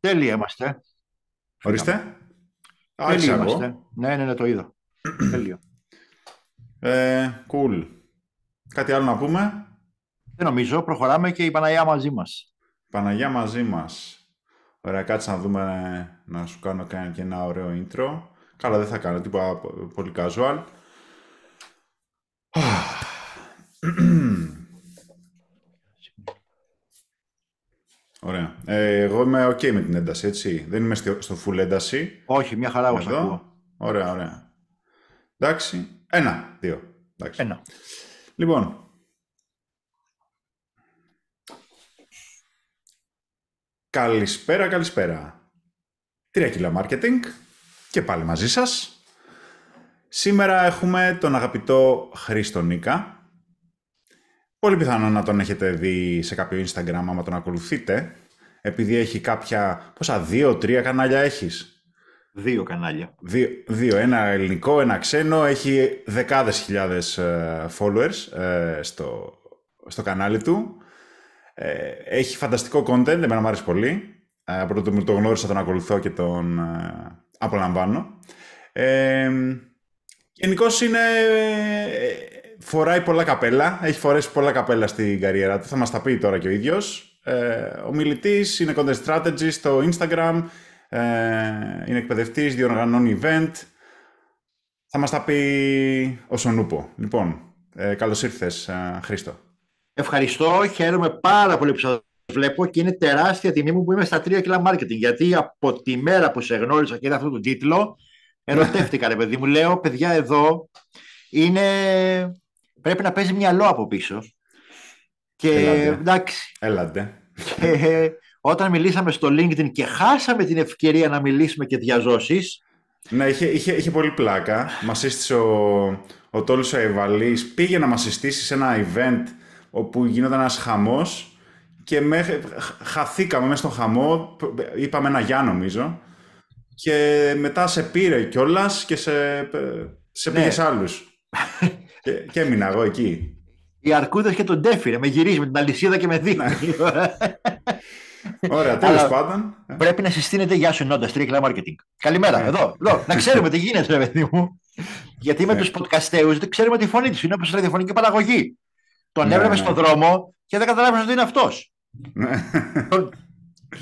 Τέλεια είμαστε. Ορίστε. Τέλεια είμαστε. Ναι, ναι, ναι, το είδα. Τέλειο. Ε, cool. Κάτι άλλο να πούμε. Δεν νομίζω. Προχωράμε και η Παναγιά μαζί μας. Παναγιά μαζί μας. Ωραία, κάτσε να δούμε να σου κάνω και ένα ωραίο intro. Καλά, δεν θα κάνω τίποτα πολύ casual. Ωραία. Ε, εγώ είμαι OK με την ένταση, έτσι. Δεν είμαι στο full ένταση. Όχι, μια χαρά όχι. Ωραία, ωραία. Εντάξει. Ένα, δύο. Εντάξει. Ένα. Λοιπόν. Καλησπέρα, καλησπέρα. Τρία κιλά marketing και πάλι μαζί σας. Σήμερα έχουμε τον αγαπητό Χρήστο Νίκα, Πολύ πιθανό να τον έχετε δει σε κάποιο Instagram άμα τον ακολουθείτε, επειδή έχει κάποια, πόσα, δύο, τρία κανάλια έχεις. Δύο κανάλια. Δύο, δύο. ένα ελληνικό, ένα ξένο, έχει δεκάδες χιλιάδες ε, followers ε, στο, στο κανάλι του. Ε, έχει φανταστικό content, εμένα μου άρεσε πολύ. Από το που το γνώρισα τον ακολουθώ και τον απολαμβάνω. Γενικώς είναι φοράει πολλά καπέλα, έχει φορέσει πολλά καπέλα στην καριέρα του, θα μας τα πει τώρα και ο ίδιος. Ε, ο μιλητής, είναι content strategist στο Instagram, ε, είναι εκπαιδευτής. διοργανώνει event. Θα μας τα πει ο Σονούπο. Λοιπόν, ε, καλώς ήρθες ε, Χρήστο. Ευχαριστώ, χαίρομαι πάρα πολύ που σας βλέπω και είναι τεράστια τιμή μου που είμαι στα 3 κιλά marketing γιατί από τη μέρα που σε γνώρισα και είδα αυτό τον τίτλο ερωτεύτηκα ρε παιδί μου, λέω παιδιά εδώ είναι πρέπει να παίζει μυαλό από πίσω. Και Έλατε. εντάξει. Έλατε. όταν μιλήσαμε στο LinkedIn και χάσαμε την ευκαιρία να μιλήσουμε και διαζώσεις. Ναι, είχε, είχε, είχε πολύ πλάκα. Μας σύστησε ο, ο Τόλο Πήγε να μας συστήσει σε ένα event όπου γινόταν ένας χαμός και με, χαθήκαμε μέσα στο χαμό. Είπαμε ένα γεια, νομίζω. Και μετά σε πήρε κιόλας και σε, σε ναι. πήγε άλλου. και, ε, και έμεινα εγώ εκεί. Οι αρκούδες και τον τέφυρε. Με γυρίζει με την αλυσίδα και με δείχνει. Ναι. Ωραία, τέλος πάντων. Ε. Πρέπει να συστήνεται για σου νόντας τρίκλα marketing. Καλημέρα, ναι. εδώ, Να ξέρουμε τι γίνεται, ρε παιδί μου. Γιατί με ναι. τους podcasteus δεν ξέρουμε τη φωνή τους. Είναι όπως ραδιοφωνική παραγωγή. Τον έβλεπε στον δρόμο και δεν καταλάβαινε ότι είναι αυτός. τον,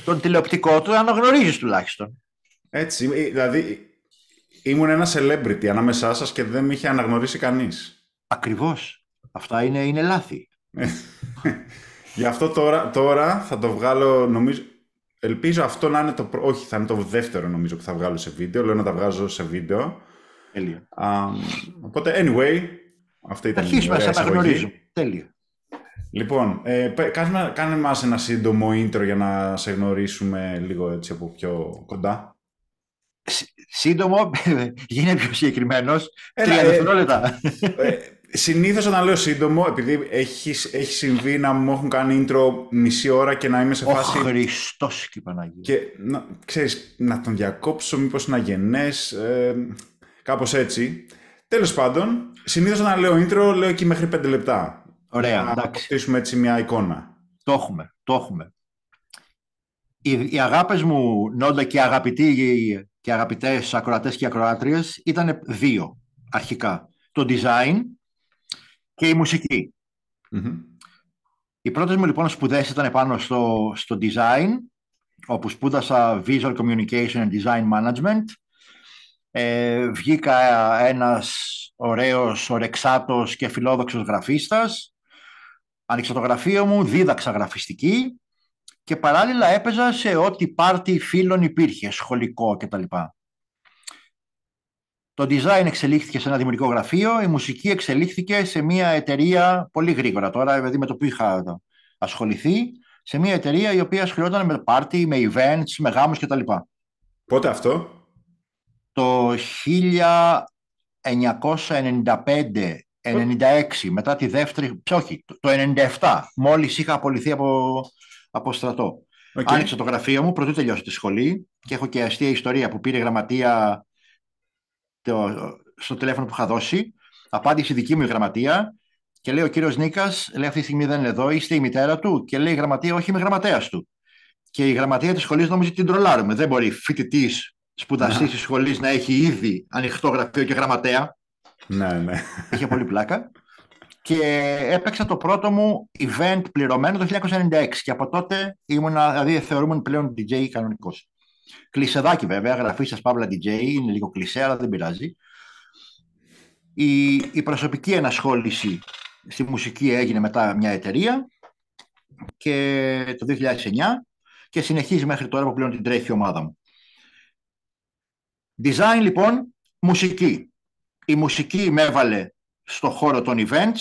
τον τηλεοπτικό του αναγνωρίζεις τουλάχιστον. Έτσι. Ε, δηλαδή, ήμουν ένα celebrity ανάμεσά σας και δεν με είχε αναγνωρίσει κανείς. Ακριβώς. Αυτά είναι, είναι λάθη. Γι' αυτό τώρα, τώρα θα το βγάλω, νομίζω, ελπίζω αυτό να είναι το, όχι, θα είναι το δεύτερο νομίζω που θα βγάλω σε βίντεο, λέω να τα βγάζω σε βίντεο. Τέλειο. οπότε, anyway, αυτή ήταν Αρχίσουμε η ωραία Τέλεια. Λοιπόν, ε, κάνε, κάνε μας ένα σύντομο intro για να σε γνωρίσουμε λίγο έτσι από πιο κοντά. Σύντομο, γίνε πιο συγκεκριμένος. Τρία ε, δευτερόλεπτα. Ε, Συνήθως όταν λέω σύντομο, επειδή έχεις, έχει συμβεί να μου έχουν κάνει intro μισή ώρα και να είμαι σε φάση. Ο Χριστός και Παναγία. Και να, ξέρεις, να τον διακόψω, μήπως να γεννές. Ε, Κάπως έτσι. Τέλος πάντων, συνήθως όταν λέω intro, λέω εκεί μέχρι πέντε λεπτά. Ωραία, να εντάξει. αποκτήσουμε έτσι μια εικόνα. Το έχουμε, το έχουμε. Οι, οι αγάπες μου, Νόντα και αγαπητοί και αγαπητές, ακροατές και ακροατριέ ήταν δύο αρχικά. Το design, και η μουσικη mm-hmm. Οι πρώτες μου λοιπόν σπουδές ήταν πάνω στο, στο design, όπου σπούδασα Visual Communication and Design Management. Ε, βγήκα ένας ωραίος, ορεξάτος και φιλόδοξος γραφίστας. Άνοιξα το γραφείο μου, δίδαξα γραφιστική και παράλληλα έπαιζα σε ό,τι πάρτι φίλων υπήρχε, σχολικό κτλ. Το design εξελίχθηκε σε ένα δημιουργικό γραφείο, η μουσική εξελίχθηκε σε μια εταιρεία πολύ γρήγορα τώρα, δηλαδή με το που είχα ασχοληθεί, σε μια εταιρεία η οποία ασχολιόταν με πάρτι, με events, με γάμους κτλ. Πότε αυτό? Το 1995 96, μετά τη δεύτερη, όχι, το 97, μόλις είχα απολυθεί από, από στρατό. Okay. Άνοιξα το γραφείο μου, πρωτού τελειώσω τη σχολή και έχω και αστεία ιστορία που πήρε γραμματεία το, στο τηλέφωνο που είχα δώσει, απάντησε η δική μου η γραμματεία και λέει ο κύριος Νίκας, λέει αυτή τη στιγμή δεν είναι εδώ, είστε η μητέρα του. Και λέει η γραμματεία, όχι, είμαι γραμματέας του. Και η γραμματεία της σχολής νόμιζε την τρολάρουμε. Δεν μπορεί φοιτητής, σπουδαστής της σχολής να έχει ήδη ανοιχτό γραφείο και γραμματέα. Ναι, ναι. Είχε πολύ πλάκα. Και έπαιξα το πρώτο μου event πληρωμένο το 1996 και από τότε ήμουν, δηλαδή θεωρούμουν πλέον DJ κανονικός. Κλεισεδάκι βέβαια, γραφή σας Παύλα DJ, είναι λίγο κλεισέ, αλλά δεν πειράζει. Η, η προσωπική ενασχόληση στη μουσική έγινε μετά μια εταιρεία και το 2009 και συνεχίζει μέχρι τώρα που πλέον την τρέχει η ομάδα μου. Design λοιπόν, μουσική. Η μουσική με έβαλε στο χώρο των events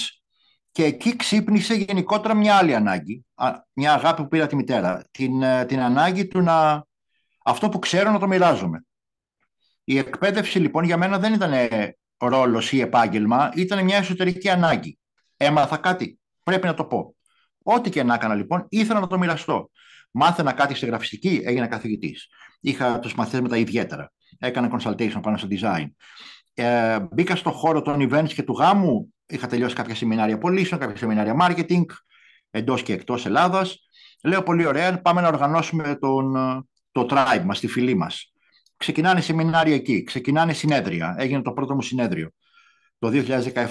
και εκεί ξύπνησε γενικότερα μια άλλη ανάγκη, μια αγάπη που πήρα τη μητέρα, την, ε, την ανάγκη του να αυτό που ξέρω να το μοιράζομαι. Η εκπαίδευση λοιπόν για μένα δεν ήταν ρόλος ή επάγγελμα, ήταν μια εσωτερική ανάγκη. Έμαθα κάτι, πρέπει να το πω. Ό,τι και να έκανα λοιπόν, ήθελα να το μοιραστώ. Μάθαινα κάτι στη γραφιστική, έγινα καθηγητής. Είχα τους μαθητέ με τα ιδιαίτερα. Έκανα consultation πάνω στο design. Ε, μπήκα στον χώρο των events και του γάμου. Είχα τελειώσει κάποια σεμινάρια πωλήσεων, κάποια σεμινάρια marketing εντός και εκτός Ελλάδας. Λέω πολύ ωραία, πάμε να οργανώσουμε τον, το tribe μας, τη φυλή μας. Ξεκινάνε σεμινάρια εκεί, ξεκινάνε συνέδρια. Έγινε το πρώτο μου συνέδριο το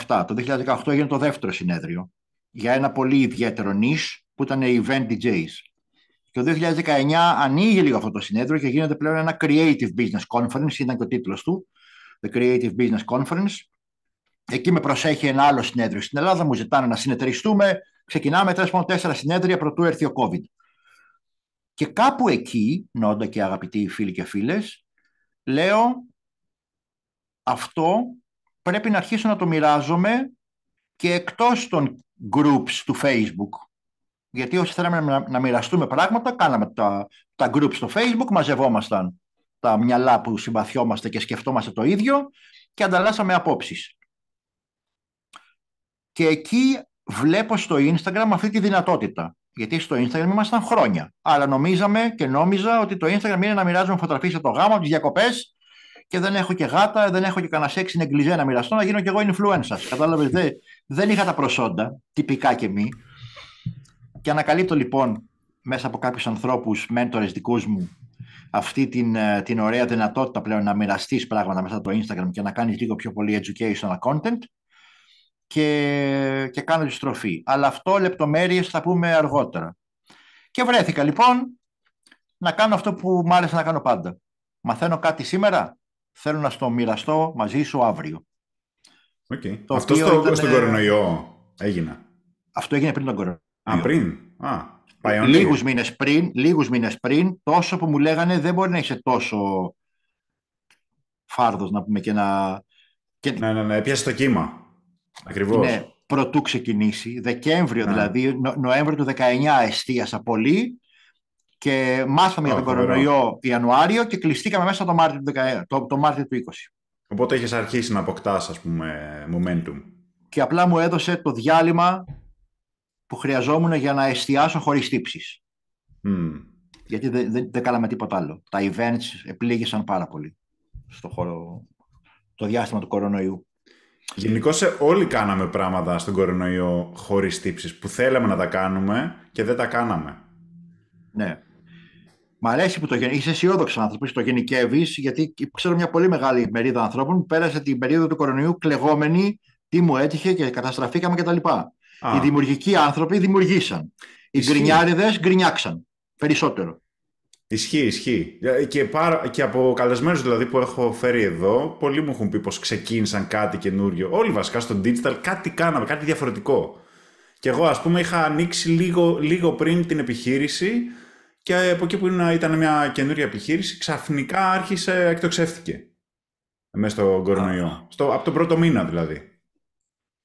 2017. Το 2018 έγινε το δεύτερο συνέδριο για ένα πολύ ιδιαίτερο niche που ήταν event DJs. Το 2019 ανοίγει λίγο αυτό το συνέδριο και γίνεται πλέον ένα Creative Business Conference, ήταν και ο τίτλος του, The Creative Business Conference. Εκεί με προσέχει ένα άλλο συνέδριο στην Ελλάδα, μου ζητάνε να συνεταιριστούμε. Ξεκινάμε τέσσερα συνέδρια πρωτού έρθει ο COVID. Και κάπου εκεί, νόντα και αγαπητοί φίλοι και φίλες, λέω αυτό πρέπει να αρχίσω να το μοιράζομαι και εκτός των groups του Facebook. Γιατί όσοι θέλαμε να μοιραστούμε πράγματα, κάναμε τα, τα groups στο Facebook, μαζευόμασταν τα μυαλά που συμπαθιόμαστε και σκεφτόμαστε το ίδιο και ανταλλάσσαμε απόψεις. Και εκεί βλέπω στο Instagram αυτή τη δυνατότητα. Γιατί στο Instagram ήμασταν χρόνια. Αλλά νομίζαμε και νόμιζα ότι το Instagram είναι να μοιράζουμε φωτογραφίες από το γάμο, από τις διακοπές και δεν έχω και γάτα, δεν έχω και κανένα σεξ είναι εγκλιζέ να μοιραστώ, να γίνω κι εγώ influencer. Κατάλαβες, δεν, δεν είχα τα προσόντα, τυπικά και μη. Και ανακαλύπτω λοιπόν μέσα από κάποιους ανθρώπους, μέντορες δικούς μου, αυτή την, ε, την ωραία δυνατότητα πλέον να μοιραστείς πράγματα μέσα από το Instagram και να κάνεις λίγο πιο πολύ educational content και, και κάνω τη στροφή. Αλλά αυτό λεπτομέρειες θα πούμε αργότερα. Και βρέθηκα λοιπόν να κάνω αυτό που μου άρεσε να κάνω πάντα. Μαθαίνω κάτι σήμερα, θέλω να στο μοιραστώ μαζί σου αύριο. Okay. Το αυτό στο, ήταν... στον κορονοϊό έγινε. Αυτό έγινε πριν τον κορονοϊό. Α, πριν. Α, λίγους μήνες πριν, λίγους μήνες πριν, τόσο που μου λέγανε δεν μπορεί να είσαι τόσο φάρδος να πούμε και να... Και... Ναι, ναι, ναι πιάσει το κύμα. Ακριβώς. Είναι πρωτού ξεκινήσει, Δεκέμβριο ναι. δηλαδή, Νοέμβριο του 19 εστίασα πολύ και μάθαμε για τον κορονοϊό Ιανουάριο και κλειστήκαμε μέσα το Μάρτιο του, 19, το, Μάρτιο 20. Οπότε έχεις αρχίσει να αποκτάς, ας πούμε, momentum. Και απλά μου έδωσε το διάλειμμα που χρειαζόμουν για να εστιάσω χωρίς τύψεις. Γιατί δεν, δεν, δεν κάναμε τίποτα άλλο. Τα events επλήγησαν πάρα πολύ στο χώρο, το διάστημα του κορονοϊού. Γενικώ όλοι κάναμε πράγματα στον κορονοϊό χωρίς τύψεις που θέλαμε να τα κάνουμε και δεν τα κάναμε. Ναι. Μ' αρέσει που το γεννήσει. Είσαι αισιόδοξος άνθρωπος που το γενικεύεις, γιατί ξέρω μια πολύ μεγάλη μερίδα ανθρώπων που πέρασε την περίοδο του κορονοϊού κλεγόμενη τι μου έτυχε και καταστραφήκαμε κτλ. Οι δημιουργικοί άνθρωποι δημιουργήσαν. Οι γκρινιάριδες γκρινιάξαν περισσότερο. Ισχύει, ισχύει. Ε, και, πάρα, και από καλεσμένους δηλαδή που έχω φέρει εδώ, πολλοί μου έχουν πει πως ξεκίνησαν κάτι καινούριο. Όλοι βασικά στο digital κάτι κάναμε, κάτι διαφορετικό. Και εγώ, ας πούμε, είχα ανοίξει λίγο, λίγο πριν την επιχείρηση και από εκεί που ήταν μια καινούρια επιχείρηση, ξαφνικά άρχισε, εκτοξεύτηκε. Μέσα στο κορονοϊό. Στο, από τον πρώτο μήνα δηλαδή.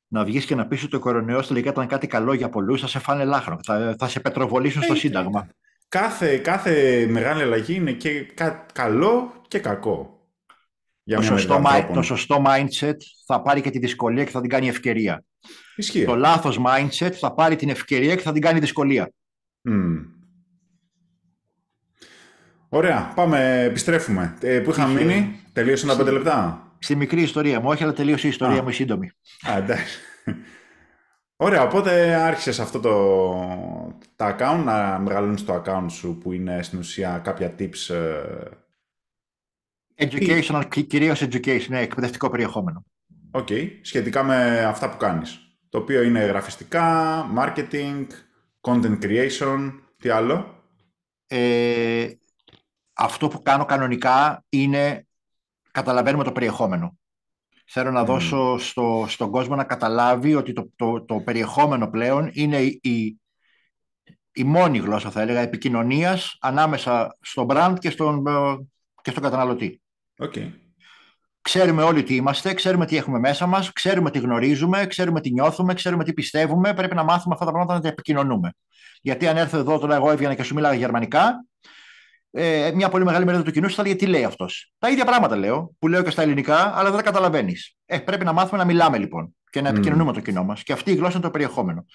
Να βγεις και να πεις ότι το κορονοϊός τελικά ήταν κάτι καλό για πολλούς, θα σε φάνε λάχρο. Θα, θα σε πετροβολήσουν στο ε, Σύνταγμα κάθε, κάθε μεγάλη αλλαγή είναι και καλό και κακό. το, σωστό, το σωστό mindset θα πάρει και τη δυσκολία και θα την κάνει ευκαιρία. Το λάθος mindset θα πάρει την ευκαιρία και θα την κάνει δυσκολία. Ωραία, πάμε, επιστρέφουμε. Ε, πού είχαμε μείνει, τελείωσαν τα πέντε λεπτά. Στη μικρή ιστορία μου, όχι, αλλά τελείωσε η ιστορία μου η σύντομη. Α, εντάξει. Ωραία, οπότε άρχισες αυτό το τα account, να μεγαλώνεις το account σου που είναι στην ουσία κάποια tips. Ε, Educational, κυρίως education, ναι, εκπαιδευτικό περιεχόμενο. Οκ, σχετικά με αυτά που κάνεις. Το οποίο είναι γραφιστικά, marketing, content creation, τι άλλο. Ε, αυτό που κάνω κανονικά είναι καταλαβαίνουμε το περιεχόμενο. Θέλω να δώσω στο, στον κόσμο να καταλάβει ότι το, το, το περιεχόμενο πλέον είναι η, η, μόνη γλώσσα, θα έλεγα, επικοινωνίας ανάμεσα στον brand και στον, ε, και στον καταναλωτή. Okay. Ξέρουμε όλοι τι είμαστε, ξέρουμε τι έχουμε μέσα μας, ξέρουμε τι γνωρίζουμε, ξέρουμε τι νιώθουμε, ξέρουμε τι πιστεύουμε. Πρέπει να μάθουμε αυτά τα πράγματα να τα επικοινωνούμε. Γιατί αν έρθω εδώ τώρα εγώ έβγαινα και σου μιλάω γερμανικά, ε, μια πολύ μεγάλη μερίδα του κοινού θα λέει τι λέει αυτός. Τα ίδια πράγματα λέω, που λέω και στα ελληνικά, αλλά δεν τα καταλαβαίνεις. Ε, πρέπει να μάθουμε να μιλάμε λοιπόν και να mm. επικοινωνούμε το κοινό μας. Και αυτή η γλώσσα είναι το περιεχόμενο.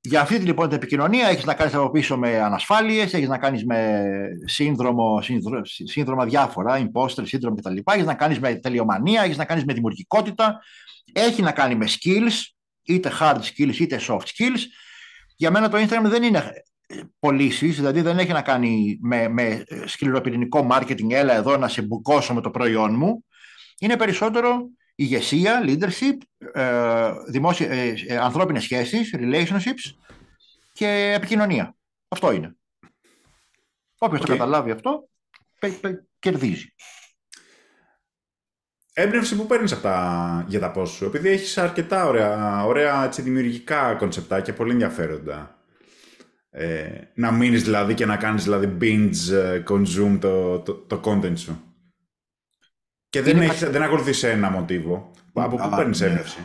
Για αυτή λοιπόν την επικοινωνία έχεις να κάνεις από πίσω με ανασφάλειες, έχεις να κάνεις με σύνδρομο, σύνδρο, σύνδρομα διάφορα, imposter, σύνδρομο κτλ. Έχεις να κάνεις με τελειομανία, έχεις να κάνεις με δημιουργικότητα, έχει να κάνει με skills, είτε hard skills είτε soft skills. Για μένα το Instagram δεν είναι πωλήσεις, δηλαδή δεν έχει να κάνει με, με σκληροπυρηνικό marketing, έλα εδώ να σε μπουκώσω με το προϊόν μου. Είναι περισσότερο ηγεσία, leadership, ε, δημόσια, ε, ε, ανθρώπινες σχέσεις, relationships και επικοινωνία. Αυτό είναι. Όποιος το καταλάβει αυτό, κερδίζει. Έμπνευση που παίρνεις τα... για τα πόσου επειδή έχεις αρκετά ωραία, ωραία έτσι, δημιουργικά κονσεπτάκια, πολύ ενδιαφέροντα. Ε, να μείνεις δηλαδή και να κάνεις δηλαδή binge ε, consume το, το, το content σου. Και δεν, έχεις, δεν ακολουθείς ένα μοτίβο. Από πού παίρνεις ναι, ναι. έμπνευση.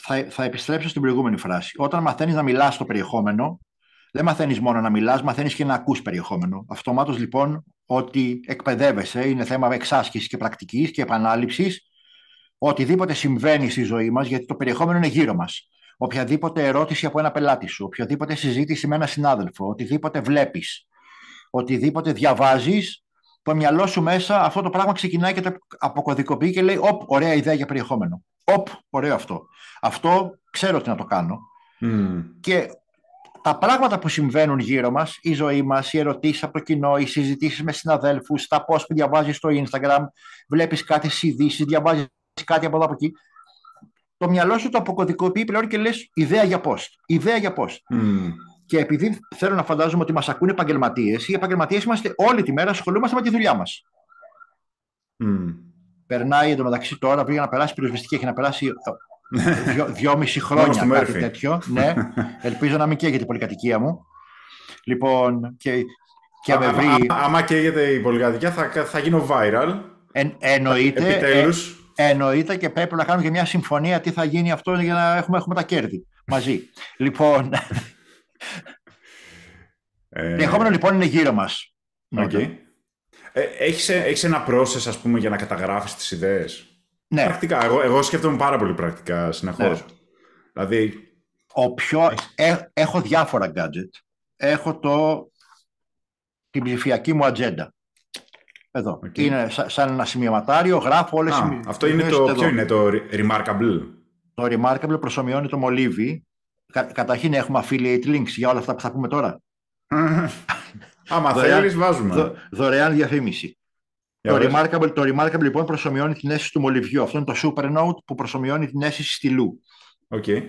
Θα, θα επιστρέψω στην προηγούμενη φράση. Όταν μαθαίνεις να μιλάς στο περιεχόμενο, δεν μαθαίνεις μόνο να μιλάς, μαθαίνεις και να ακούς περιεχόμενο. Αυτομάτως λοιπόν ότι εκπαιδεύεσαι, είναι θέμα εξάσκησης και πρακτικής και επανάληψης, οτιδήποτε συμβαίνει στη ζωή μας, γιατί το περιεχόμενο είναι γύρω μας οποιαδήποτε ερώτηση από ένα πελάτη σου, οποιαδήποτε συζήτηση με ένα συνάδελφο, οτιδήποτε βλέπεις, οτιδήποτε διαβάζεις το μυαλό σου μέσα αυτό το πράγμα ξεκινάει και το αποκωδικοποιεί και λέει «Οπ, ωραία ιδέα για περιεχόμενο». «Οπ, ωραίο αυτό». Αυτό ξέρω τι να το κάνω. Και τα πράγματα που συμβαίνουν γύρω μας, η ζωή μας, οι ερωτήσεις από το κοινό, οι συζητήσεις με συναδέλφους, τα πώ που διαβάζεις στο Instagram, βλέπεις κάτι ειδήσεις, διαβάζεις κάτι από εδώ από εκεί, το μυαλό σου το αποκωδικοποιεί πλέον και λες ιδέα για πώ. Ιδέα για πώ. Και επειδή θέλω να φαντάζομαι ότι μας ακούνε επαγγελματίες, οι επαγγελματίες είμαστε όλη τη μέρα ασχολούμαστε με τη δουλειά μας. Mm. Περνάει εντωμεταξύ τώρα, πήγα να περάσει πυροσβεστική, έχει να περάσει ε, δυο, δυόμιση χρόνια κάτι τέτοιο. ναι. Ελπίζω να μην καίγεται η πολυκατοικία μου. Λοιπόν, και, και με βρει. Άμα καίγεται η πολυκατοικία, θα, θα γίνω viral. Ε, εννοείται. Επιτέλους. Εννοείται και πρέπει να κάνουμε και μια συμφωνία τι θα γίνει αυτό για να έχουμε, έχουμε τα κέρδη μαζί. λοιπόν. Ε... Ενδεχόμενο λοιπόν είναι γύρω μας. Okay. Ε, έχεις, ε, έχεις, ένα process, ας πούμε, για να καταγράφεις τις ιδέες. Ναι. Πρακτικά. Εγώ, εγώ σκέφτομαι πάρα πολύ πρακτικά συνεχώς. Ναι. Δηλαδή... Ο πιο... Ε, έχω διάφορα gadget. Έχω το... την ψηφιακή μου ατζέντα. Εδώ. Okay. Είναι σαν ένα σημειωματάριο, γράφω όλες τι. Αυτό είναι το. Ποιο είναι το Remarkable. Το Remarkable προσωμιώνει το μολύβι. Κα, καταρχήν έχουμε affiliate links για όλα αυτά που θα πούμε τώρα. Άμα θέλεις, βάζουμε. Δω, δωρεάν διαφήμιση. το remarkable, το remarkable λοιπόν προσωμιώνει την αίσθηση του μολυβιού. Αυτό είναι το supernote που προσωμιώνει την αίσθηση στυλού. Okay.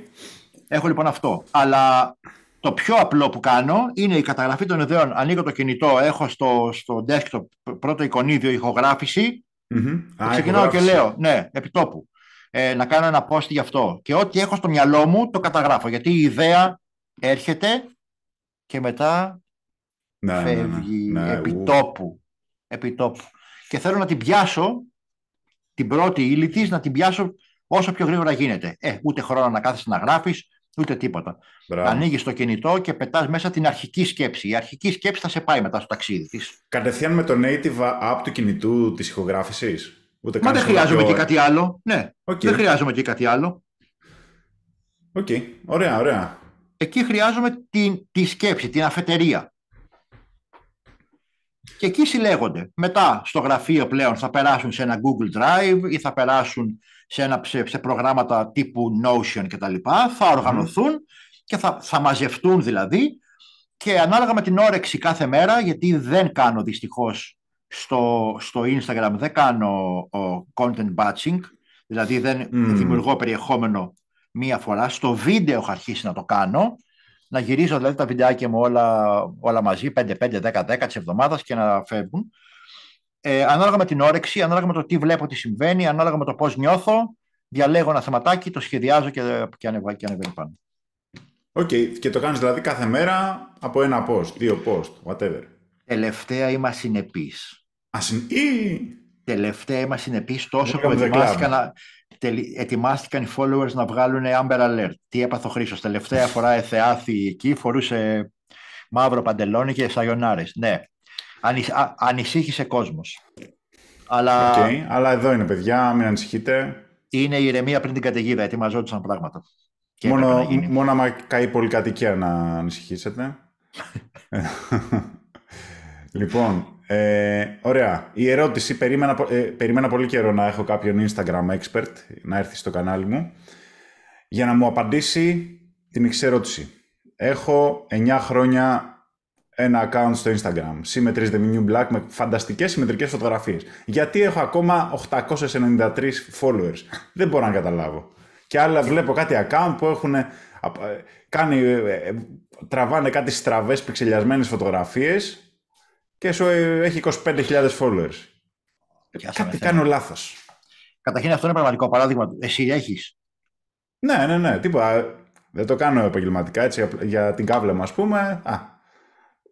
Έχω λοιπόν αυτό. Αλλά το πιο απλό που κάνω είναι η καταγραφή των ιδεών. Ανοίγω το κινητό, έχω στο, στο desktop πρώτο εικονίδιο ηχογράφηση. Mm-hmm. Και ξεκινάω και λέω, ναι, επιτόπου. Ε, να κάνω ένα post γι' αυτό. Και ό,τι έχω στο μυαλό μου το καταγράφω. Γιατί η ιδέα έρχεται και μετά ναι, ναι, ναι. φεύγει ναι, επιτόπου. επιτόπου. Και θέλω να την πιάσω την πρώτη ύλη της, να την πιάσω όσο πιο γρήγορα γίνεται. Ε, ούτε χρόνο να κάθεσαι να γράφεις, Ούτε τίποτα. Ανοίγεις το κινητό και πετάς μέσα την αρχική σκέψη. Η αρχική σκέψη θα σε πάει μετά στο ταξίδι της. Κατευθείαν με το native app του κινητού της ηχογράφησης. Μα δεν χρειάζομαι και κάτι άλλο. Ναι, δεν χρειάζομαι και κάτι άλλο. Οκ, okay. ωραία, ωραία. Εκεί χρειάζομαι την, τη σκέψη, την αφετερία και εκεί συλλέγονται. Μετά στο γραφείο πλέον θα περάσουν σε ένα Google Drive ή θα περάσουν σε, ένα, σε προγράμματα τύπου Notion κτλ. Θα οργανωθούν και θα, θα μαζευτούν δηλαδή και ανάλογα με την όρεξη κάθε μέρα, γιατί δεν κάνω δυστυχώς στο, στο Instagram, δεν κάνω content batching, δηλαδή δεν δημιουργώ περιεχόμενο μία φορά. Στο βίντεο έχω αρχίσει να το κάνω, να γυρίζω δηλαδή τα βιντεάκια μου όλα, όλα μαζί, 5, 5, 10, 10 της εβδομάδας και να φεύγουν. Ε, ανάλογα με την όρεξη, ανάλογα με το τι βλέπω, τι συμβαίνει, ανάλογα με το πώς νιώθω, διαλέγω ένα θεματάκι, το σχεδιάζω και, και ανεβαίνει πάνω. Οκ, okay. και το κάνεις δηλαδή κάθε μέρα από ένα post, δύο post, whatever. Τελευταία είμαι συνεπή. Τελευταία είμαι συνεπή τόσο που ετοιμάστηκα να, ετοιμάστηκαν οι followers να βγάλουν Amber Alert. Τι έπαθε ο Τελευταία φορά εθεάθη εκεί, φορούσε μαύρο παντελόνι και σαγιονάρες. Ναι, ανησύχησε κόσμος. Αλλά... αλλά εδώ είναι παιδιά, μην ανησυχείτε. Είναι η ηρεμία πριν την καταιγίδα, ετοιμαζόντουσαν πράγματα. μόνο, να μόνο άμα καεί πολυκατοικία να ανησυχήσετε. λοιπόν, ε, ωραία. Η ερώτηση, ε, περίμενα, πολύ καιρό να έχω κάποιον Instagram expert να έρθει στο κανάλι μου για να μου απαντήσει την εξή ερώτηση. Έχω 9 χρόνια ένα account στο Instagram. Symmetries με New Black με φανταστικές συμμετρικές φωτογραφίες. Γιατί έχω ακόμα 893 followers. Δεν μπορώ να καταλάβω. Και άλλα βλέπω κάτι account που έχουν ε, κάνει, τραβάνε κάτι στραβές πιξελιασμένες φωτογραφίες και σου ε, έχει 25.000 followers. Ε, κάτι κάνω λάθος. Καταρχήν αυτό είναι πραγματικό παράδειγμα. Εσύ έχεις. Ναι, ναι, ναι. Τίποτα. Δεν το κάνω επαγγελματικά έτσι για την κάβλα μου, ας πούμε. Α,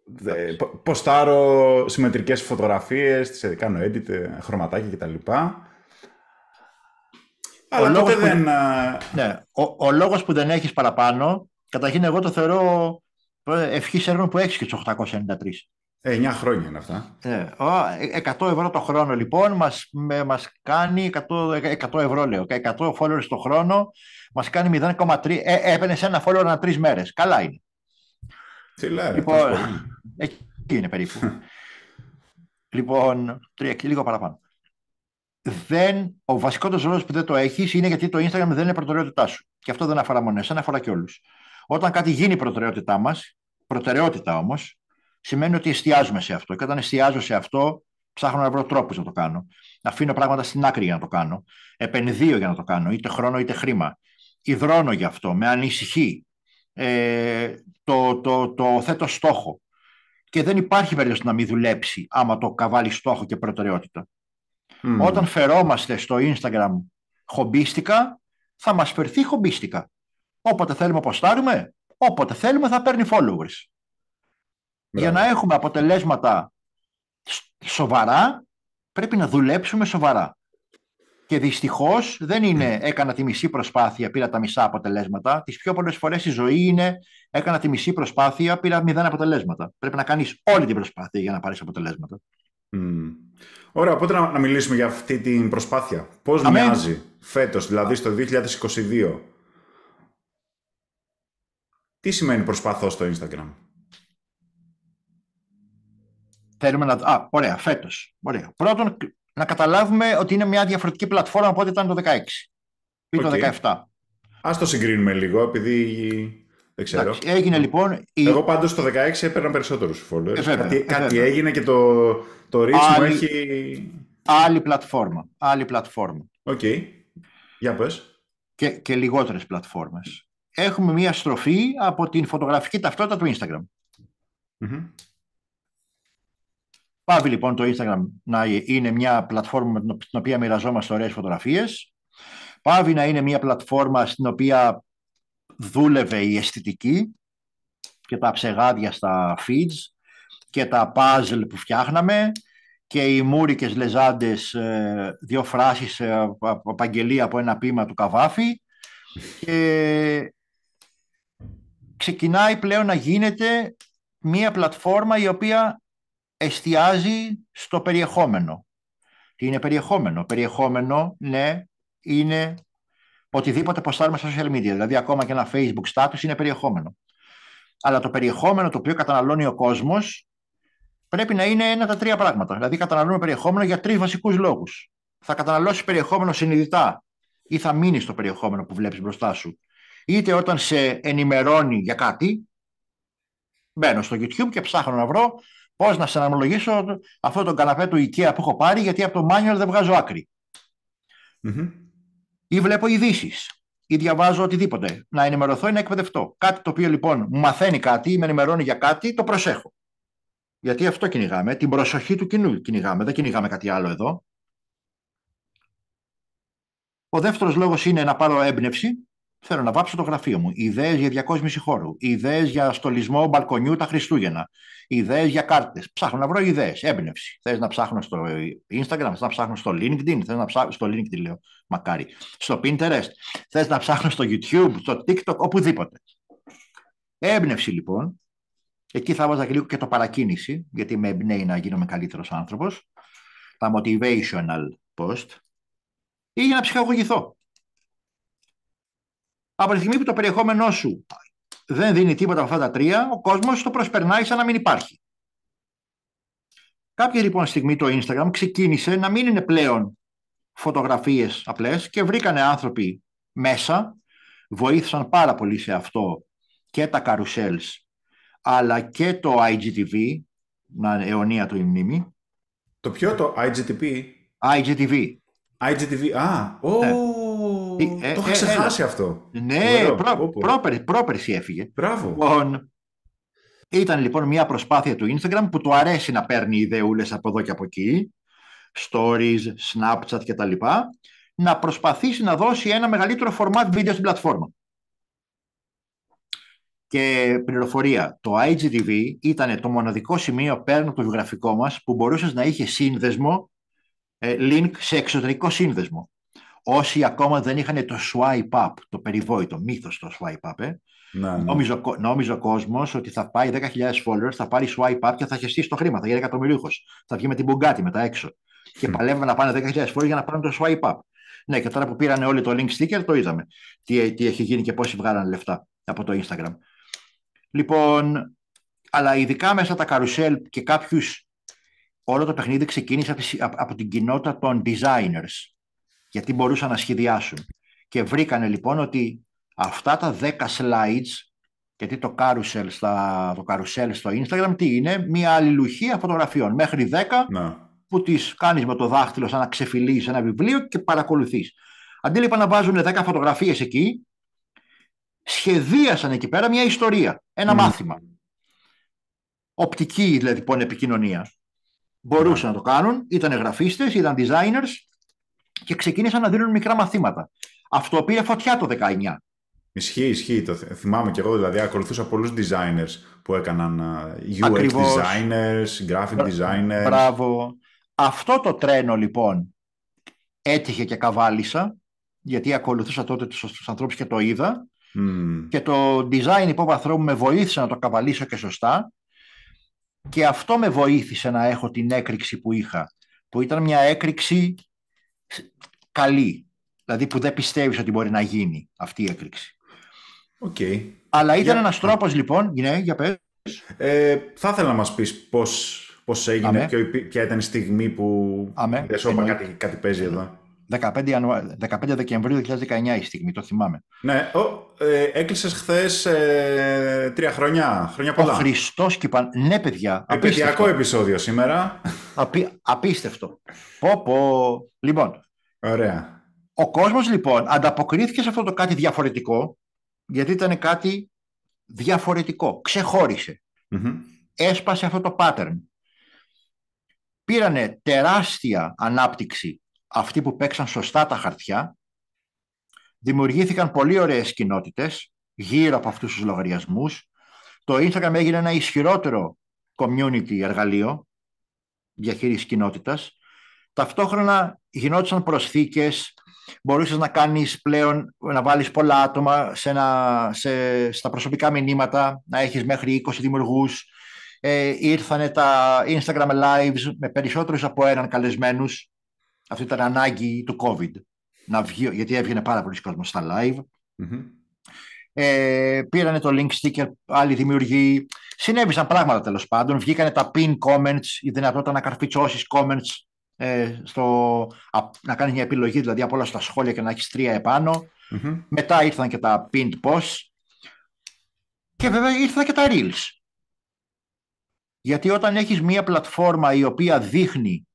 δε, ποστάρω συμμετρικές φωτογραφίες, ε, κάνω edit, χρωματάκια κτλ. Αλλά ο τότε δεν. Ναι. Ο, ο λόγος που δεν έχεις παραπάνω, καταρχήν εγώ το θεωρώ ευχή έργων που έχεις και τους 893. 9 χρόνια είναι αυτά. Ναι. Ε, 100 ευρώ το χρόνο λοιπόν μας, με, μας κάνει 100, 100 ευρώ λέω 100 followers το χρόνο μας κάνει 0,3 ε, έπαιρνε σε ένα follower ανά τρεις μέρες. Καλά είναι. Τι λέει, λοιπόν, εκεί είναι περίπου. λοιπόν, τρία, λίγο παραπάνω. Δεν, ο βασικότερος λόγος που δεν το έχεις είναι γιατί το Instagram δεν είναι προτεραιότητά σου. Και αυτό δεν αφορά μόνο εσένα, αφορά και όλους. Όταν κάτι γίνει προτεραιότητά μας, προτεραιότητα όμως, σημαίνει ότι εστιάζουμε σε αυτό. Και όταν εστιάζω σε αυτό, ψάχνω να βρω τρόπους να το κάνω. Αφήνω πράγματα στην άκρη για να το κάνω. Επενδύω για να το κάνω, είτε χρόνο είτε χρήμα. Υδρώνω γι' αυτό, με ανησυχεί. Ε, το, το, το, το θέτω στόχο. Και δεν υπάρχει περίπτωση να μην δουλέψει άμα το καβάλει στόχο και προτεραιότητα. Όταν φερόμαστε στο Instagram χομπίστικα, θα μας φερθεί χομπίστικα. Όποτε θέλουμε αποστάρουμε. όποτε θέλουμε θα παίρνει followers για να έχουμε αποτελέσματα σοβαρά, πρέπει να δουλέψουμε σοβαρά. Και δυστυχώς δεν είναι έκανα τη μισή προσπάθεια, πήρα τα μισά αποτελέσματα. Τις πιο πολλές φορές η ζωή είναι έκανα τη μισή προσπάθεια, πήρα μηδέν αποτελέσματα. Πρέπει να κάνεις όλη την προσπάθεια για να πάρεις αποτελέσματα. Mm. Ωραία, οπότε να, να, μιλήσουμε για αυτή την προσπάθεια. Πώς μοιάζει φέτος, δηλαδή στο 2022, τι σημαίνει προσπαθώ στο Instagram θέλουμε να. Α, ωραία, φέτος. Πρώτον, να καταλάβουμε ότι είναι μια διαφορετική πλατφόρμα από ό,τι ήταν το 2016 ή okay. το 17. Ας το συγκρίνουμε λίγο, επειδή δεν ξέρω. Εντάξει, έγινε λοιπόν. Εγώ πάντως το 16 έπαιρνα περισσότερους followers. Ε, κάτι, ε, κάτι έγινε και το, το άλλη, έχει. Άλλη πλατφόρμα. Άλλη πλατφόρμα. Οκ. Okay. Για πες. Και, και λιγότερες πλατφόρμες. Έχουμε μία στροφή από την φωτογραφική ταυτότητα του Instagram. Mm-hmm. Πάβει λοιπόν το Instagram να είναι μια πλατφόρμα με την οποία μοιραζόμαστε ωραίες φωτογραφίες. Πάβει να είναι μια πλατφόρμα στην οποία δούλευε η αισθητική και τα ψεγάδια στα feeds και τα puzzle που φτιάχναμε και οι μουρικες λεζάντες ε, δύο φράσεις ε, απαγγελία από ένα πείμα του Καβάφη ξεκινάει πλέον να γίνεται μία πλατφόρμα η οποία εστιάζει στο περιεχόμενο. Τι είναι περιεχόμενο. Περιεχόμενο, ναι, είναι οτιδήποτε ποστάρουμε στα social media. Δηλαδή, ακόμα και ένα Facebook status είναι περιεχόμενο. Αλλά το περιεχόμενο το οποίο καταναλώνει ο κόσμος πρέπει να είναι ένα τα τρία πράγματα. Δηλαδή, καταναλώνουμε περιεχόμενο για τρεις βασικούς λόγους. Θα καταναλώσεις περιεχόμενο συνειδητά ή θα μείνεις στο περιεχόμενο που βλέπεις μπροστά σου. Είτε όταν σε ενημερώνει για κάτι, μπαίνω στο YouTube και ψάχνω να βρω Πώς να σε αυτό το καναπέ του IKEA που έχω πάρει, γιατί από το manual δεν βγάζω άκρη. Mm-hmm. Ή βλέπω ειδήσεις. Ή διαβάζω οτιδήποτε. Να ενημερωθώ ή να εκπαιδευτώ. Κάτι το οποίο λοιπόν μου μαθαίνει κάτι ή με ενημερώνει για κάτι, το προσέχω. Γιατί αυτό κυνηγάμε. Την προσοχή του κοινού κυνηγάμε. Δεν κυνηγάμε κάτι άλλο εδώ. Ο δεύτερος λόγος είναι να πάρω έμπνευση. Θέλω να βάψω το γραφείο μου. Ιδέες για διακόσμηση χώρου. Ιδέες για στολισμό μπαλκονιού τα Χριστούγεννα ιδέες για κάρτες. Ψάχνω να βρω ιδέες, έμπνευση. Θες να ψάχνω στο Instagram, θες να ψάχνω στο LinkedIn, θες να ψάχνω στο LinkedIn, λέω, μακάρι. Στο Pinterest, θες να ψάχνω στο YouTube, στο TikTok, οπουδήποτε. Έμπνευση λοιπόν. Εκεί θα βάζα και λίγο και το παρακίνηση, γιατί με εμπνέει να γίνομαι καλύτερος άνθρωπος. Τα motivational post. Ή για να ψυχαγωγηθώ. Από τη στιγμή που το περιεχόμενό σου δεν δίνει τίποτα από αυτά τα τρία, ο κόσμος το προσπερνάει σαν να μην υπάρχει. Κάποια λοιπόν στιγμή το Instagram ξεκίνησε να μην είναι πλέον φωτογραφίες απλές και βρήκανε άνθρωποι μέσα, βοήθησαν πάρα πολύ σε αυτό και τα Carousels, αλλά και το IGTV, να είναι αιωνία του η μνήμη. Το ποιο το IGTV? IGTV. IGTV, α, ο, ναι. Ε, το ε, είχα ε, ξεχάσει αυτό. Ναι, πρόπερση έφυγε. Μπράβο. Λοιπόν, ήταν λοιπόν μια προσπάθεια του Instagram που του αρέσει να παίρνει ιδεούλες από εδώ και από εκεί, stories, Snapchat κτλ. Να προσπαθήσει να δώσει ένα μεγαλύτερο format βίντεο στην πλατφόρμα. Και πληροφορία, το IGTV ήταν το μοναδικό σημείο πέραν το βιογραφικό μας που μπορούσες να είχε σύνδεσμο, link σε εξωτερικό σύνδεσμο όσοι ακόμα δεν είχαν το swipe up, το περιβόητο μύθος το swipe up, ε. Ναι, ναι. Νόμιζε, ο κόσμος ότι θα πάει 10.000 followers, θα πάρει swipe up και θα χεστεί το χρήμα, θα γίνει εκατομμυρίουχος. Θα βγει με την μπουγκάτη μετά έξω. Και παλεύουμε να πάνε 10.000 followers για να πάρουν το swipe up. Ναι, και τώρα που πήραν όλοι το link sticker, το είδαμε. Τι, τι έχει γίνει και πόσοι βγάλαν λεφτά από το Instagram. Λοιπόν, αλλά ειδικά μέσα τα καρουσέλ και κάποιους. Όλο το παιχνίδι ξεκίνησε από την κοινότητα των designers γιατί μπορούσαν να σχεδιάσουν. Και βρήκανε λοιπόν ότι αυτά τα 10 slides, γιατί το carousel, στα, το carousel στο Instagram τι είναι, μια αλληλουχία φωτογραφιών μέχρι 10 να. που τις κάνεις με το δάχτυλο σαν να ξεφυλίζεις ένα βιβλίο και παρακολουθείς. Αντί λοιπόν να βάζουν 10 φωτογραφίες εκεί, σχεδίασαν εκεί πέρα μια ιστορία, ένα μάθημα. Οπτική δηλαδή λοιπόν επικοινωνία. Ναι. Μπορούσαν να το κάνουν, ήταν γραφίστες, ήταν designers και ξεκίνησαν να δίνουν μικρά μαθήματα. Αυτό πήρε φωτιά το 19. Ισχύει, ισχύει. Το θυμάμαι και εγώ δηλαδή. Ακολουθούσα πολλούς designers που έκαναν UX designers, graphic designers. Μπράβο. Αυτό το τρένο λοιπόν έτυχε και καβάλισα γιατί ακολουθούσα τότε τους, ανθρώπου ανθρώπους και το είδα και το design υπόβαθρό μου με βοήθησε να το καβαλίσω και σωστά και αυτό με βοήθησε να έχω την έκρηξη που είχα που ήταν μια έκρηξη καλή. Δηλαδή που δεν πιστεύεις ότι μπορεί να γίνει αυτή η έκρηξη. Okay. Αλλά ήταν για... ένας λοιπόν, ναι, για πες. Ε, θα ήθελα να μας πεις πώς πώς έγινε, και ποια ήταν η στιγμή που Αμέ. Δεν κάτι, κάτι παίζει εδώ. 15, 15 Δεκεμβρίου 2019 η στιγμή, το θυμάμαι. Ναι, ο, ε, έκλεισες χθες ε, τρία χρόνια, χρόνια πολλά. Ο Χριστός και παν... Ναι, παιδιά. Επαιδιακό επεισόδιο σήμερα. Απίστευτο. Πω, πω. Λοιπόν. Ωραία. Ο κόσμος λοιπόν ανταποκρίθηκε σε αυτό το κάτι διαφορετικό γιατί ήταν κάτι διαφορετικό. Έσπασε αυτό το pattern. Πήρανε τεράστια ανάπτυξη αυτοί που παίξαν σωστά τα χαρτιά. Δημιουργήθηκαν πολύ ωραίες κοινότητες γύρω από αυτούς τους λογαριασμούς. Το Instagram έγινε ένα ισχυρότερο community εργαλείο διαχείρισης κοινότητας. Ταυτόχρονα γινόντουσαν προσθήκες, Μπορούσες να κάνεις πλέον, να βάλεις πολλά άτομα σε ένα, σε, στα προσωπικά μηνύματα, να έχεις μέχρι 20 δημιουργούς. Ε, ήρθανε τα Instagram Lives με περισσότερους από έναν καλεσμένους. Αυτή ήταν ανάγκη του COVID, να βγει, γιατί έβγαινε πάρα πολλοί κόσμος στα live ε, πήρανε το link sticker, άλλοι δημιουργοί. Συνέβησαν πράγματα τέλος πάντων. Βγήκανε τα pin comments, η δυνατότητα να καρφιτσώσεις comments, ε, στο, να κάνεις μια επιλογή δηλαδή από όλα στα σχόλια και να έχεις τρία Μετά ήρθαν και τα pinned posts. Και βέβαια ήρθαν και τα reels. Γιατί όταν έχεις μια πλατφόρμα η οποία δείχνει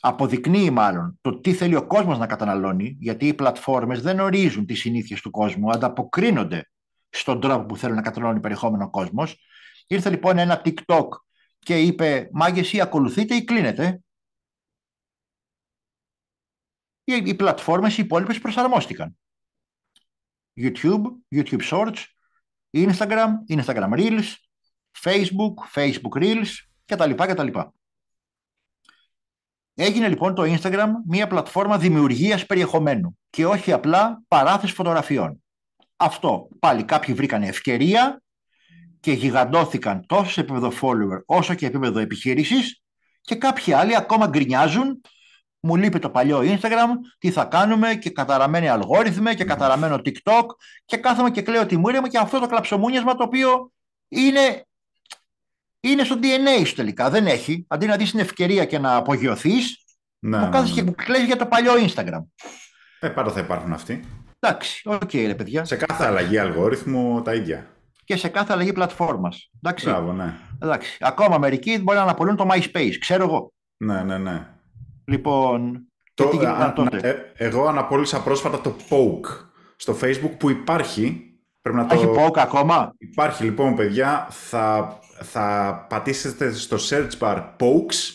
αποδεικνύει μάλλον το τι θέλει ο κόσμος να καταναλώνει, γιατί οι πλατφόρμες δεν ορίζουν τις συνήθειες του κόσμου, ανταποκρίνονται στον τρόπο που θέλουν να καταναλώνει περιεχόμενο ο κόσμος. Ήρθε λοιπόν ένα TikTok και είπε «Μάγες ή ακολουθείτε ή κλείνετε». Οι, οι πλατφόρμες οι υπόλοιπες προσαρμόστηκαν. YouTube, YouTube Shorts, Instagram, Instagram Reels, Facebook, Facebook Reels κτλ. Έγινε λοιπόν το Instagram μια πλατφόρμα δημιουργίας περιεχομένου και όχι απλά παράθεση φωτογραφιών. Αυτό πάλι κάποιοι βρήκαν ευκαιρία και γιγαντώθηκαν τόσο σε επίπεδο follower όσο και επίπεδο επιχείρησης. και κάποιοι άλλοι ακόμα γκρινιάζουν μου λείπει το παλιό Instagram, τι θα κάνουμε και καταραμένοι αλγόριθμοι και καταραμένο TikTok και κάθομαι και κλαίω τη μου και αυτό το κλαψομούνιασμα το οποίο είναι είναι στο DNA σου τελικά. Δεν έχει. Αντί να δεις την ευκαιρία και να απογειωθείς, ναι, μου ναι, κάθεσαι ναι, και ναι. για το παλιό Instagram. Ε, πάντα θα υπάρχουν αυτοί. Εντάξει, οκ, okay, ρε παιδιά. Σε κάθε αλλαγή αλγόριθμου τα ίδια. Και σε κάθε αλλαγή πλατφόρμας. Εντάξει. Μπράβο, ναι. Εντάξει. Ακόμα μερικοί μπορεί να αναπολούν το MySpace, ξέρω εγώ. Ναι, ναι, ναι. Λοιπόν. Το, και τι α, τότε. Ε, εγώ αναπόλυσα πρόσφατα το Poke στο Facebook που υπάρχει. Πρέπει να το... Έχει Poke ακόμα. Υπάρχει λοιπόν, παιδιά. Θα θα πατήσετε στο search bar pokes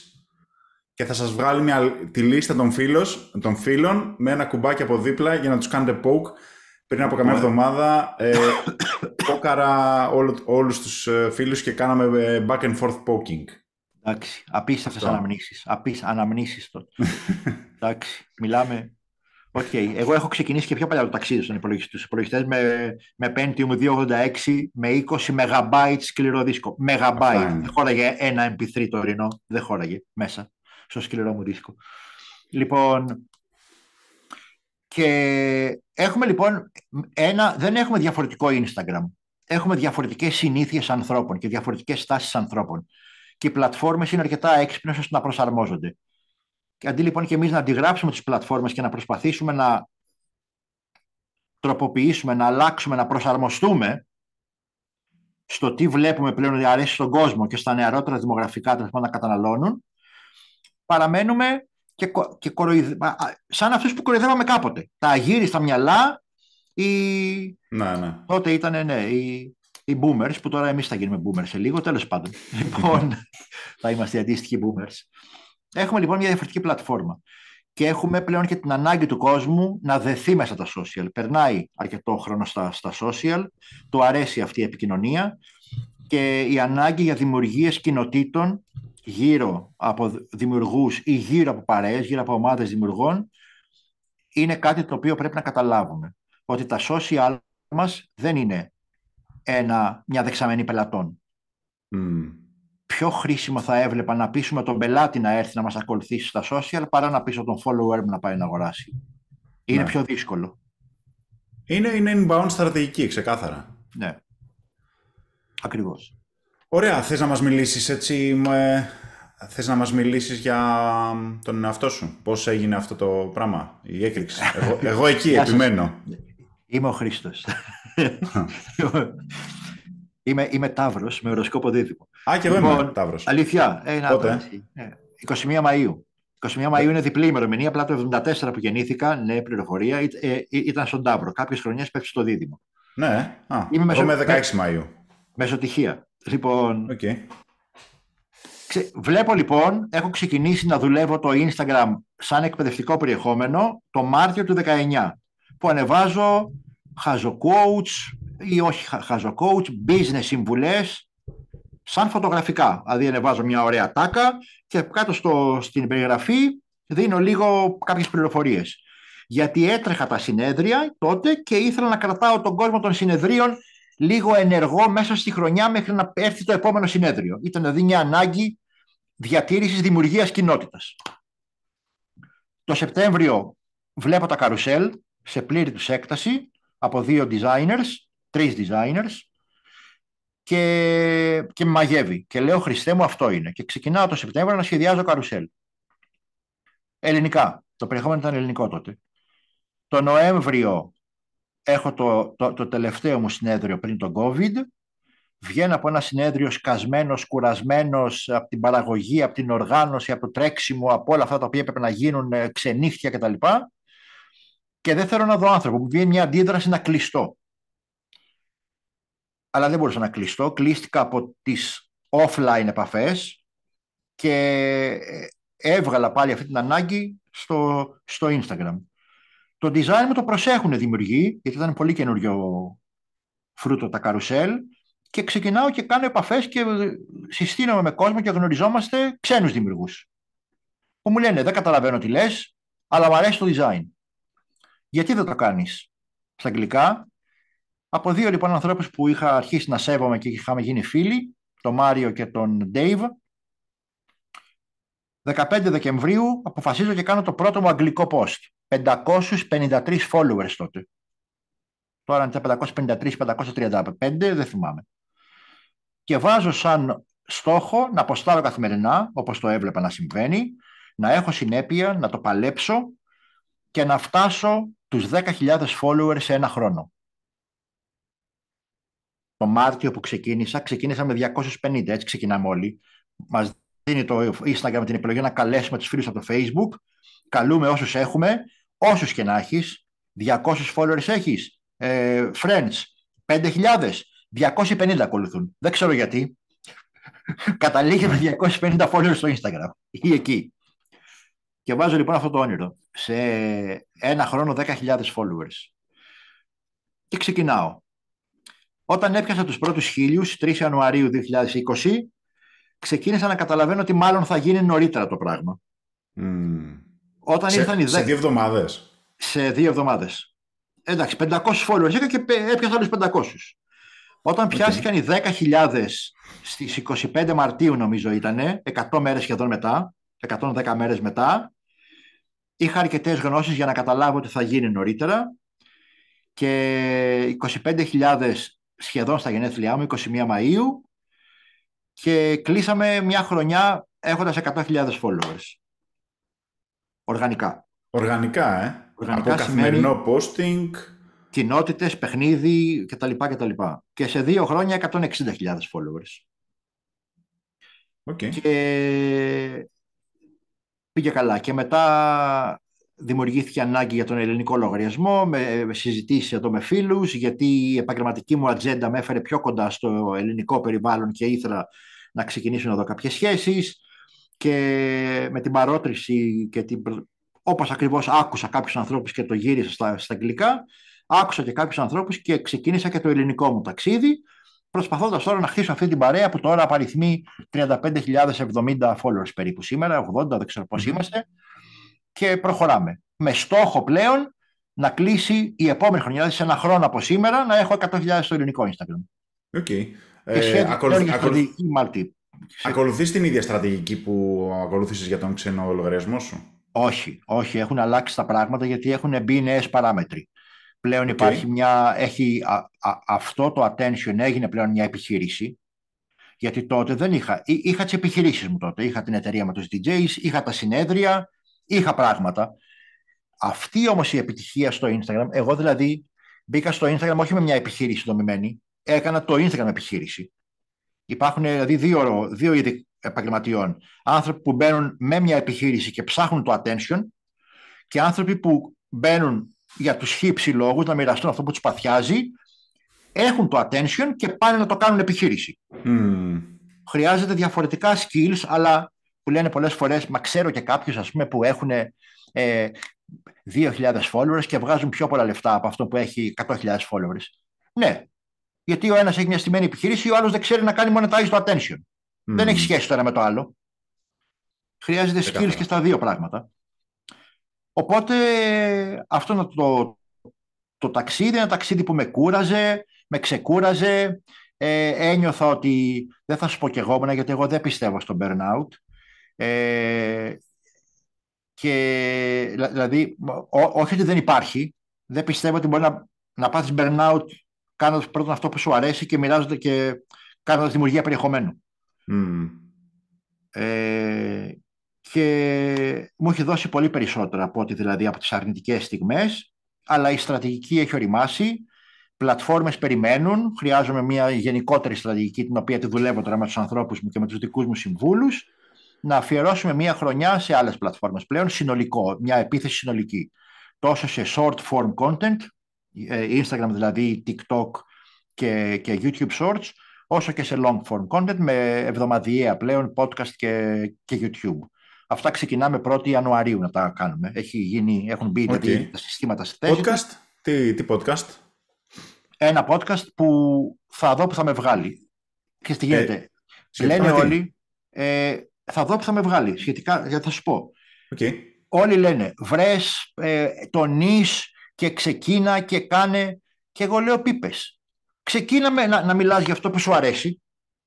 και θα σας βγάλει μια, τη λίστα των, φίλος, των φίλων με ένα κουμπάκι από δίπλα για να τους κάνετε poke. Πριν από καμιά ναι. εβδομάδα ε, πόκαρα όλου, όλους τους ε, φίλους και κάναμε ε, back and forth poking. Εντάξει, απίστευτες αναμνήσεις. Απίστευτες αναμνήσεις τον Εντάξει, μιλάμε Οκ, Εγώ έχω ξεκινήσει και πιο παλιά το ταξίδι στον υπολογιστή. Τους υπολογιστές με, με Pentium 286 με 20 MB σκληρό δίσκο. MB. Δεν χώραγε ένα MP3 το ορεινό. Δεν χώραγε μέσα στο σκληρό μου δίσκο. Λοιπόν. Και έχουμε λοιπόν ένα. Δεν έχουμε διαφορετικό Instagram. Έχουμε διαφορετικές συνήθειες ανθρώπων και διαφορετικές τάσει ανθρώπων. Και οι πλατφόρμες είναι αρκετά έξυπνες ώστε να προσαρμόζονται. Και αντί λοιπόν και εμείς να αντιγράψουμε τις πλατφόρμες και να προσπαθήσουμε να τροποποιήσουμε, να αλλάξουμε, να προσαρμοστούμε στο τι βλέπουμε πλέον ότι αρέσει στον κόσμο και στα νεαρότερα δημογραφικά να καταναλώνουν, παραμένουμε και, κο, και σαν αυτούς που κοροϊδεύαμε κάποτε. Τα αγύρι στα μυαλά, οι... Ναι, ναι. τότε ήταν ναι, οι, οι boomers, που τώρα εμείς θα γίνουμε boomers σε λίγο, τέλος πάντων. λοιπόν, θα είμαστε οι αντίστοιχοι boomers. Έχουμε λοιπόν μια διαφορετική πλατφόρμα. Και έχουμε πλέον και την ανάγκη του κόσμου να δεθεί μέσα τα social. Περνάει αρκετό χρόνο στα, στα social, του αρέσει αυτή η επικοινωνία και η ανάγκη για δημιουργίες κοινοτήτων γύρω από δημιουργούς ή γύρω από παρέες, γύρω από ομάδες δημιουργών, είναι κάτι το οποίο πρέπει να καταλάβουμε. Ότι τα social μας δεν είναι ένα, μια δεξαμενή πελατών πιο χρήσιμο θα έβλεπα να πείσουμε τον πελάτη να έρθει να μας ακολουθήσει στα social παρά να πείσω τον follower μου να πάει να αγοράσει. Είναι ναι. πιο δύσκολο. Είναι, είναι inbound στρατηγική, ξεκάθαρα. Ναι. Ακριβώς. Ωραία. Θες να μας μιλήσεις έτσι... Με... Θες να μας μιλήσεις για τον εαυτό σου. Πώς έγινε αυτό το πράγμα, η έκρηξη. Εγώ, εγώ εκεί επιμένω. Είμαι ο Χρήστος. είμαι, είμαι Ταύρος με οροσκόπο δίδυμο. Α, και εγώ λοιπόν, είμαι Ταύρος. Αλήθεια. Ε, να, 21 ε, Μαΐου. 21 Μαΐου είναι διπλή ημερομηνία, απλά το 74 που γεννήθηκα, ναι, πληροφορία, ε, ήταν στον Ταύρο. Κάποιες χρονιές πέφτει στο δίδυμο. Ναι, α, Είμαι με 16 Μαΐου. Μεσοτυχία. Λοιπόν, okay. ξε... βλέπω λοιπόν, έχω ξεκινήσει να δουλεύω το Instagram σαν εκπαιδευτικό περιεχόμενο το Μάρτιο του 19, που ανεβάζω χαζοκόουτς ή όχι χαζοκόουτς, business συμβουλές, σαν φωτογραφικά. Δηλαδή ανεβάζω μια ωραία τάκα και κάτω στο, στην περιγραφή δίνω λίγο κάποιες πληροφορίες. Γιατί έτρεχα τα συνέδρια τότε και ήθελα να κρατάω τον κόσμο των συνεδρίων λίγο ενεργό μέσα στη χρονιά μέχρι να έρθει το επόμενο συνέδριο. Ήταν δηλαδή μια ανάγκη διατήρησης δημιουργίας κοινότητας. Το Σεπτέμβριο βλέπω τα καρουσέλ σε πλήρη τους έκταση από δύο designers, τρεις designers, και, και μαγεύει. Και λέω Χριστέ μου αυτό είναι. Και ξεκινάω το Σεπτέμβριο να σχεδιάζω καρουσέλ. Ελληνικά. Το περιεχόμενο ήταν ελληνικό τότε. Το Νοέμβριο έχω το, το, το τελευταίο μου συνέδριο πριν τον COVID. Βγαίνω από ένα συνέδριο σκασμένος, κουρασμένος από την παραγωγή, από την οργάνωση, από το τρέξιμο, από όλα αυτά τα οποία έπρεπε να γίνουν ε, ξενύχτια κτλ. Και, δεν θέλω να δω άνθρωπο που βγαίνει μια αντίδραση να κλειστώ αλλά δεν μπορούσα να κλειστώ. Κλείστηκα από τις offline επαφές και ε, έβγαλα πάλι αυτή την ανάγκη στο, στο Instagram. Το design μου το προσέχουν δημιουργοί, γιατί ήταν πολύ καινούριο φρούτο τα καρουσέλ και ξεκινάω και κάνω επαφές και ε, συστήνομαι με κόσμο και γνωριζόμαστε ξένους δημιουργούς. Που μου λένε, δεν καταλαβαίνω τι λες, αλλά μου αρέσει το design. Γιατί δεν το κάνεις στα αγγλικά, από δύο λοιπόν ανθρώπους που είχα αρχίσει να σέβομαι και είχαμε γίνει φίλοι, τον Μάριο και τον Ντέιβ, 15 Δεκεμβρίου αποφασίζω και κάνω το πρώτο μου αγγλικό post. 553 followers τότε. Τώρα Τώρα τα 553 553-535, δεν θυμάμαι. Και βάζω σαν στόχο να αποστάρω καθημερινά, όπως το έβλεπα να συμβαίνει, να έχω συνέπεια, να το παλέψω και να φτάσω τους 10.000 followers σε ένα χρόνο το Μάρτιο που ξεκίνησα, ξεκίνησα με 250, έτσι ξεκινάμε όλοι. Μας δίνει το Instagram την επιλογή να καλέσουμε τους φίλους από το Facebook, καλούμε όσους έχουμε, όσους και να έχεις, 200 followers έχεις, ε, friends, 5.000, 250 ακολουθούν. Δεν ξέρω γιατί. Καταλήγει με 250 followers στο Instagram ή εκεί. Και βάζω λοιπόν αυτό το όνειρο. Σε ένα χρόνο 10.000 followers. Και ξεκινάω. Όταν έπιασα τους πρώτους χίλιους, 3 Ιανουαρίου 2020, ξεκίνησα να καταλαβαίνω ότι μάλλον θα γίνει νωρίτερα το πράγμα. Mm. Όταν σε, ήρθαν Σε δύο εβδομάδες. Σε δύο εβδομάδες. Εντάξει, 500 followers είχα και έπιασα άλλους 500. Όταν okay. πιάστηκαν οι 10.000 στις 25 Μαρτίου νομίζω ήταν 100 μέρες σχεδόν μετά, 110 μέρες μετά, είχα αρκετές γνώσεις για να καταλάβω ότι θα γίνει νωρίτερα και 25.000 σχεδόν στα γενέθλιά μου, 21 Μαΐου και κλείσαμε μια χρονιά έχοντας 100.000 followers. Οργανικά. Οργανικά, ε. Οργανικά Από καθημερινό posting. Κοινότητες, παιχνίδι κτλ. Και σε δύο χρόνια 160.000 followers. Okay. Και πήγε καλά. Και μετά δημιουργήθηκε ανάγκη για τον ελληνικό λογαριασμό, με συζητήσεις εδώ με φίλους, γιατί η επαγγελματική μου ατζέντα με έφερε πιο κοντά στο ελληνικό περιβάλλον και ήθελα να ξεκινήσουν εδώ κάποιες σχέσεις. και με την παρότριση και την... όπως άκουσα κάποιους ανθρώπους και το γύρισα στα, στα αγγλικά, άκουσα και κάποιους ανθρώπους και ξεκίνησα και το ελληνικό μου ταξίδι, προσπαθώντας τώρα να χτίσω αυτή την παρέα που τώρα απαριθμεί 35.070 followers περίπου σήμερα, 80 δεν ξερω πώς πώς και προχωράμε. Με στόχο πλέον να κλείσει η επόμενη χρονιά, δηλαδή σε ένα χρόνο από σήμερα, να έχω 100.000 στο ελληνικό Instagram. Οκ. Okay. Ε, ακολουθείς την ίδια στρατηγική που ακολούθησες για τον ξένο λογαριασμό σου. Όχι, όχι, έχουν αλλάξει τα πράγματα γιατί έχουν μπει νέες παράμετροι. Πλέον okay. υπάρχει μια, έχει α, α, αυτό το attention έγινε πλέον μια επιχείρηση. Γιατί τότε δεν είχα, είχα τις επιχειρήσεις μου τότε. Είχα την εταιρεία με τους DJs, είχα τα συνέδρια, Είχα πράγματα. Αυτή όμως η επιτυχία στο Instagram, εγώ δηλαδή μπήκα στο Instagram όχι με μια επιχείρηση δομημένη, έκανα το Instagram επιχείρηση. Υπάρχουν δηλαδή δύο, δύο είδη επαγγελματιών. Άνθρωποι που μπαίνουν με μια επιχείρηση και ψάχνουν το attention και άνθρωποι που μπαίνουν για τους χύψη λόγους να μοιραστούν αυτό που τους παθιάζει, έχουν το attention και πάνε να το κάνουν επιχείρηση. Χρειάζεται διαφορετικά skills, αλλά που λένε πολλές φορές, μα ξέρω και κάποιους ας πούμε, που έχουν ε, 2.000 followers και βγάζουν πιο πολλά λεφτά από αυτό που έχει 100.000 followers. Ναι, γιατί ο ένας έχει μια στημένη επιχείρηση, ο άλλος δεν ξέρει να κάνει monetize το attention. Δεν έχει σχέση το ένα με το άλλο. Χρειάζεται skills και στα δύο πράγματα. Οπότε αυτό το, το, το ταξίδι ένα ταξίδι που με κούραζε, με ξεκούραζε, ε, ένιωθα ότι δεν θα σου πω και εγώ γιατί εγώ δεν πιστεύω στο burnout. Ε, και δηλαδή, ό, όχι ότι δεν υπάρχει, δεν πιστεύω ότι μπορεί να, να πάθεις burnout κάνοντας πρώτον αυτό που σου αρέσει και μοιράζονται και κάνοντας δημιουργία περιεχομένου. Mm. Ε, και μου έχει δώσει πολύ περισσότερα από ό,τι δηλαδή από τις αρνητικές στιγμές αλλά η στρατηγική έχει οριμάσει πλατφόρμες περιμένουν χρειάζομαι μια γενικότερη στρατηγική την οποία τη δουλεύω τώρα με τους ανθρώπους μου και με τους δικούς μου συμβούλους να αφιερώσουμε μία χρονιά σε άλλες πλατφόρμες πλέον, συνολικό, μια επίθεση συνολική. Τόσο σε short form content, ε, Instagram δηλαδή, TikTok και, και YouTube Shorts, όσο και σε long form content με εβδομαδιαία πλέον podcast και, και YouTube. Αυτά ξεκινάμε 1η Ιανουαρίου να τα κάνουμε. Έχει γίνει, έχουν μπει okay. Δηλαδή τα συστήματα στη Podcast, τι, τι podcast? Ένα podcast που θα δω που θα με βγάλει. Και τι ε, γίνεται. Λένε όλοι, ε, θα δω που θα με βγάλει σχετικά, γιατί θα σου πω. Okay. Όλοι λένε βρες, ε, και ξεκίνα και κάνε και εγώ λέω πίπες. ξεκίναμε να, να μιλάς για αυτό που σου αρέσει,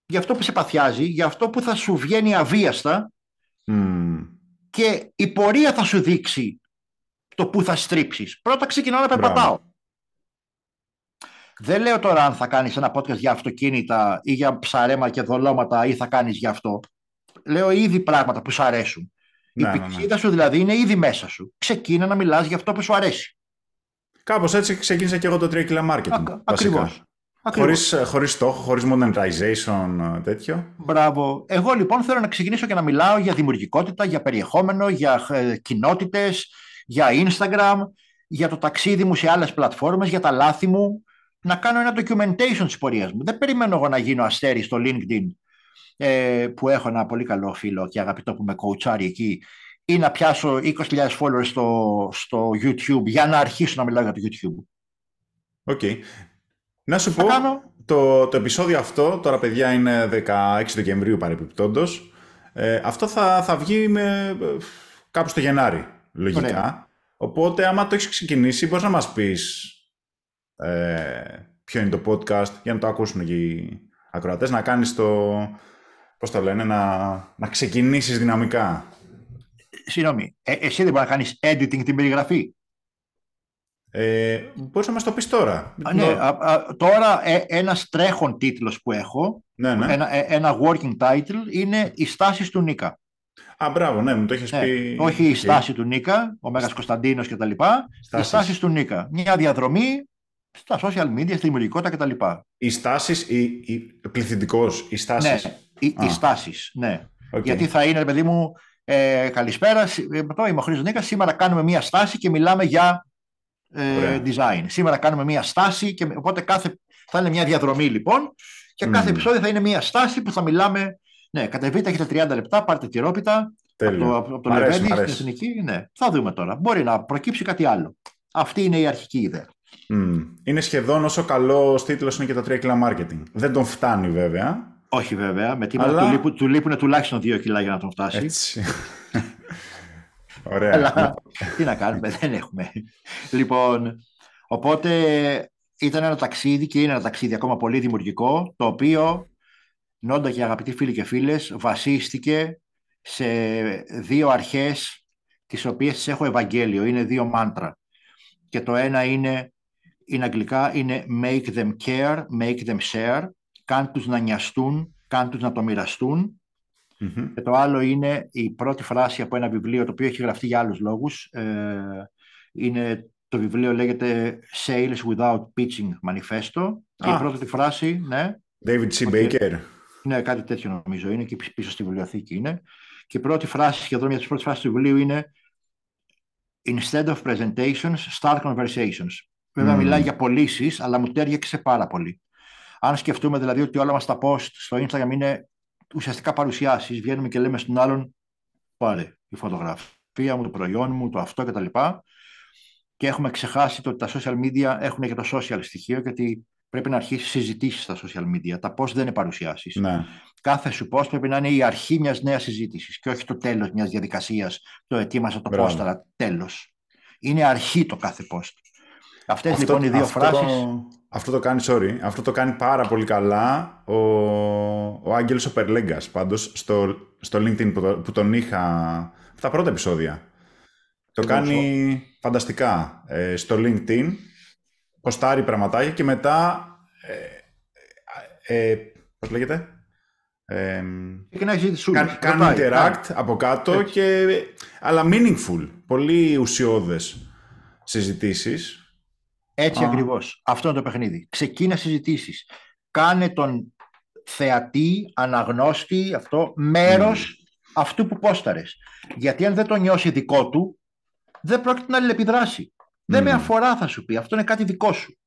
για αυτό που σε παθιάζει, για αυτό που θα σου βγαίνει αβίαστα και η πορεία θα σου δείξει το που θα στρίψεις. Πρώτα ξεκινάω να περπατάω. Δεν λέω τώρα αν θα κάνεις ένα podcast για αυτοκίνητα ή για ψαρέμα και δολώματα ή θα κάνεις για αυτό λέω ήδη πράγματα που σου αρέσουν. Ναι, η ναι, πηξίδα ναι. σου δηλαδή είναι ήδη μέσα σου. Ξεκίνα να μιλάς για αυτό που σου αρέσει. Κάπως έτσι ξεκίνησα και εγώ το 3 k marketing. Ακριβώ. Χωρί στόχο, χωρίς monetization ε, τέτοιο. Μπράβο. Εγώ λοιπόν θέλω να ξεκινήσω και να μιλάω για δημιουργικότητα, για περιεχόμενο, για ε, κοινότητες, για Instagram, για το ταξίδι μου σε άλλες πλατφόρμες, για τα λάθη μου. Να κάνω ένα documentation της πορείας μου. Δεν περιμένω εγώ να γίνω αστέρι στο LinkedIn ε, που έχω ένα πολύ καλό φίλο και αγαπητό που με κοουτσάρει εκεί ή να πιάσω 20.000 followers στο, στο YouTube για να αρχίσω να μιλάω για το YouTube. Οκ. Okay. Να σου πω, το, το επεισόδιο αυτό, τώρα παιδιά είναι 16 Δεκεμβρίου παρεπιπτόντος, ε, αυτό θα, θα βγει με, κάπου στο Γενάρη, λογικά. Οπότε, άμα το έχεις ξεκινήσει, μπορείς να μας πεις ε, ποιο είναι το podcast για να το ακούσουν και οι ακροατές, να κάνεις το, πώς το λένε, να, να ξεκινήσεις δυναμικά. Συγγνώμη, ε, εσύ δεν μπορεί να κάνεις editing την περιγραφή. Ε, μπορείς να μας το πεις τώρα. Α, ναι, τώρα ε, ένας τρέχον τίτλος που έχω, ναι, ναι. Ένα, ε, ένα working title, είναι «Η στάση του Νίκα». Α, μπράβο, ναι, μου το έχεις ναι, πει. Όχι η στάση του Νίκα, ο Μέγας Κωνσταντίνος κτλ. Οι στάσεις του Νίκα. Μια διαδρομή στα social media, στη δημιουργικότητα κτλ. Οι στάσεις, η, η, πληθυντικός, οι στάσεις. Ναι οι, οι στάσεις. Ναι. Γιατί θα είναι, παιδί μου, ε, καλησπέρα. Ε, το είμαι ο Χρήστο Νίκα. Σήμερα κάνουμε μία στάση και μιλάμε για ε, design. Σήμερα κάνουμε μία στάση. Και, οπότε κάθε, θα είναι μία διαδρομή λοιπόν. Και κάθε επεισόδιο θα είναι μία στάση που θα μιλάμε. Ναι, κατεβείτε, έχετε 30 λεπτά, πάρτε τη Τέλειο. Από το, από στην Εθνική. Ναι, θα δούμε τώρα. Μπορεί να προκύψει κάτι άλλο. Αυτή είναι η αρχική ιδέα. Mm. Είναι σχεδόν όσο καλό τίτλος είναι και τα 3 κιλά marketing. Δεν τον φτάνει βέβαια, όχι βέβαια, με τίποτα Αλλά... του, λείπουν, του λείπουν τουλάχιστον δύο κιλά για να τον φτάσει. Έτσι. Ωραία. Λοιπόν. τι να κάνουμε, δεν έχουμε. Λοιπόν, οπότε ήταν ένα ταξίδι και είναι ένα ταξίδι ακόμα πολύ δημιουργικό, το οποίο, νόντα και αγαπητοί φίλοι και φίλες, βασίστηκε σε δύο αρχές τις οποίες έχω Ευαγγέλιο. Είναι δύο μάντρα. Και το ένα είναι, είναι αγγλικά, είναι make them care, make them share κάν τους να νοιαστούν, κάν τους να το μοιραστουν Και το άλλο είναι η πρώτη φράση από ένα βιβλίο το οποίο έχει γραφτεί για άλλους λόγους. Ε, είναι, το βιβλίο λέγεται Sales Without Pitching Manifesto. Και η πρώτη φράση, ναι. David C. Baker. Ναι, κάτι τέτοιο νομίζω είναι και πίσω στη βιβλιοθήκη είναι. Και η πρώτη φράση, σχεδόν μια της πρώτης φράσης του βιβλίου είναι Instead of presentations, start conversations. Βέβαια, μιλάει για πωλήσεις, αλλά μου τέριαξε πάρα πολύ. Αν σκεφτούμε δηλαδή ότι όλα μας τα post στο Instagram είναι ουσιαστικά παρουσιάσεις, βγαίνουμε και λέμε στον άλλον πάρε η φωτογραφία μου, το προϊόν μου, το αυτό κτλ. Και έχουμε ξεχάσει το ότι τα social media έχουν και το social στοιχείο και ότι πρέπει να αρχίσεις συζητήσεις στα social media. Τα post δεν είναι παρουσιάσεις. Ναι. Κάθε σου post πρέπει να είναι η αρχή μιας νέας συζήτησης και όχι το τέλος μιας διαδικασίας. Το ετοίμασα το post, αλλά τέλος. Είναι αρχή το κάθε post. Αυτές λοιπόν οι δύο φράσεις. Αυτό το κάνει, sorry, αυτό το κάνει πάρα πολύ καλά ο, ο Άγγελος ο Περλέγκας, πάντως, στο, στο LinkedIn που, τον είχα τα πρώτα επεισόδια. Το κάνει φανταστικά ε, στο LinkedIn, ποστάρει πραγματάκια και μετά, ε, ε, ε πώς λέγεται, ε, και να έχει κάνει πάει, interact ναι. από κάτω, και, αλλά meaningful, πολύ ουσιώδες συζητήσεις έτσι ακριβώ, ακριβώς. Αυτό είναι το παιχνίδι. Ξεκίνα συζητήσεις. Κάνε τον θεατή, αναγνώστη, αυτό, μέρος ναι. αυτού που πόσταρες. Γιατί αν δεν το νιώσει δικό του, δεν πρόκειται να αλληλεπιδράσει. Δεν με ναι. αφορά θα σου πει. Αυτό είναι κάτι δικό σου.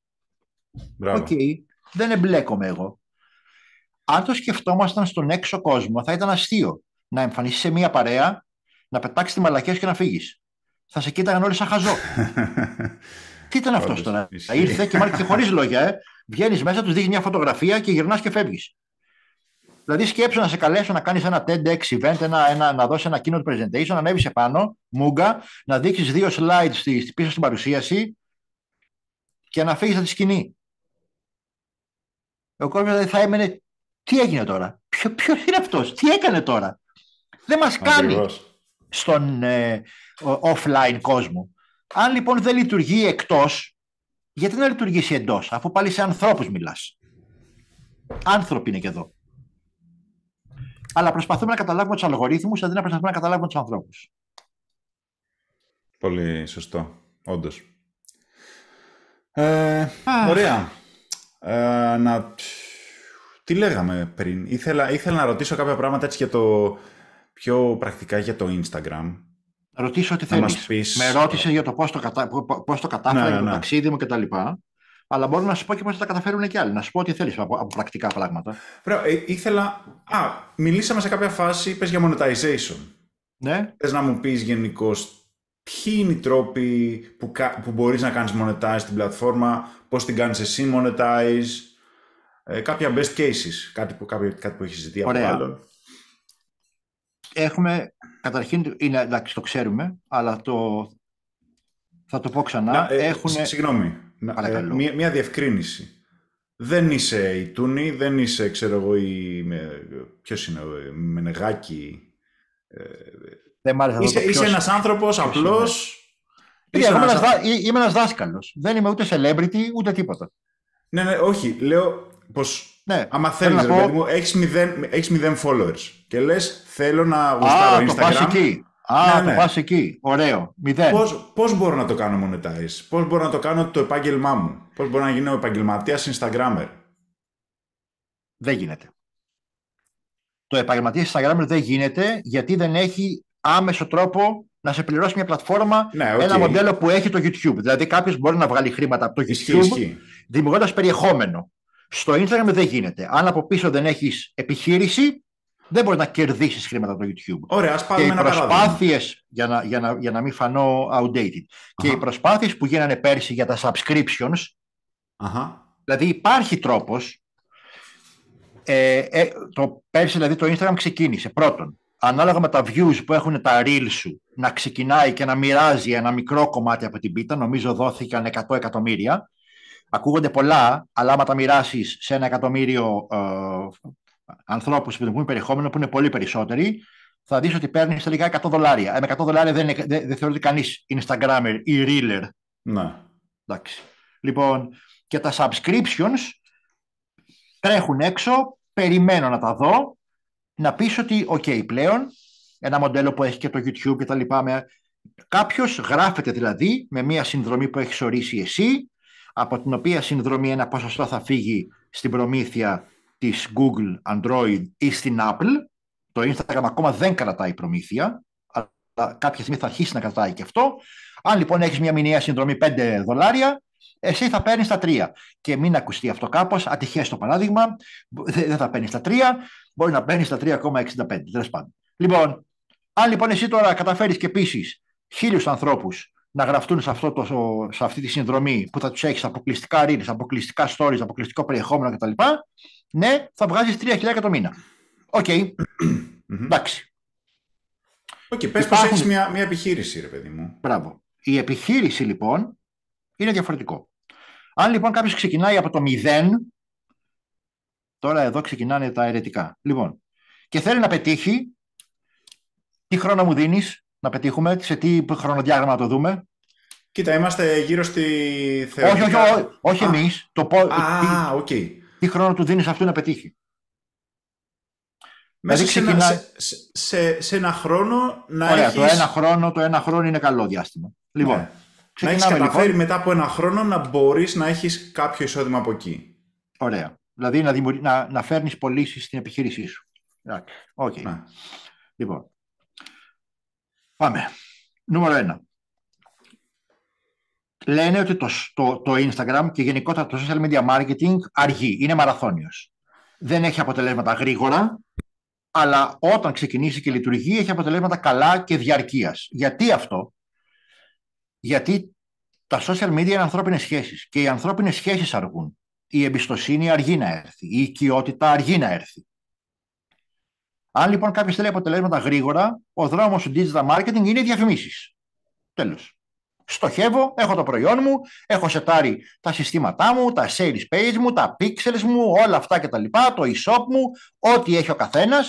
Οκ. Okay. Δεν εμπλέκομαι εγώ. Αν το σκεφτόμασταν στον έξω κόσμο, θα ήταν αστείο να εμφανίσεις σε μία παρέα, να πετάξεις τη μαλακία και να φύγεις. Θα σε κοίταγαν όλοι σαν χαζό. Τι ήταν αυτό τώρα. Ισχύει. Ήρθε και μάλιστα χωρίς λόγια. Ε. Βγαίνεις μέσα, τους δείχνεις μια φωτογραφία και γυρνάς και φεύγεις. Δηλαδή σκέψω να σε καλέσω να κάνεις ένα TEDx event, ένα, ένα, να δώσεις ένα keynote presentation, να ανέβεις επάνω, μούγκα, να δείξεις δύο slides στη, πίσω στην παρουσίαση και να φύγεις από τη σκηνή. Ο κόσμος δηλαδή θα έμενε. Τι έγινε τώρα, Ποιο είναι αυτός, τι έκανε τώρα. Δεν μας κάνει στον ε, offline κόσμο. Αν λοιπόν δεν λειτουργεί εκτός, γιατί να λειτουργήσει εντός, αφού πάλι σε ανθρώπους μιλάς. Άνθρωποι είναι και εδώ. Αλλά προσπαθούμε να καταλάβουμε τους αλγορίθμους αντί να προσπαθούμε να καταλάβουμε τους ανθρώπους. Πολύ σωστό, όντως. Ε, ωραία. Ε, να... Τι λέγαμε πριν. Ήθελα, ήθελα να ρωτήσω κάποια πράγματα έτσι για το πιο πρακτικά για το Instagram ρωτήσω ό,τι θέλεις. Πεις... Με ρώτησε για το πώς το, κατα... το κατάφερα, ναι, το ναι. ταξίδι μου κτλ. Αλλά μπορώ να σου πω και πώς θα τα καταφέρουν και άλλοι. Να σου πω ό,τι θέλεις από, από πρακτικά πράγματα. Πρέ, ε, ήθελα... Α, μιλήσαμε σε κάποια φάση, είπε για monetization. Ναι. Θες να μου πεις γενικώ ποιοι είναι οι τρόποι που, που μπορείς να κάνεις monetize την πλατφόρμα, πώς την κάνεις εσύ monetize, ε, κάποια best cases, κάτι που, κάτι που έχεις από άλλον έχουμε, καταρχήν, είναι, εντάξει, το ξέρουμε, αλλά το, θα το πω ξανά. Ε, έχουν... Συγγνώμη, ε, μια, μια διευκρίνηση. Δεν είσαι η Τούνη, δεν είσαι, ξέρω εγώ, η... Με, ποιος είναι, ο Μενεγάκη. Ε, δεν μ' είσαι, ποιος... είσαι ένας άνθρωπος απλός. Είσαι Είμαι ένας δάσκαλος. Δεν είμαι ούτε celebrity, ούτε τίποτα. Ναι, ναι, όχι. Λέω πως ναι. Άμα θέλει, ρε πω... έχει 0 followers και λες, θέλω να γουστάρω Instagram. εκεί. Α, ναι, το ναι. εκεί. Ωραίο. Μηδέν. Πώς, πώς μπορώ να το κάνω monetize, Πώς μπορώ να το κάνω το επάγγελμά μου, Πώς μπορώ να γίνω επαγγελματίας Instagrammer. Δεν γίνεται. Το επαγγελματίας Instagrammer δεν γίνεται γιατί δεν έχει άμεσο τρόπο να σε πληρώσει μια πλατφόρμα ναι, ένα μοντέλο που έχει το YouTube. Δηλαδή κάποιος μπορεί να βγάλει χρήματα από το YouTube δημιουργώντας περιεχόμενο. Στο Instagram δεν γίνεται. Αν από πίσω δεν έχεις επιχείρηση, δεν μπορείς να κερδίσεις χρήματα από το YouTube. Ωραία, ας πάμε και οι προσπάθειες, για να, για, να, για να μην φανώ outdated, και οι προσπάθειες που γίνανε πέρσι για τα subscriptions. Δηλαδή υπάρχει τρόπος. Ε, ε, το, πέρσι δηλαδή το Instagram ξεκίνησε πρώτον. Ανάλογα με τα views που έχουν τα reels σου, να ξεκινάει και να μοιράζει ένα μικρό κομμάτι από την πίτα, νομίζω δόθηκαν 100 εκατομμύρια, Ακούγονται πολλά, αλλά άμα τα μοιράσεις σε ένα εκατομμύριο ε, ανθρώπους που δημιουργούν περιεχόμενο, που είναι πολύ περισσότεροι, θα δεις ότι παίρνεις τελικά 100 δολάρια. Ε, με 100 δολάρια δεν, δεν, δεν θεωρείται κανείς Instagrammer ή Reeler. Ναι. Εντάξει. Λοιπόν, και τα subscriptions τρέχουν έξω, περιμένω να τα δω, να πεις ότι, ok, πλέον, ένα μοντέλο που έχει και το YouTube και τα λοιπά, με... γράφεται δηλαδή με μια συνδρομή που έχεις ορίσει εσύ, από την οποία συνδρομή ένα ποσοστό θα φύγει στην προμήθεια της Google, Android ή στην Apple. Το Instagram ακόμα δεν κρατάει προμήθεια, αλλά κάποια στιγμή θα αρχίσει να κρατάει και αυτό. Αν λοιπόν έχεις μια μηνιαία συνδρομή 5 δολάρια, εσύ θα παίρνεις τα 3. Και μην ακουστεί αυτό κάπως, ατυχές το παράδειγμα, δεν θα παίρνεις τα 3, μπορεί να παίρνεις τα 3,65. Τέλος πάντων. Λοιπόν, αν λοιπόν εσύ τώρα καταφέρεις και πείσεις χίλιους ανθρώπους να γραφτούν σε, αυτό το, σε αυτή τη συνδρομή που θα τους έχεις αποκλειστικά reels, αποκλειστικά stories, αποκλειστικό περιεχόμενο κτλ. Ναι, θα βγάζεις 3.000 το μήνα. Οκ. Okay. Εντάξει. Οκ, okay, πώ Υπάρχουν... πως μια, μια επιχείρηση, ρε παιδί μου. Μπράβο. Η επιχείρηση, λοιπόν, είναι διαφορετικό. Αν λοιπόν κάποιος ξεκινάει από το μηδέν, τώρα εδώ ξεκινάνε τα αιρετικά. Λοιπόν, και θέλει να πετύχει, τι χρόνο μου δίνεις, να πετύχουμε, σε τι χρονοδιάγραμμα το δούμε. Κοίτα, είμαστε γύρω στη θεωρία. Όχι, όχι, όχι εμείς. Το Α, οκ. Τι χρόνο του δίνεις αυτού να πετύχει. Μέσα δηλαδή, σε, ένα, σε, ένα χρόνο να Ωραία, έχεις... το ένα χρόνο, το ένα χρόνο είναι καλό διάστημα. Λοιπόν, ναι. Να έχεις καταφέρει λοιπόν. μετά από ένα χρόνο να μπορείς να έχεις κάποιο εισόδημα από εκεί. Ωραία. Δηλαδή να, δημιου... να, να φέρνεις πωλήσεις στην επιχείρησή σου. Okay. Ναι. Λοιπόν. Πάμε. Νούμερο ένα. Λένε ότι το, το, το Instagram και γενικότερα το social media marketing αργεί, είναι μαραθώνιος. Δεν έχει αποτελέσματα γρήγορα, αλλά όταν ξεκινήσει και λειτουργεί έχει αποτελέσματα καλά και διαρκείας. Γιατί αυτό? Γιατί τα social media είναι ανθρώπινες σχέσεις και οι ανθρώπινες σχέσεις αργούν. Η εμπιστοσύνη αργεί να έρθει, η οικειότητα αργεί να έρθει. Αν λοιπόν κάποιος θέλει αποτελέσματα γρήγορα, ο δρόμος του digital marketing είναι οι διαφημίσεις. Τέλος. Στοχεύω, έχω το προϊόν μου, έχω σετάρει τα συστήματά μου, τα sales page μου, τα pixels μου, όλα αυτά και τα το e-shop μου, ό,τι έχει ο καθένας,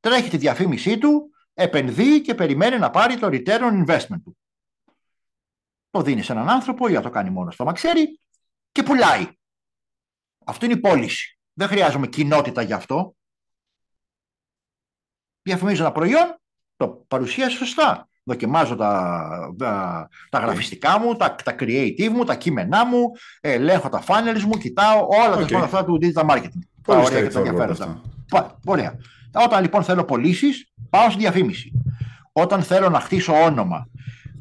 τρέχει τη διαφήμισή του, επενδύει και περιμένει να πάρει το return on investment του. Το δίνει σε έναν άνθρωπο ή το κάνει μόνος στο μαξέρι και πουλάει. αυτη είναι η πώληση. Δεν χρειάζομαι κοινότητα γι' αυτό διαφημίζω ένα προϊόν, το παρουσίασε σωστά. Δοκιμάζω τα, τα, γραφιστικά μου, τα, τα creative μου, τα κείμενά μου, ε, ελέγχω τα funnels μου, κοιτάω όλα okay. τα αυτά του digital marketing. Πολύ ωραία και τα ενδιαφέροντα. Ωραία. Όταν λοιπόν θέλω πωλήσεις, πάω στη διαφήμιση. Όταν θέλω να χτίσω όνομα,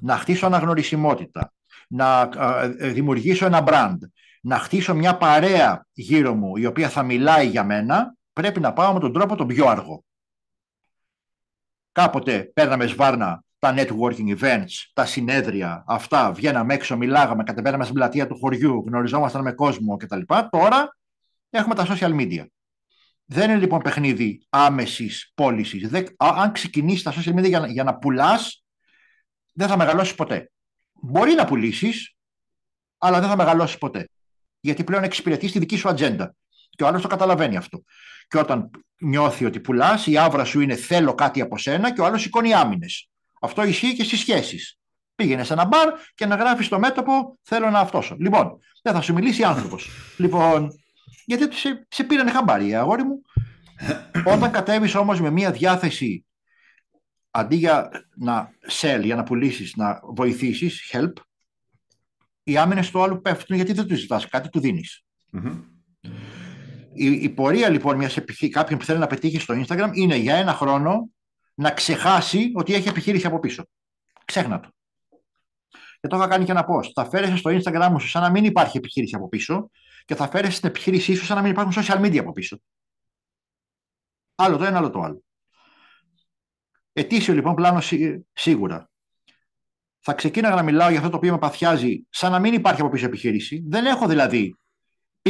να χτίσω αναγνωρισιμότητα, να ε, ε, δημιουργήσω ένα brand, να χτίσω μια παρέα γύρω μου η οποία θα μιλάει για μένα, πρέπει να πάω με τον τρόπο τον πιο αργό. Κάποτε παίρναμε σβάρνα τα networking events, τα συνέδρια, αυτά. Βγαίναμε έξω, μιλάγαμε, κατεβαίναμε στην πλατεία του χωριού, γνωριζόμασταν με κόσμο κτλ. Τώρα έχουμε τα social media. Δεν είναι λοιπόν παιχνίδι άμεσης πώλησης. Αν ξεκινήσεις τα social media για, για να πουλάς, δεν θα μεγαλώσεις ποτέ. Μπορεί να πουλήσεις, αλλά δεν θα μεγαλώσεις ποτέ. Γιατί πλέον εξυπηρετείς τη δική σου ατζέντα. Και ο άλλος το καταλαβαίνει αυτό. Και όταν νιώθει ότι πουλάς, η άβρα σου είναι θέλω κάτι από σένα και ο άλλος σηκώνει άμυνες. Αυτό ισχύει και στις σχέσεις. Πήγαινε σε ένα μπαρ και να γράφεις στο μέτωπο Θέλω να αυτόσω. Λοιπόν, δεν θα σου μιλήσει άνθρωπος. Λοιπόν, γιατί σε, σε πήρανε χαμπάρι, αγόρι μου. Όταν κατέβεις όμως με μια διάθεση αντί για να sell, για να πουλήσεις, να βοηθήσεις, help, οι άμυνες του άλλου πέφτουν γιατί δεν τους ζητάς κάτι, του δινει η, η πορεία λοιπόν μιας επιχει... κάποιον που θέλει να πετύχει στο Instagram είναι για ένα χρόνο να ξεχάσει ότι έχει επιχείρηση από πίσω. Ξέχνα το. Και το είχα κάνει και ένα post. Θα φέρεσαι στο Instagram σου σαν να μην υπάρχει επιχείρηση από πίσω και θα φέρεσαι στην επιχείρησή σου σαν να μην υπάρχουν social media από πίσω. Άλλο το ένα, άλλο το άλλο. Ετήσιο λοιπόν πλάνο σίγουρα. Θα ξεκίναγα να μιλάω για αυτό το οποίο με παθιάζει, σαν να μην υπάρχει από πίσω επιχείρηση. Δεν έχω δηλαδή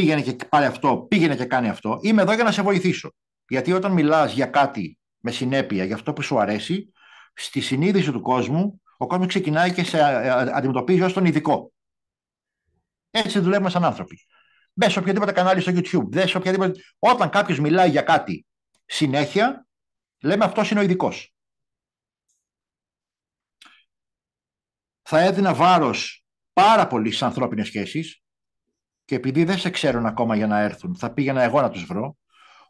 πήγαινε και πάρε αυτό, πήγαινε και κάνει αυτό. Είμαι εδώ για να σε βοηθήσω. Γιατί όταν μιλάς για κάτι με συνέπεια, για αυτό που σου αρέσει, στη συνείδηση του κόσμου, ο κόσμος ξεκινάει και σε ε, ε, αντιμετωπίζει ως τον ειδικό. Έτσι δουλεύουμε σαν άνθρωποι. Μπες σε οποιοδήποτε κανάλι στο YouTube, δες οποιαδήποτε... Όταν κάποιος μιλάει για κάτι συνέχεια, λέμε αυτός είναι ο ειδικός. Θα έδινα βάρος πάρα πολύ στις ανθρώπινες σχέσεις, και επειδή δεν σε ξέρουν ακόμα για να έρθουν, θα πήγαινα εγώ να τους βρω,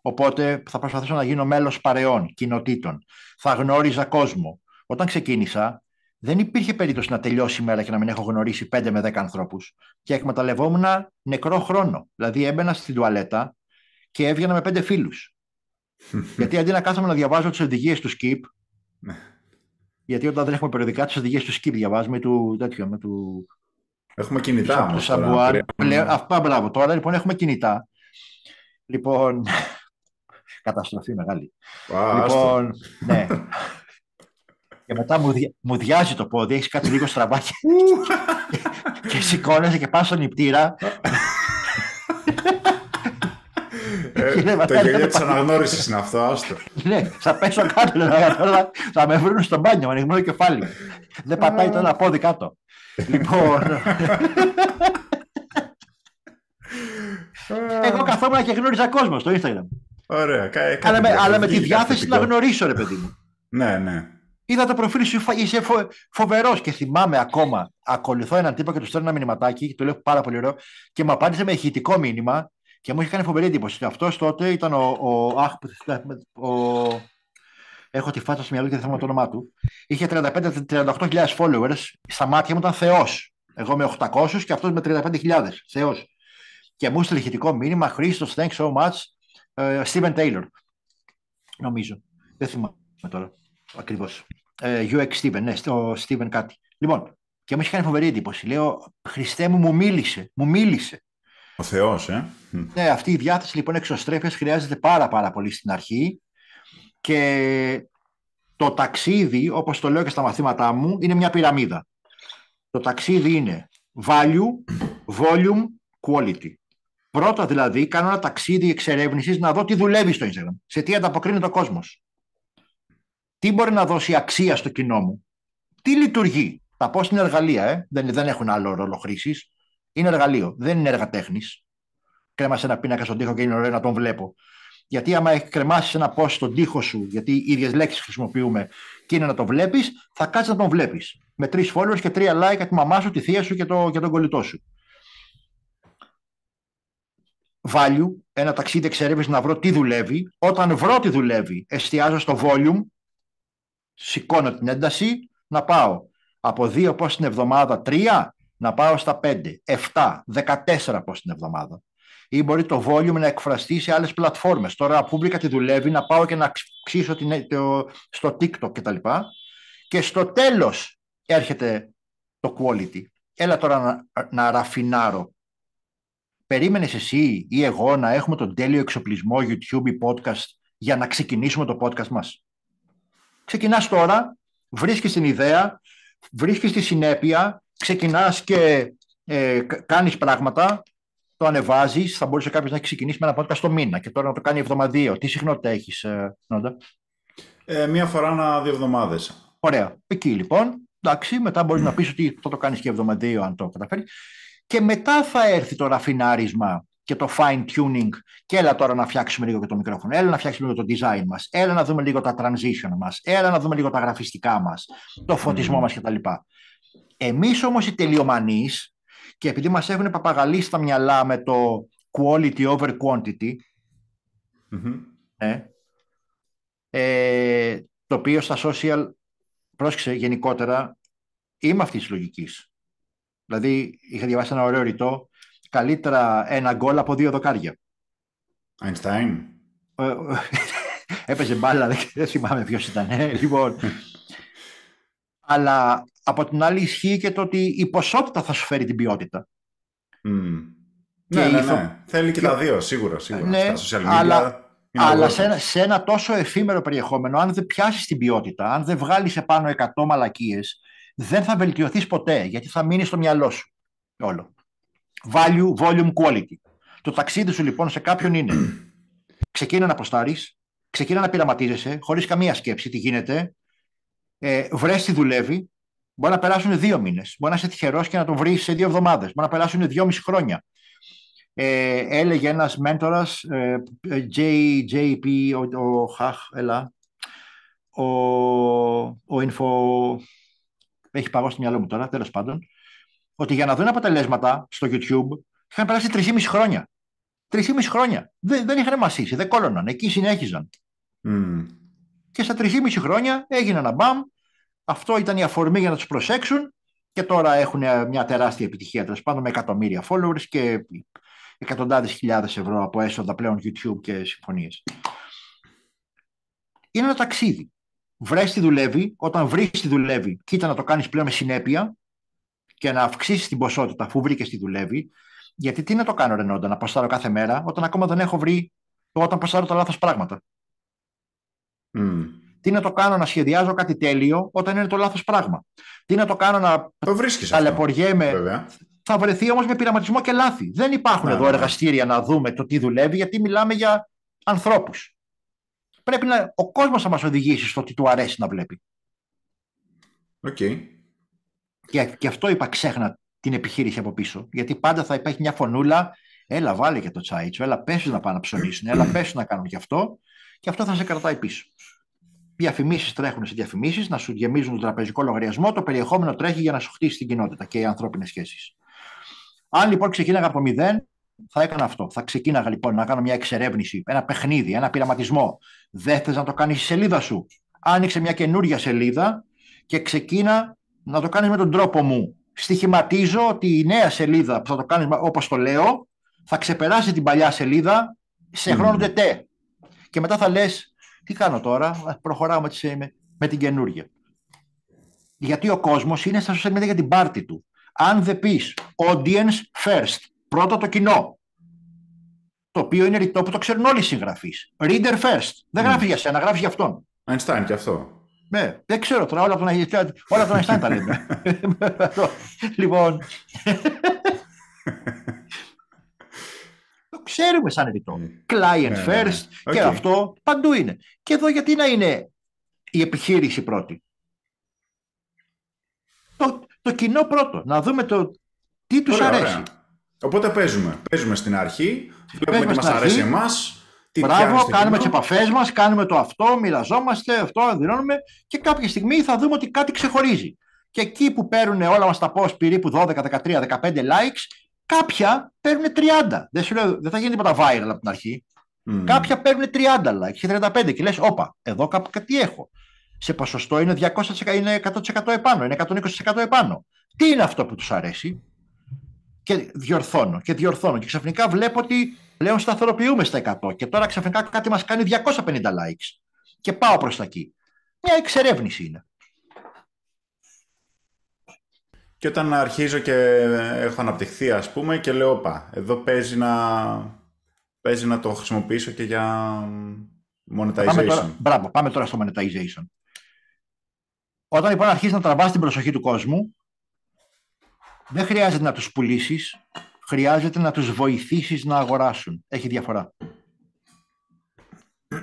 οπότε θα προσπαθήσω να γίνω μέλος παρεών, κοινοτήτων, θα γνώριζα κόσμο. Όταν ξεκίνησα, δεν υπήρχε περίπτωση να τελειώσει η μέρα και να μην έχω γνωρίσει 5 με 10 ανθρώπους. Και εκμεταλλευόμουν νεκρό χρόνο. Δηλαδή, έμπαινα στην τουαλέτα και έβγαινα με 5 φίλους. γιατί αντί να κάθομαι να διαβάζω τις οδηγίες του Skip. Ναι. γιατί όταν δεν έχουμε περιοδικά, τις οδηγίες του Skip διαβάζουμε του, τέτοιο, με του Έχουμε κινητά όμω. Σαμπουάρ. Αυτά μπράβο. Τώρα λοιπόν έχουμε κινητά. Λοιπόν. Καταστροφή μεγάλη. λοιπόν, ναι. και μετά μου, διάζει το πόδι, έχεις κάτι λίγο στραβά και, και σηκώνεσαι και πας στον νηπτήρα. Ε, το γελίο της αναγνώρισης είναι αυτό, άστο. ναι, θα πέσω κάτω, θα με βρουν στο μπάνιο, με ανοιγμένο κεφάλι. Δεν πατάει το ένα πόδι κάτω λοιπόν... Εγώ καθόμουν και γνώριζα κόσμο στο Instagram. Ωραία. αλλά δηλαδή, με, τη διάθεση να γνωρίσω, ρε παιδί μου. ναι, ναι. Είδα το προφίλ σου, είσαι φο, φοβερός και θυμάμαι ακόμα. Ακολουθώ έναν τύπο και του στέλνω ένα μηνυματάκι, το λέω πάρα πολύ ωραίο, και μου απάντησε με ηχητικό μήνυμα και μου είχε κάνει φοβερή εντύπωση. Αυτός τότε ήταν ο, ο, ο έχω τη φάτσα στο μυαλό και δεν θυμάμαι το όνομά του. Είχε 35-38.000 followers. Στα μάτια μου ήταν θεός. Εγώ με 800 και αυτός με 35.000. Θεός. Και μου στείλε ηχητικό μήνυμα Χρήστος, thanks so much, uh, Steven Taylor. Νομίζω. Δεν θυμάμαι τώρα ακριβώς. Ε, uh, UX Steven, ναι, ο Steven κάτι. Λοιπόν, και μου είχε κάνει φοβερή εντύπωση. Λέω, Χριστέ μου, μου μίλησε. Μου μίλησε. Ο Θεός, ε. Ναι, αυτή η διάθεση λοιπόν εξωστρέφειας χρειάζεται πάρα, πάρα πολύ στην αρχή και το ταξίδι, όπως το λέω και στα μαθήματά μου, είναι μια πυραμίδα. Το ταξίδι είναι value, volume, quality. Πρώτα δηλαδή κάνω ένα ταξίδι εξερεύνησης να δω τι δουλεύει στο Instagram. Σε τι ανταποκρίνεται ο κόσμος. Τι μπορεί να δώσει αξία στο κοινό μου. Τι λειτουργεί. Τα πω στην εργαλεία. Ε. Δεν, δεν έχουν άλλο ρόλο χρήσης. Είναι εργαλείο. Δεν είναι τέχνης. Κρέμασε ένα πίνακα στον τοίχο και είναι ωραίο να τον βλέπω. Γιατί άμα κρεμάσει ένα πώ στον τοίχο σου, γιατί οι ίδιες λέξεις χρησιμοποιούμε και είναι να το βλέπεις, θα κάτσεις να τον βλέπεις. Με τρεις followers και τρία like από τη μαμά σου, τη θεία σου και, το, και τον κολλητό σου. Value, ένα ταξίδι εξερεύνησης να βρω τι δουλεύει. Όταν βρω τι δουλεύει, εστιάζω στο volume, σηκώνω την ένταση, να πάω από δύο πώ την εβδομάδα, τρία, να πάω στα πέντε, εφτά, δεκατέσσερα πώ την εβδομάδα ή μπορεί το volume να εκφραστεί σε άλλες πλατφόρμες. Τώρα Publica τη δουλεύει να πάω και να ξύσω την, το, στο TikTok κτλ. Και, και στο τέλος έρχεται το quality. Έλα τώρα να, να ραφινάρω. Περίμενες εσύ ή εγώ να έχουμε τον τέλειο εξοπλισμό YouTube ή podcast για να ξεκινήσουμε το podcast μας. Ξεκινάς τώρα, βρίσκεις την ιδέα, βρίσκεις τη συνέπεια, ξεκινάς και ε, κάνεις πράγματα, το ανεβάζεις, θα μπορούσε κάποιος να έχει ξεκινήσει με ένα podcast το μήνα και τώρα να το κάνει εβδομαδίο. Τι συχνότητα έχεις, ε, Νόντα. Ε, μία φορά ανά δύο εβδομάδες. Ωραία. Εκεί λοιπόν. Εντάξει, μετά μπορείς να πεις ότι θα το κάνεις και εβδομαδίο αν το καταφέρεις. Και μετά θα έρθει το ραφινάρισμα και το fine tuning. Και έλα τώρα να φτιάξουμε λίγο και το μικρόφωνο. Έλα να φτιάξουμε λίγο το design μας. Έλα να δούμε λίγο τα transition μας. Έλα να δούμε λίγο τα γραφιστικά μας. Το φωτισμό mm. μας κτλ. Εμείς όμως οι τελειομανείς, και επειδή μας έχουν παπαγαλίσει τα μυαλά με το quality over quantity, ε, ε, το οποίο στα social, πρόσεξε γενικότερα, είμαι αυτής της λογικής. Δηλαδή, είχα διαβάσει ένα ωραίο ρητό, καλύτερα ένα γκολ από δύο δοκάρια. Einstein. Ε, έπαιζε μπάλα, δεν θυμάμαι ποιος ήταν. λοιπόν, Αλλά από την άλλη ισχύει και το ότι η ποσότητα θα σου φέρει την ποιότητα. ναι, ναι, ναι, Θέλει και, τα δύο, σίγουρα. σίγουρα. Ναι, Στα social media αλλά, αλλά σε, ένα, σε ένα τόσο εφήμερο περιεχόμενο, αν δεν πιάσεις την ποιότητα, αν δεν βγάλεις επάνω 100 μαλακίες δεν θα βελτιωθείς ποτέ γιατί θα μείνει στο μυαλό σου όλο. Value, volume, quality. Το ταξίδι σου λοιπόν σε κάποιον είναι. Ξεκίνα να προστάρεις, ξεκίνα να πειραματίζεσαι, χωρίς καμία σκέψη τι γίνεται, ε, βρες τι δουλεύει, μπορεί να περάσουν δύο μήνες. Μπορεί να είσαι τυχερός και να τον βρεις σε δύο εβδομάδες. Μπορεί να περάσουν δύο μισή χρόνια. Ε, έλεγε ένας μέντορας, ε, JP, ο, ο Χαχ, έλα, ο, ο info, έχει παγώσει στο μυαλό μου τώρα, τέλος πάντων, ότι για να δουν αποτελέσματα στο YouTube είχαν περάσει μισή χρόνια. ή μισή χρόνια. Δεν, δεν είχαν μασίσει, δεν κόλωναν, εκεί συνέχιζαν. Mm και στα 3,5 χρόνια έγινε ένα μπαμ. Αυτό ήταν η αφορμή για να τους προσέξουν και τώρα έχουν μια τεράστια επιτυχία τέλος πάντων με εκατομμύρια followers και εκατοντάδες χιλιάδες ευρώ από έσοδα πλέον YouTube και συμφωνίες. Είναι ένα ταξίδι. Βρέ τι δουλεύει, όταν βρεις τι δουλεύει, κοίτα να το κάνεις πλέον με συνέπεια και να αυξήσεις την ποσότητα αφού βρήκες τι δουλεύει. Γιατί τι να το κάνω, Ρενόντα, να πασάρω κάθε μέρα, όταν ακόμα δεν έχω βρει, όταν πασάρω τα λάθος πράγματα. Mm. Τι να το κάνω να σχεδιάζω κάτι τέλειο όταν είναι το λάθος πράγμα. Τι να το κάνω να το ταλαιπωριέμαι. Θα βρεθεί όμως με πειραματισμό και λάθη. Δεν υπάρχουν ναι, εδώ ναι, ναι. εργαστήρια να δούμε το τι δουλεύει, γιατί μιλάμε για ανθρώπους. Πρέπει να. Ο κόσμος θα μας οδηγήσει στο τι του αρέσει να βλέπει. Οκ. Okay. Και, και αυτό είπα ξέχνα την επιχείρηση από πίσω. Γιατί πάντα θα υπάρχει μια φωνούλα. Έλα, βάλε και το τσάι σου. Έλα, πέσει να πάνε να ψωνίσουν. Έλα, πέσει να κάνουν και αυτό και αυτό θα σε κρατάει πίσω. Διαφημίσεις τρέχουν σε διαφημίσεις, να σου γεμίζουν τον τραπεζικό λογαριασμό, το περιεχόμενο τρέχει για να σου χτίσει την κοινότητα και οι ανθρώπινες σχέσεις. Αν λοιπόν ξεκίναγα από μηδέν, θα έκανα αυτό. Θα ξεκίναγα λοιπόν να κάνω μια εξερεύνηση, ένα παιχνίδι, ένα πειραματισμό. Δεν θες να το κάνεις στη σελίδα σου. Άνοιξε μια καινούργια σελίδα και ξεκίνα να το κάνεις με τον τρόπο μου. Στοιχηματίζω ότι η νέα σελίδα που θα το κάνεις όπως το λέω θα ξεπεράσει την παλιά σελίδα σε χρόνο τετέ και μετά θα λες τι κάνω τώρα, προχωράω με, τις, ε, με, με την καινούργια. Γιατί ο κόσμος είναι στα social media για την πάρτη του. Αν δεν πεις, audience first, πρώτα το κοινό, το οποίο είναι ρητό που το ξέρουν όλοι οι συγγραφείς. Reader first. Δεν ναι. γράφεις για σένα, γράφεις για αυτόν. Einstein και αυτό. Ναι, δεν ξέρω τώρα όλα από τον όλα από τον Einstein τα λέμε. λοιπόν... ξέρουμε σαν ρητό. Mm. Client ναι, ναι, ναι. first και αυτό παντού είναι. Και εδώ γιατί να είναι η επιχείρηση πρώτη. Το, το κοινό πρώτο. Να δούμε το, τι τους αρέσει. Οπότε παίζουμε. Παίζουμε στην αρχή. Βλέπουμε τι μας αρέσει εμάς. Μπράβο, κάνουμε τις επαφές μας, κάνουμε το αυτό, μοιραζόμαστε, αυτό δηλώνουμε. και κάποια στιγμή θα δούμε ότι κάτι ξεχωρίζει. Και εκεί που παίρνουν όλα μας τα πώ περίπου 12, 13, 15 likes, Κάποια παίρνουν 30. Δεν, δεν θα γίνει τίποτα viral από την αρχή. Κάποια παίρνουν 30 like και 35 και λες, όπα, εδώ κάπου κάτι έχω. Σε ποσοστό είναι, 200, είναι 100% επάνω, είναι 120% επάνω. Τι είναι αυτό που τους αρέσει. Και διορθώνω και διορθώνω και ξαφνικά βλέπω ότι πλέον σταθεροποιούμε στα 100 και τώρα ξαφνικά κάτι μας κάνει 250 likes και πάω προς τα εκεί. Μια εξερεύνηση είναι. Και όταν αρχίζω και έχω αναπτυχθεί, ας πούμε, και λέω, πα, εδώ παίζει να, παίζει να το χρησιμοποιήσω και για monetization. Πάμε τώρα, μπράβο, πάμε τώρα στο monetization. Όταν λοιπόν αρχίζεις να τραβάς την προσοχή του κόσμου, δεν χρειάζεται να τους πουλήσεις, χρειάζεται να τους βοηθήσεις να αγοράσουν. Έχει διαφορά.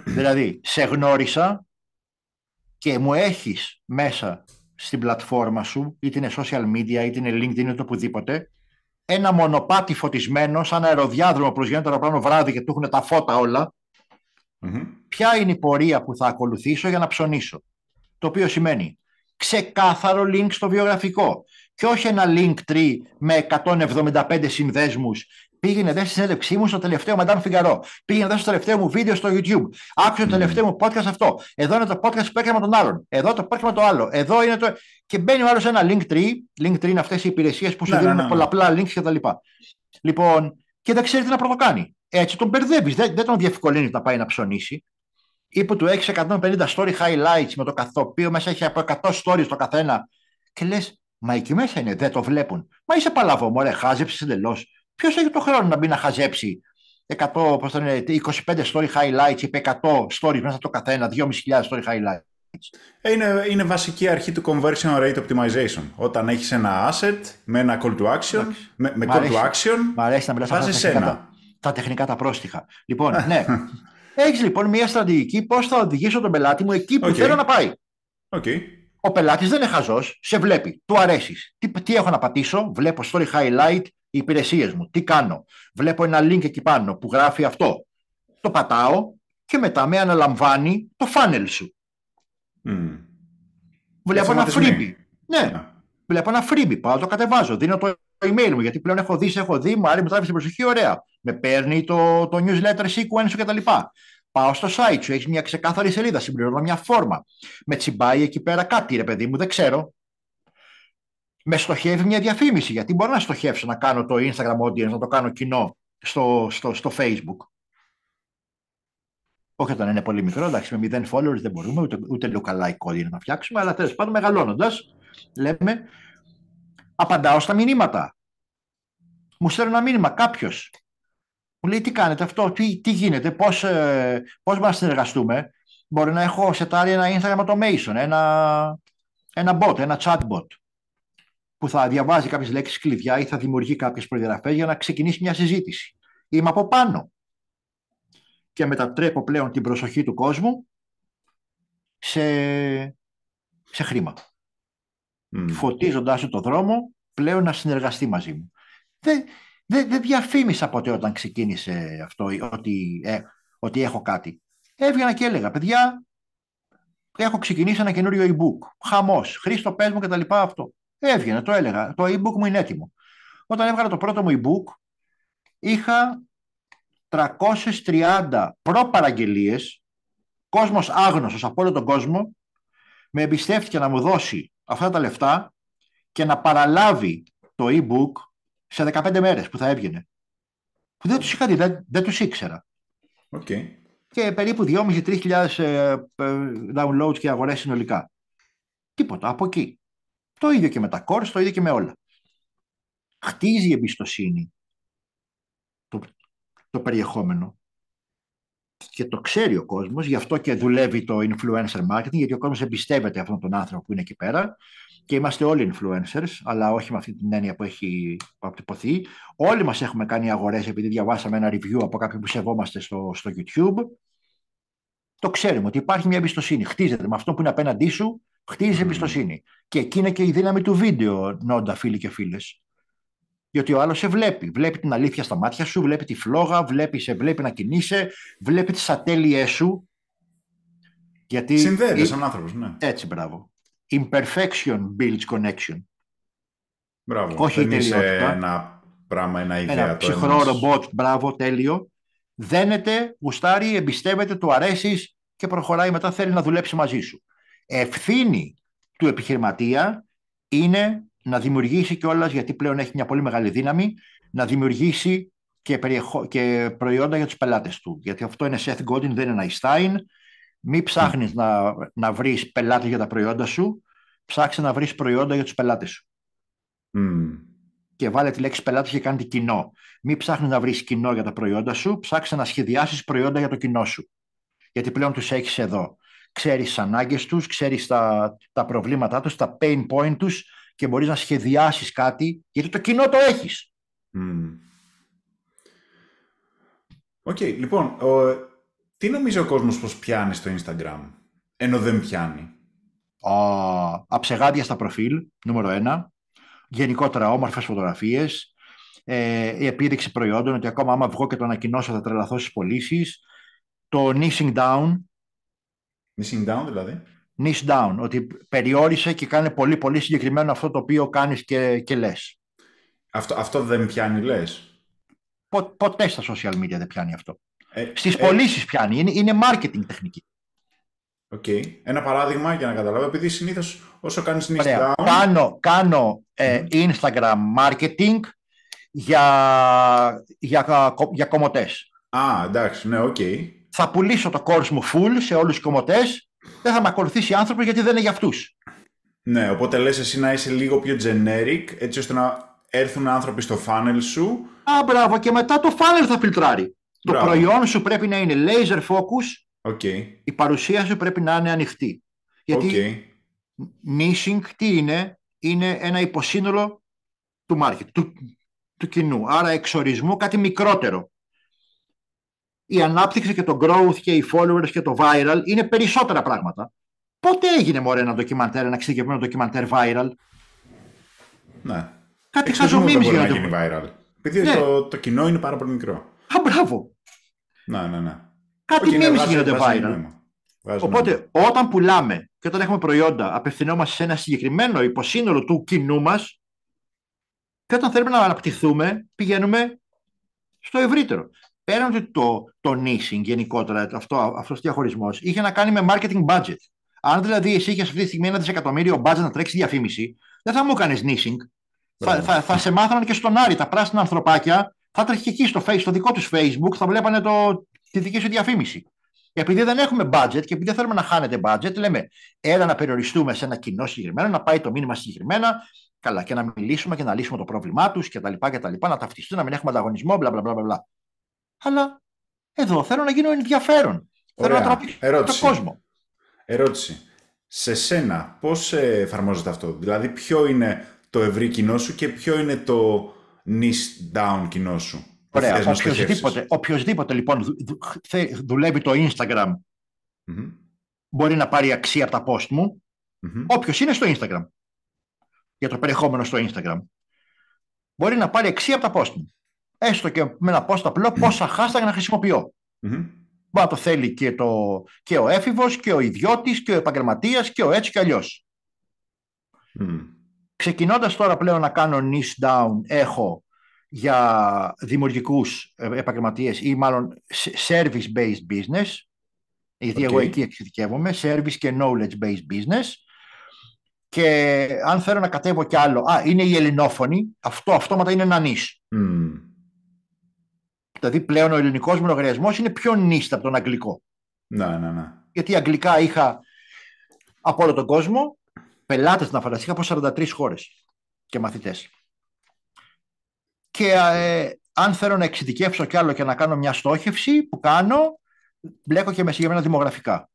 δηλαδή, σε γνώρισα και μου έχεις μέσα στην πλατφόρμα σου, είτε είναι social media, είτε είναι LinkedIn, είτε οπουδήποτε, ένα μονοπάτι φωτισμένο, σαν αεροδιάδρομο γίνεται το αεροπλάνο βράδυ και του έχουν τα φώτα ποια είναι η πορεία που θα ακολουθήσω για να ψωνίσω. Το οποίο σημαίνει ξεκάθαρο link στο βιογραφικό και όχι ένα link tree με 175 συνδέσμους Πήγαινε δε στη συνέντευξή μου στο τελευταίο Μαντάμ Φιγκαρό. Πήγαινε δε στο τελευταίο μου βίντεο στο YouTube. Άκουσε το τελευταίο μου podcast αυτό. Εδώ είναι το podcast που έκανα με τον άλλον. Εδώ το podcast με το άλλο. Εδώ είναι το. Και μπαίνει ο άλλος ένα link tree. Link tree είναι αυτές οι υπηρεσίες που σου ναι, ναι, δίνουν ναι, πολλαπλά links κτλ. Λοιπόν, και δεν ξέρει τι να προδοκάνει. Έτσι τον μπερδεύεις. Δεν, δεν τον διευκολύνεις να πάει να ψωνίσει ή που του έχεις 150 story highlights με το καθοπίο μέσα έχει από 100 stories το καθένα. Και λες, μα εκεί μέσα είναι, δεν το βλέπουν. Μα είσαι παλαβό, μωρέ, χάζεψες εντελώς. Ποιος έχει το χρόνο να μπει να χαζέψει 100, πώς 25 story highlights ή 100 stories μέσα το καθένα, 2.500 story highlights. Ε, είναι, είναι βασική αρχή του conversion rate optimization. Όταν έχεις ένα asset με ένα call to action, με, με call to action, μ αρέσει Τα, τεχνικά τα πρόστιχα. Λοιπόν, ναι. έχεις λοιπόν μια στρατηγική πώς θα οδηγήσω τον πελάτη μου εκεί που θέλω να πάει. Okay. Ο πελάτης δεν είναι χαζός, σε βλέπει, του αρέσεις. Τι, τι έχω να πατήσω, βλέπω story highlight, οι υπηρεσίες μου. Τι κάνω. Βλέπω ένα link εκεί πάνω που γράφει αυτό. Το πατάω και μετά με αναλαμβάνει το funnel σου. Mm. Βλέπω ένα freebie. Ναι. Yeah. Βλέπω ένα freebie. Πάω το κατεβάζω. Δίνω το email μου γιατί πλέον έχω δει, έχω δει, μου άρεσε, μου τράβει την προσοχή. Ωραία. Με παίρνει το, το newsletter sequence σου κτλ. Πάω στο site σου, έχεις μια ξεκάθαρη σελίδα, συμπληρώνω μια φόρμα. Με τσιμπάει εκεί πέρα κάτι, ρε παιδί μου, δεν ξέρω με στοχεύει μια διαφήμιση. Γιατί μπορώ να στοχεύσω να κάνω το Instagram audience, να το κάνω κοινό στο, στο, στο Facebook. Όχι όταν είναι πολύ μικρό, εντάξει, με 0 followers δεν μπορούμε, ούτε, ούτε lookalike audience να φτιάξουμε, αλλά τέλος πάντων μεγαλώνοντας, λέμε, απαντάω στα μηνύματα. Μου στέλνω ένα μήνυμα κάποιος. Μου λέει τι κάνετε αυτό, τι, τι γίνεται, πώς πώς, ε, πώς μπορούμε συνεργαστούμε. Μπορεί να έχω σε σετάρει ένα Instagram automation, ένα, ένα bot, ένα chatbot που θα διαβάζει κάποιες λέξεις κλειδιά ή θα δημιουργεί κάποιες προδιαγραφές για να ξεκινήσει μια συζήτηση. Είμαι από πάνω και μετατρέπω πλέον την προσοχή του κόσμου σε, σε χρήμα. Mm. Φωτίζοντάς το δρόμο πλέον να συνεργαστεί μαζί μου. Δεν, δεν, διαφήμισα ποτέ όταν ξεκίνησε αυτό ότι, ε, ότι έχω κάτι. Έβγαινα και έλεγα, παιδιά, έχω ξεκινήσει ένα καινούριο e-book. Χαμός, Χρήστο, πες μου και αυτό. Έβγαινε, το έλεγα. Το e-book μου είναι έτοιμο. Όταν έβγαλα το πρώτο μου e-book, είχα 330 προπαραγγελίες, κόσμος άγνωστος, από όλο τον κόσμο, με εμπιστεύτηκε να μου δώσει αυτά τα λεφτά και να παραλάβει το e-book σε 15 μέρες που θα έβγαινε. Που δεν τους, είχα, δεν, δεν τους ήξερα. Okay. Και περίπου 2.500-3.000 ε, ε, downloads και αγορές συνολικά. Τίποτα, από εκεί. Το ίδιο και με τα κόρς, το ίδιο και με όλα. Χτίζει η εμπιστοσύνη το, το περιεχόμενο και το ξέρει ο κόσμος, γι' αυτό και δουλεύει το influencer marketing, γιατί ο κόσμος εμπιστεύεται αυτόν τον άνθρωπο που είναι εκεί πέρα. Και είμαστε όλοι influencers, αλλά όχι με αυτή την έννοια που έχει αποτυπωθεί. Όλοι μας έχουμε κάνει αγορές επειδή διαβάσαμε ένα review από κάποιον που σεβόμαστε στο, στο YouTube. Το ξέρουμε ότι υπάρχει μια εμπιστοσύνη. Χτίζεται με αυτό που είναι απέναντί σου, χτίζει εμπιστοσύνη. Και εκεί είναι και η δύναμη του βίντεο, νόντα φίλοι και φίλες. Γιατί ο άλλος σε βλέπει. Βλέπει την αλήθεια στα μάτια σου, βλέπει τη φλόγα, βλέπει, σε βλέπει να κινείσαι, βλέπει τις ατέλειές σου. Γιατί. Συνδέεται σαν άνθρωπος, ναι. Έτσι, μπράβο. Imperfection builds connection. Μπράβο. Όχι Δεν είσαι ένα πράγμα, ένα ιδέα. Ένα ψυχρό ένας... ρομπότ, μπράβο, τέλειο. Δένεται, γουστάρει, εμπιστεύεται, του αρέσεις και προχωράει μετά. Θέλει να δουλέψει μαζί σου. Ευθύνη του επιχειρηματία είναι να δημιουργήσει κιόλας, γιατί πλέον έχει μια πολύ μεγάλη δύναμη, να δημιουργήσει και, και προϊόντα για τους πελάτες του. Γιατί αυτό είναι Seth Godin, δεν είναι Einstein. Μην ψάχνεις mm. να, να βρεις πελάτες για τα προϊόντα σου, ψάξε να βρεις προϊόντα για τους πελάτες σου. Mm. Και βάλε τη λέξη πελάτη και κάντε κοινό. Μην ψάχνεις να βρεις κοινό για τα προϊόντα σου, ψάξε να σχεδιάσεις προϊόντα για το κοινό σου. Γιατί πλέον τους έχεις εδώ ξέρεις τις ανάγκες τους, ξέρεις τα, τα προβλήματά τους, τα pain point τους και μπορείς να σχεδιάσεις κάτι γιατί το κοινό το έχεις. Οκ, okay, λοιπόν, ο, τι νομίζει ο κόσμος πως πιάνει στο Instagram, ενώ δεν πιάνει. Α, αψεγάδια στα προφίλ, νούμερο ένα. Γενικότερα όμορφες φωτογραφίες, ε, η επίδειξη προϊόντων, ότι ακόμα άμα βγω και το ανακοινώσω θα τρελαθώ στις πωλήσεις. Το niching down, Missing down δηλαδή. Niche down, ότι περιόρισε και κάνει πολύ πολύ συγκεκριμένο αυτό το οποίο κάνεις και, και λες. Αυτό, αυτό δεν πιάνει λες. ποτέ στα social media δεν πιάνει αυτό. Ε, Στις ε, πωλήσεις πιάνει, είναι, marketing τεχνική. Οκ. Okay. Ένα παράδειγμα για να καταλάβω, επειδή συνήθως όσο κάνεις niche Ωραία. down... Κάνω, κάνω ε, Instagram marketing για, για, για Α, εντάξει, ναι, οκ. Okay θα πουλήσω το course μου full σε όλους τους κομμωτές, δεν θα με ακολουθήσει άνθρωπος γιατί δεν είναι για αυτούς. Ναι, οπότε λες εσύ να είσαι λίγο πιο generic, έτσι ώστε να έρθουν άνθρωποι στο funnel σου. Α, μπράβο, και μετά το funnel θα φιλτράρει. Το προϊόν σου πρέπει να είναι laser focus, okay. η παρουσία σου πρέπει να είναι ανοιχτή. Γιατί okay. τι είναι, είναι ένα υποσύνολο του market, του, του κοινού. Άρα εξορισμού κάτι μικρότερο η ανάπτυξη και το growth και οι followers και το viral είναι περισσότερα πράγματα. Πότε έγινε μωρέ ένα ντοκιμαντέρ, ένα εξειδικευμένο ντοκιμαντέρ viral. Ναι. Κάτι χαζομίμης για να γίνει viral. Επειδή ναι. το, το κοινό είναι πάρα πολύ μικρό. Α, μπράβο. Ναι, ναι, ναι. Κάτι okay, ναι, μίμης γίνεται viral. Οπότε όταν πουλάμε και όταν έχουμε προϊόντα απευθυνόμαστε σε ένα συγκεκριμένο υποσύνολο του κοινού μας και όταν θέλουμε να αναπτυχθούμε πηγαίνουμε στο ευρύτερο πέραν ότι το, το γενικότερα, αυτό, αυτός ο διαχωρισμός, είχε να κάνει με marketing budget. Αν δηλαδή εσύ είχες αυτή τη στιγμή ένα δισεκατομμύριο budget να τρέξεις διαφήμιση, δεν θα μου έκανες leasing. Θα, θα, σε μάθαναν και στον Άρη τα πράσινα ανθρωπάκια, θα τρέχει και εκεί στο, face, στο δικό τους Facebook, θα βλέπανε το, τη δική σου διαφήμιση. Επειδή δεν έχουμε budget και επειδή δεν θέλουμε να χάνετε budget, λέμε έλα να περιοριστούμε σε ένα κοινό συγκεκριμένο, να πάει το μήνυμα συγκεκριμένα, καλά, και να μιλήσουμε και να λύσουμε το πρόβλημά τους κτλ. να ταυτιστούν, να μην έχουμε ανταγωνισμό, μπλα μπλα μπλα αλλά εδώ θέλω να γίνω ενδιαφέρον. Θέλω να τραβήξω τον κόσμο. Ερώτηση. Σε σένα πώς ε, εφαρμόζεται αυτό, δηλαδή ποιο είναι το ευρύ κοινό σου και ποιο είναι το niche down κοινό σου. Ωραία, οποιοςδήποτε, λοιπόν δουλεύει το Instagram μπορεί να πάρει αξία από τα post μου, mm όποιος είναι στο Instagram, για το περιεχόμενο στο Instagram, μπορεί να πάρει αξία από τα post μου έστω και με ένα post απλό, πόσα hashtag να χρησιμοποιώ. Μπορεί να το θέλει και, το, και ο έφηβος και ο ιδιώτης και ο επαγγελματίας και ο έτσι και αλλιώ. Mm. Ξεκινώντας τώρα πλέον να κάνω niche down, έχω για δημιουργικου επαγγελματιες επαγγελματίες ή μάλλον service-based business, γιατί εγώ εκεί εξειδικεύομαι, service και knowledge-based business. Και αν θέλω να κατέβω κι άλλο, α, είναι η ελληνόφωνη, αυτό αυτόματα είναι ένα niche. Mm. Δηλαδή πλέον ο ελληνικός μου είναι πιο νύστα από τον αγγλικό. Ναι, ναι, ναι. Γιατί αγγλικά είχα από όλο τον κόσμο πελάτες να φανταστεί από 43 χώρες και μαθητές. Και ε, αν θέλω να εξειδικεύσω κι άλλο και να κάνω μια στόχευση που κάνω, μπλέκω και με συγκεκριμένα δημογραφικά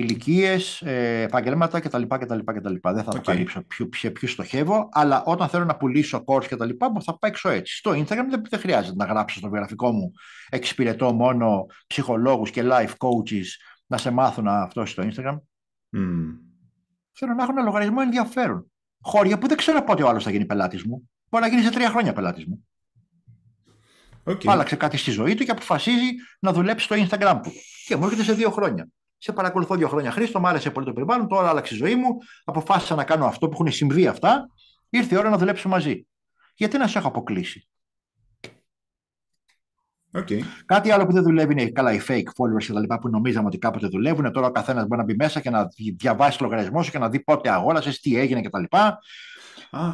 ηλικίες, ε, επαγγέλματα κτλ. κτλ, κτλ. Δεν θα okay. το καλύψω σε ποιου στοχεύω, αλλά όταν θέλω να πουλήσω course κτλ. θα παίξω έτσι. Στο Instagram δεν, δεν χρειάζεται να γράψω στο βιογραφικό μου εξυπηρετώ μόνο ψυχολόγους και life coaches να σε μάθουν αυτό στο Instagram. Mm. Θέλω να έχω ένα λογαριασμό ενδιαφέρον. Χώρια που δεν ξέρω πότε ο άλλος θα γίνει πελάτης μου. Μπορεί να γίνει σε τρία χρόνια πελάτης μου. Okay. Άλλαξε κάτι στη ζωή του και αποφασίζει να δουλέψει στο Instagram του. Και μου έρχεται σε δύο χρόνια. Σε παρακολουθώ δύο χρόνια. Χρήστο, μου άρεσε πολύ το περιβάλλον, τώρα άλλαξε η ζωή μου. Αποφάσισα να κάνω αυτό που έχουν συμβεί αυτά. Ήρθε η ώρα να δουλέψω μαζί. Γιατί να σε έχω αποκλείσει. Okay. Κάτι άλλο που δεν δουλεύει είναι καλά οι fake followers και τα λοιπά που νομίζαμε ότι κάποτε δουλεύουν. Τώρα ο καθένας μπορεί να μπει μέσα και να διαβάσει το λογαριασμό σου και να δει πότε αγόρασες, τι έγινε κτλ.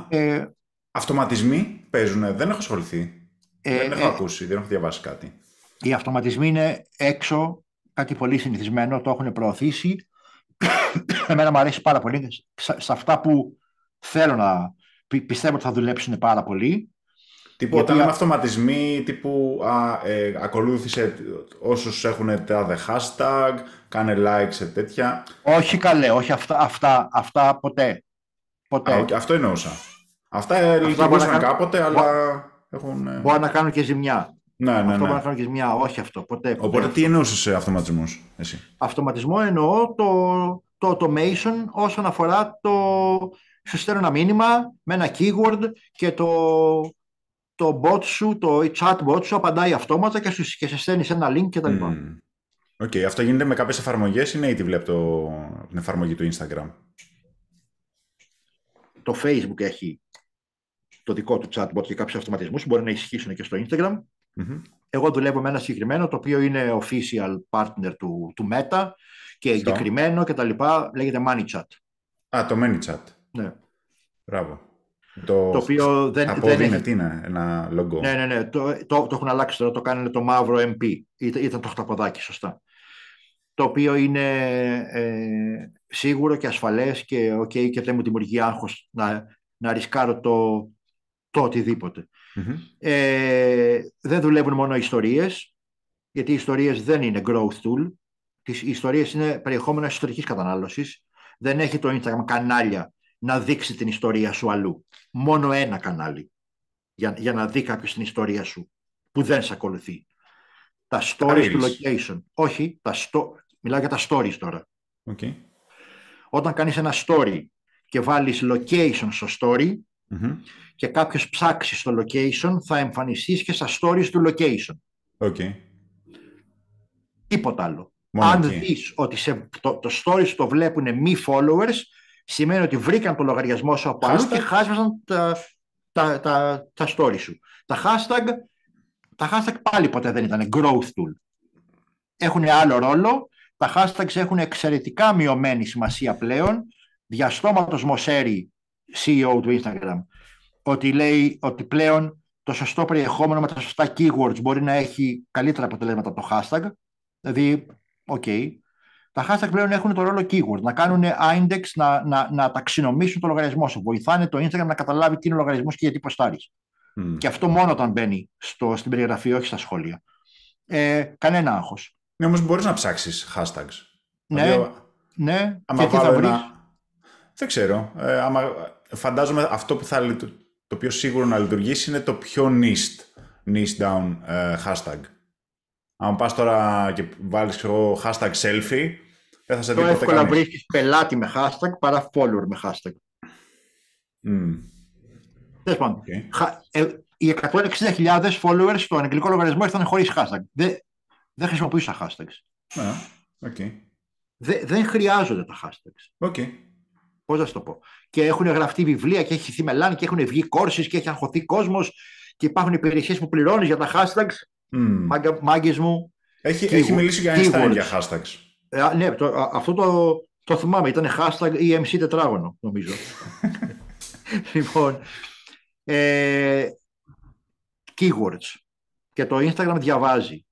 Ε, Αυτοματισμοί παίζουν. Δεν έχω ασχοληθεί. Ε, δεν έχω ε, ακούσει, δεν έχω διαβάσει κάτι. Οι αυτοματισμοί είναι έξω κάτι πολύ συνηθισμένο, το έχουν προωθήσει. Εμένα μου αρέσει πάρα πολύ. Σε αυτά που θέλω να πιστεύω ότι θα δουλέψουν πάρα πολύ. Τύπου Γιατί... όταν αυτοματισμοί, τύπου α, ε, ακολούθησε όσους έχουν τα hashtag, κάνε like σε τέτοια. Όχι καλέ, όχι αυτά, αυτά, αυτά ποτέ. ποτέ. αυτό είναι όσα. αυτά λειτουργούσαν κάποτε, αλλά έχουν... Ε, μπορεί να κάνουν και ζημιά. Ναι, ναι, ναι. να μια, όχι αυτό, ποτέ. ποτέ Οπότε τι εννοούσες σε αυτοματισμός, εσύ. Αυτοματισμό εννοώ το, το automation όσον αφορά το. Σου στέλνω ένα μήνυμα με ένα keyword και το, το bot σου, το chat bot σου απαντάει αυτόματα και, σου, και σε στέλνεις ένα link κτλ. Οκ, mm. okay, αυτό γίνεται με κάποιες εφαρμογές ή native βλέπω την εφαρμογή του Instagram. Το Facebook έχει το δικό του chatbot και κάποιους αυτοματισμούς που μπορεί να ισχύσουν και στο Instagram. Εγώ δουλεύω με ένα συγκεκριμένο το οποίο είναι official partner του, του Meta και εγκεκριμένο και τα λοιπά. Λέγεται MoneyChat. Α, το MoneyChat. Ναι. Μπράβο. Το, οποίο δεν, δεν δεν είναι ένα logo. Ναι, ναι, ναι. Το, το, το έχουν αλλάξει τώρα. Το κάνανε το μαύρο MP. Ήταν, το χταποδάκι, σωστά. Το οποίο είναι ε, σίγουρο και ασφαλές και, okay, και δεν μου δημιουργεί άγχος να, να ρισκάρω το, το οτιδήποτε. Ε, δεν δουλεύουν μόνο ιστορίες, γιατί οι ιστορίες δεν είναι growth tool. Οι ιστορίες είναι περιεχόμενα ιστορικής κατανάλωσης. Δεν έχει το Instagram κανάλια να δείξει την ιστορία σου αλλού. Μόνο ένα κανάλι για, να δει κάποιος την ιστορία σου που δεν σε ακολουθεί. Τα stories του location. Όχι, τα μιλάω για τα stories τώρα. Okay. Όταν κάνεις ένα story και βάλεις location στο story, και κάποιο ψάξεις στο location θα εμφανιστείς και στα stories του location. Okay. Τίποτα άλλο. Αν δεις ότι σε, το, stories το βλέπουν μη followers σημαίνει ότι βρήκαν το λογαριασμό σου από αλλού και χάσμασαν τα, τα, τα, τα stories σου. Τα hashtag, τα hashtag πάλι ποτέ δεν ήταν growth tool. Έχουν άλλο ρόλο. Τα hashtags έχουν εξαιρετικά μειωμένη σημασία πλέον. Διαστόματος Μοσέρι CEO του Instagram, ότι λέει ότι πλέον το σωστό περιεχόμενο με τα σωστά keywords μπορεί να έχει καλύτερα αποτελέσματα από το hashtag. Δηλαδή, οκ. Okay. Τα hashtag πλέον έχουν το ρόλο keyword, να κάνουν index, να, να, να ταξινομήσουν το λογαριασμό σου. Βοηθάνε το Instagram να καταλάβει τι είναι ο λογαριασμός και γιατί προστάρεις. Mm. Και αυτό μόνο όταν μπαίνει στο, στην περιγραφή, όχι στα σχόλια. Ε, κανένα άγχος. Ναι, όμως μπορείς να ψάξεις hashtags. Ναι, δηλαδή, ναι. θα Δεν ξέρω. Ε, άμα φαντάζομαι αυτό που θα το πιο σίγουρο να λειτουργήσει είναι το πιο nist, down ε, hashtag. Αν πας τώρα και βάλεις εγώ hashtag selfie, δεν θα σε δει ποτέ να βρίσκεις πελάτη με hashtag παρά follower με hashtag. Mm. Τέλος ε, οι 160.000 followers στο αγγλικό λογαριασμό ήρθαν χωρίς hashtag. Δεν, δεν χρησιμοποιούσα hashtags. Yeah, ναι, okay. Δε, δεν χρειάζονται τα hashtags. Okay. Και έχουν γραφτεί βιβλία και έχει μελάν και έχουν βγει κόρσεις και έχει αγχωθεί κόσμος και υπάρχουν υπηρεσίες που πληρώνεις για τα hashtags. Mm. Μάγκες μου. Έχει, έχει μιλήσει για Instagram για hashtags. Ε, ναι, αυτό το, το θυμάμαι. Ήταν hashtag EMC τετράγωνο, νομίζω. λοιπόν. Ε, keywords. Και το Instagram διαβάζει.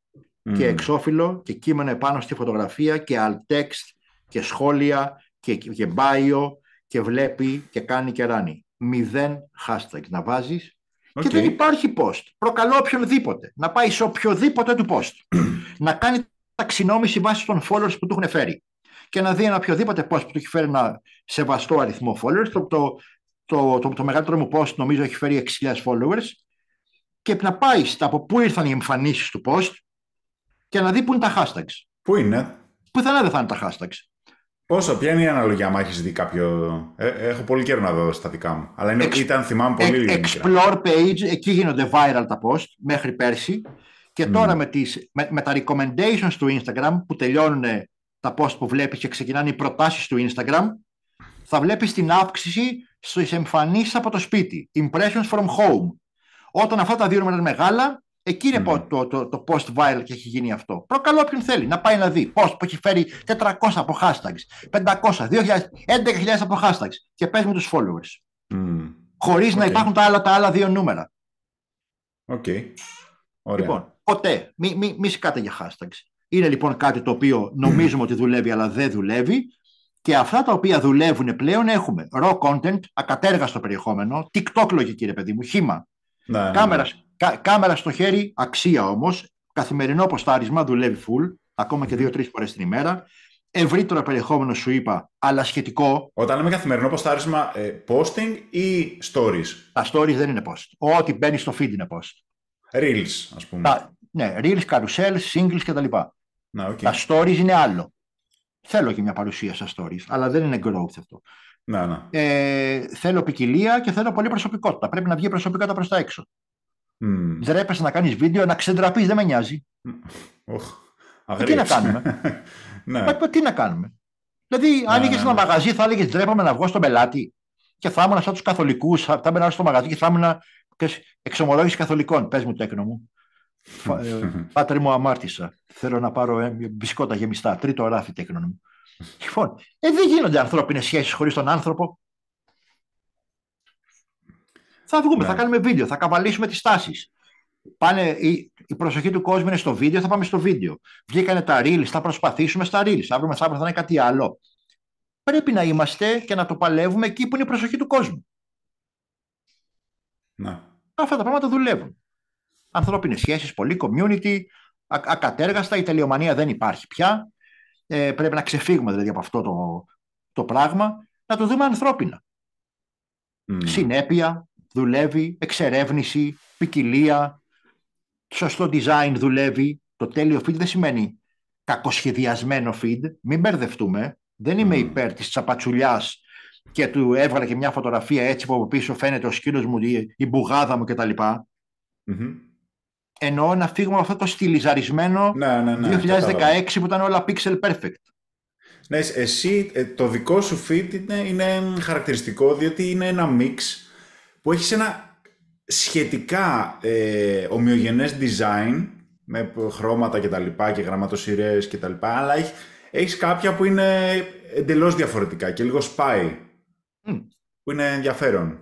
Και εξώφυλλο και κείμενο επάνω στη φωτογραφία και alt text και σχόλια και, και bio και βλέπει και κάνει και ράνει. Μηδέν hashtags να βάζεις και δεν υπάρχει post. Προκαλώ οποιονδήποτε να πάει σε οποιοδήποτε του post. να κάνει ταξινόμηση βάσει των followers που του έχουν φέρει και να δει ένα οποιοδήποτε post που του έχει φέρει ένα σεβαστό αριθμό followers. Το, το, το, το, μεγαλύτερο μου post νομίζω έχει φέρει 6.000 followers και να πάει στα από πού ήρθαν οι εμφανίσεις του post και να δει πού είναι τα hashtags. Πού είναι. Πουθενά δεν θα είναι τα hashtags. Πόσο, ποια είναι η αναλογία, αν έχεις δει κάποιο. Ε, έχω πολύ καιρό να δω στα δικά μου. Αλλά είναι, ήταν, θυμάμαι πολύ ε, λίγο. explore page, εκεί γίνονται viral τα post μέχρι πέρσι. Και τώρα με, τις, με, τα recommendations του Instagram που τελειώνουν ε, τα post που βλέπεις και ξεκινάνε οι προτάσεις του Instagram, θα βλέπεις την αύξηση στις εμφανίσεις από το σπίτι. Impressions from home. Όταν αυτά τα δύο είναι μεγάλα, Εκεί είναι ναι. το, το, το post-viral και έχει γίνει αυτό. Προκαλώ όποιον θέλει να πάει να δει. Post που έχει φέρει 400 από hashtags, 500, 2.000, 11.000 από hashtags και παίζει με τους followers. Mm. Χωρίς να υπάρχουν τα άλλα, τα άλλα δύο νούμερα. Οκ. Okay. Ωραία. Λοιπόν, ποτέ. Μη, μη, σηκάτε για hashtags. Είναι λοιπόν κάτι το οποίο νομίζουμε ότι δουλεύει αλλά δεν δουλεύει και αυτά τα οποία δουλεύουν πλέον έχουμε raw content, ακατέργαστο περιεχόμενο, TikTok λογική κύριε παιδί μου, χήμα. Ναι, ναι, ναι. κάμερας, κάμερα στο χέρι, αξία όμως, Καθημερινό ποστάρισμα, δουλεύει full. Ακόμα και δύο-τρει φορές την ημέρα. Ευρύτερο περιεχόμενο σου είπα, αλλά σχετικό. Όταν λέμε καθημερινό ποστάρισμα, ε, posting ή stories. Τα stories δεν είναι post. Ό,τι μπαίνει στο feed είναι post. Reels, ας πούμε. ναι, reels, carousels, singles κτλ. Να, okay. Τα stories είναι άλλο. Θέλω και μια παρουσία στα stories, αλλά δεν είναι growth αυτό. Να, να. ε, θέλω ποικιλία και θέλω πολύ προσωπικότητα. Πρέπει να βγει προσωπικότητα προς τα έξω. Mm. Δρέπεσαι να κάνεις βίντεο, να ξεντραπείς, δεν με νοιάζει. Oh, τι να κάνουμε. ναι. Μα, τι να κάνουμε. Δηλαδή, αν ναι, είχε ναι, ένα ναι. μαγαζί, θα έλεγες Δρέπαμε να βγω στο πελάτη και θα ήμουν σαν τους καθολικούς. Θα μπαίνω στο μαγαζί και θα ήμουν εξομολόγηση καθολικών. Πες μου το μου. Ε, Πάτρε μου, αμάρτησα. Θέλω να πάρω ε, μπισκότα γεμιστά. Τρίτο ράφι τέκνο μου. Λοιπόν, ε, δεν γίνονται ανθρώπινες σχέσεις χωρίς τον άνθρωπο. Θα βγούμε, θα ναι. κάνουμε βίντεο, θα καβαλήσουμε τις τάσεις. Πάνε, η, η, προσοχή του κόσμου είναι στο βίντεο, θα πάμε στο βίντεο. Βγήκανε τα reels, θα προσπαθήσουμε στα reels. Αύριο μεθαύριο θα είναι κάτι άλλο. Πρέπει να είμαστε και να το παλεύουμε εκεί που είναι η προσοχή του κόσμου. Ναι. Αυτά τα πράγματα δουλεύουν. Ανθρώπινες σχέσεις, πολύ community, α, ακατέργαστα, η τελειομανία δεν υπάρχει πια. Ε, πρέπει να ξεφύγουμε δηλαδή από αυτό το, το πράγμα, να το δούμε ανθρώπινα. Mm. Συνέπεια, δουλεύει εξερεύνηση, ποικιλία, σωστό design δουλεύει. Το τέλειο feed δεν σημαίνει κακοσχεδιασμένο feed. Μην μπερδευτούμε. Δεν είμαι υπέρ της τσαπατσουλιάς και του έβγαλε και μια φωτογραφία έτσι που από πίσω φαίνεται ο σκύλος μου, η μπουγάδα μου κτλ. Mm-hmm. Εννοώ να φύγουμε από αυτό το στυλιζαρισμένο 2016 ναι, ναι, ναι, που ήταν όλα pixel perfect. Ναι, εσύ, ε, το δικό σου feed είναι, είναι χαρακτηριστικό διότι είναι ένα mix που έχει ένα σχετικά ε, ομοιογενές design με χρώματα και τα λοιπά και γραμματοσυρές και τα λοιπά, αλλά έχει, έχεις κάποια που είναι εντελώς διαφορετικά και λίγο σπάει, που είναι ενδιαφέρον.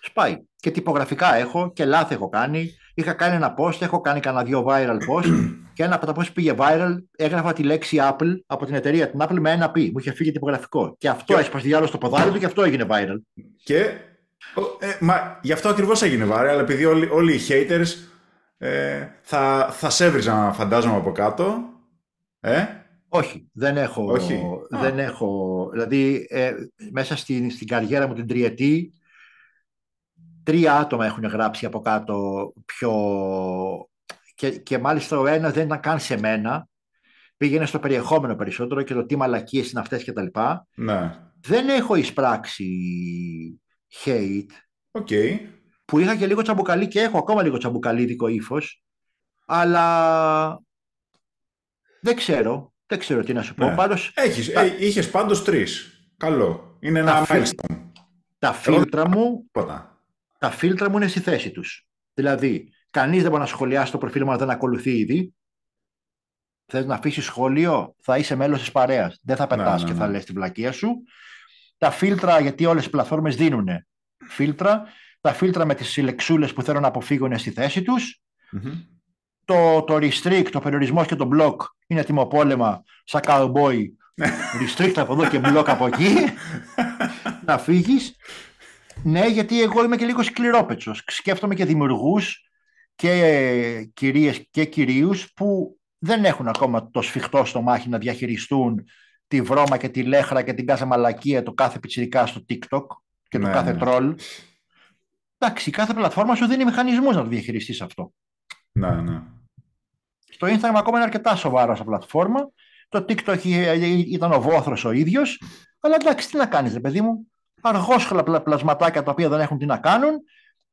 Σπάει. Και τυπογραφικά έχω και λάθη έχω κάνει. Είχα κάνει ένα post, έχω κάνει κανένα δύο viral post και ένα από τα post πήγε viral έγραφα τη λέξη Apple από την εταιρεία την Apple με ένα P. Μου είχε φύγει τυπογραφικό. Και αυτό έσπασε διάλογο στο ποδάρι του και αυτό έγινε viral. Και ε, μα, γι' αυτό ακριβώς έγινε βάρη, αλλά επειδή όλοι, οι haters ε, θα, θα σε φαντάζομαι, από κάτω. Ε? Όχι, δεν έχω. Δεν έχω δηλαδή, ε, μέσα στην, στην καριέρα μου την τριετή, τρία άτομα έχουν γράψει από κάτω πιο... Και, και μάλιστα ο ένας δεν ήταν καν σε μένα, πήγαινε στο περιεχόμενο περισσότερο και το τι μαλακίες είναι αυτές και τα λοιπά. Ναι. Δεν έχω εισπράξει hate. Okay. Που είχα και λίγο τσαμπουκαλί και έχω ακόμα λίγο δικό ύφος. Αλλά δεν ξέρω. Δεν ξέρω τι να σου πω. Ναι. Πάντως... Έχεις, τα... Ε, Καλό. Είναι ένα τα, τα φίλτρα μου... Πότα. Τα φίλτρα μου είναι στη θέση τους. Δηλαδή, κανείς δεν μπορεί να σχολιάσει το προφίλ μου αν δεν ακολουθεί ήδη. Θες να αφήσεις σχόλιο, θα είσαι μέλος της παρέας, Δεν θα πετά ναι, και θα λες τη βλακεία σου τα φίλτρα, γιατί όλες οι πλατφόρμες δίνουν φίλτρα, τα φίλτρα με τις λεξούλε που θέλουν να αποφύγουν στη θέση τους. το, το restrict, το περιορισμό και το block είναι τιμοπόλεμα σαν cowboy, restrict από εδώ και block από εκεί, να φύγεις. Ναι, γιατί εγώ είμαι και λίγο σκληρόπετσος. Σκέφτομαι και δημιουργούς και ε, κυρίες και κυρίους που δεν έχουν ακόμα το σφιχτό στο μάχη να διαχειριστούν τη βρώμα και τη λέχρα και την κάθε μαλακία του κάθε πιτσιρικά στο TikTok και του ναι, κάθε ναι. troll. Εντάξει, κάθε πλατφόρμα σου δίνει μηχανισμούς να το διαχειριστείς αυτό. Ναι, ναι. Στο Instagram ακόμα είναι αρκετά σοβαρό σαν πλατφόρμα. Το TikTok ε, ε, ήταν ο βόθρος ο ίδιος. Αλλά εντάξει, τι να κάνεις, ρε παιδί μου. Αργόσχολα πλασματάκια τα οποία δεν έχουν τι να κάνουν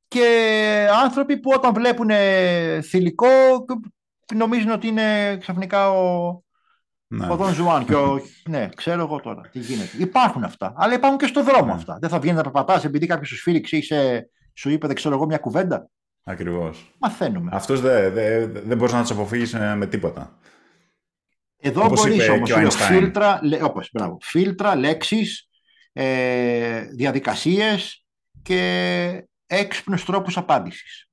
και άνθρωποι που όταν βλέπουν θηλυκό νομίζουν ότι είναι ξαφνικά ο, ναι. Ο Δον Ζουάν και ο. ναι, ξέρω εγώ τώρα τι γίνεται. Υπάρχουν αυτά. Αλλά υπάρχουν και στο δρόμο ναι. αυτά. Δεν θα βγαίνεις να περπατάς επειδή κάποιος σου φίληξε ή σου είπε, δεν ξέρω εγώ, μια κουβέντα. Ακριβώς. Μαθαίνουμε. Αυτός δεν δε, δε μπορείς να τους αποφύγεις ε, με τίποτα. Εδώ μπορεί όμω. Φίλτρα, όπως, μπράβο, φίλτρα λέξεις, ε, διαδικασίες και έξυπνους τρόπους απάντησης.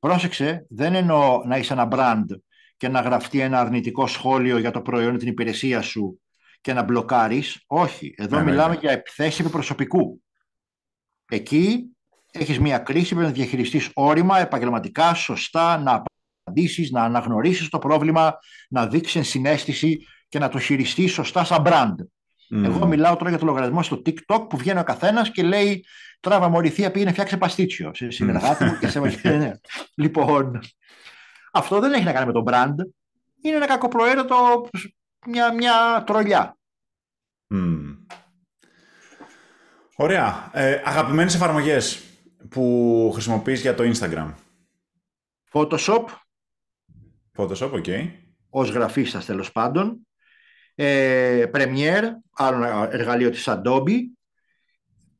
Πρόσεξε, δεν εννοώ να είσαι ένα brand και να γραφτεί ένα αρνητικό σχόλιο για το προϊόν ή την υπηρεσία σου και να μπλοκάρεις, Όχι. Εδώ ναι, ναι, μιλάμε ναι. για επιθέσεις προσωπικού. Εκεί έχεις μια κρίση, πρέπει να διαχειριστείς όρημα, επαγγελματικά, σωστά, να απαντήσεις, να αναγνωρίσεις το πρόβλημα, να δείξεις συνέστηση και να το χειριστείς σωστά σαν brand. Εγώ μιλάω τώρα για το λογαριασμό στο TikTok που βγαίνει ο καθένας και λέει Τράβα μορυθία πήγαινε φτιάξε παστίτσιο. Σε συνεργάτη μου και σε ναι. λοιπόν, αυτό δεν έχει να κάνει με το brand. Είναι ένα κακοπροαίρετο, μια, μια τρολιά. Ωραία. Ε, αγαπημένες εφαρμογές που χρησιμοποιείς για το Instagram. Photoshop. Photoshop, οκ. Okay. Ως γραφίστας τέλος πάντων. Ε, Premiere, άλλο εργαλείο της Adobe.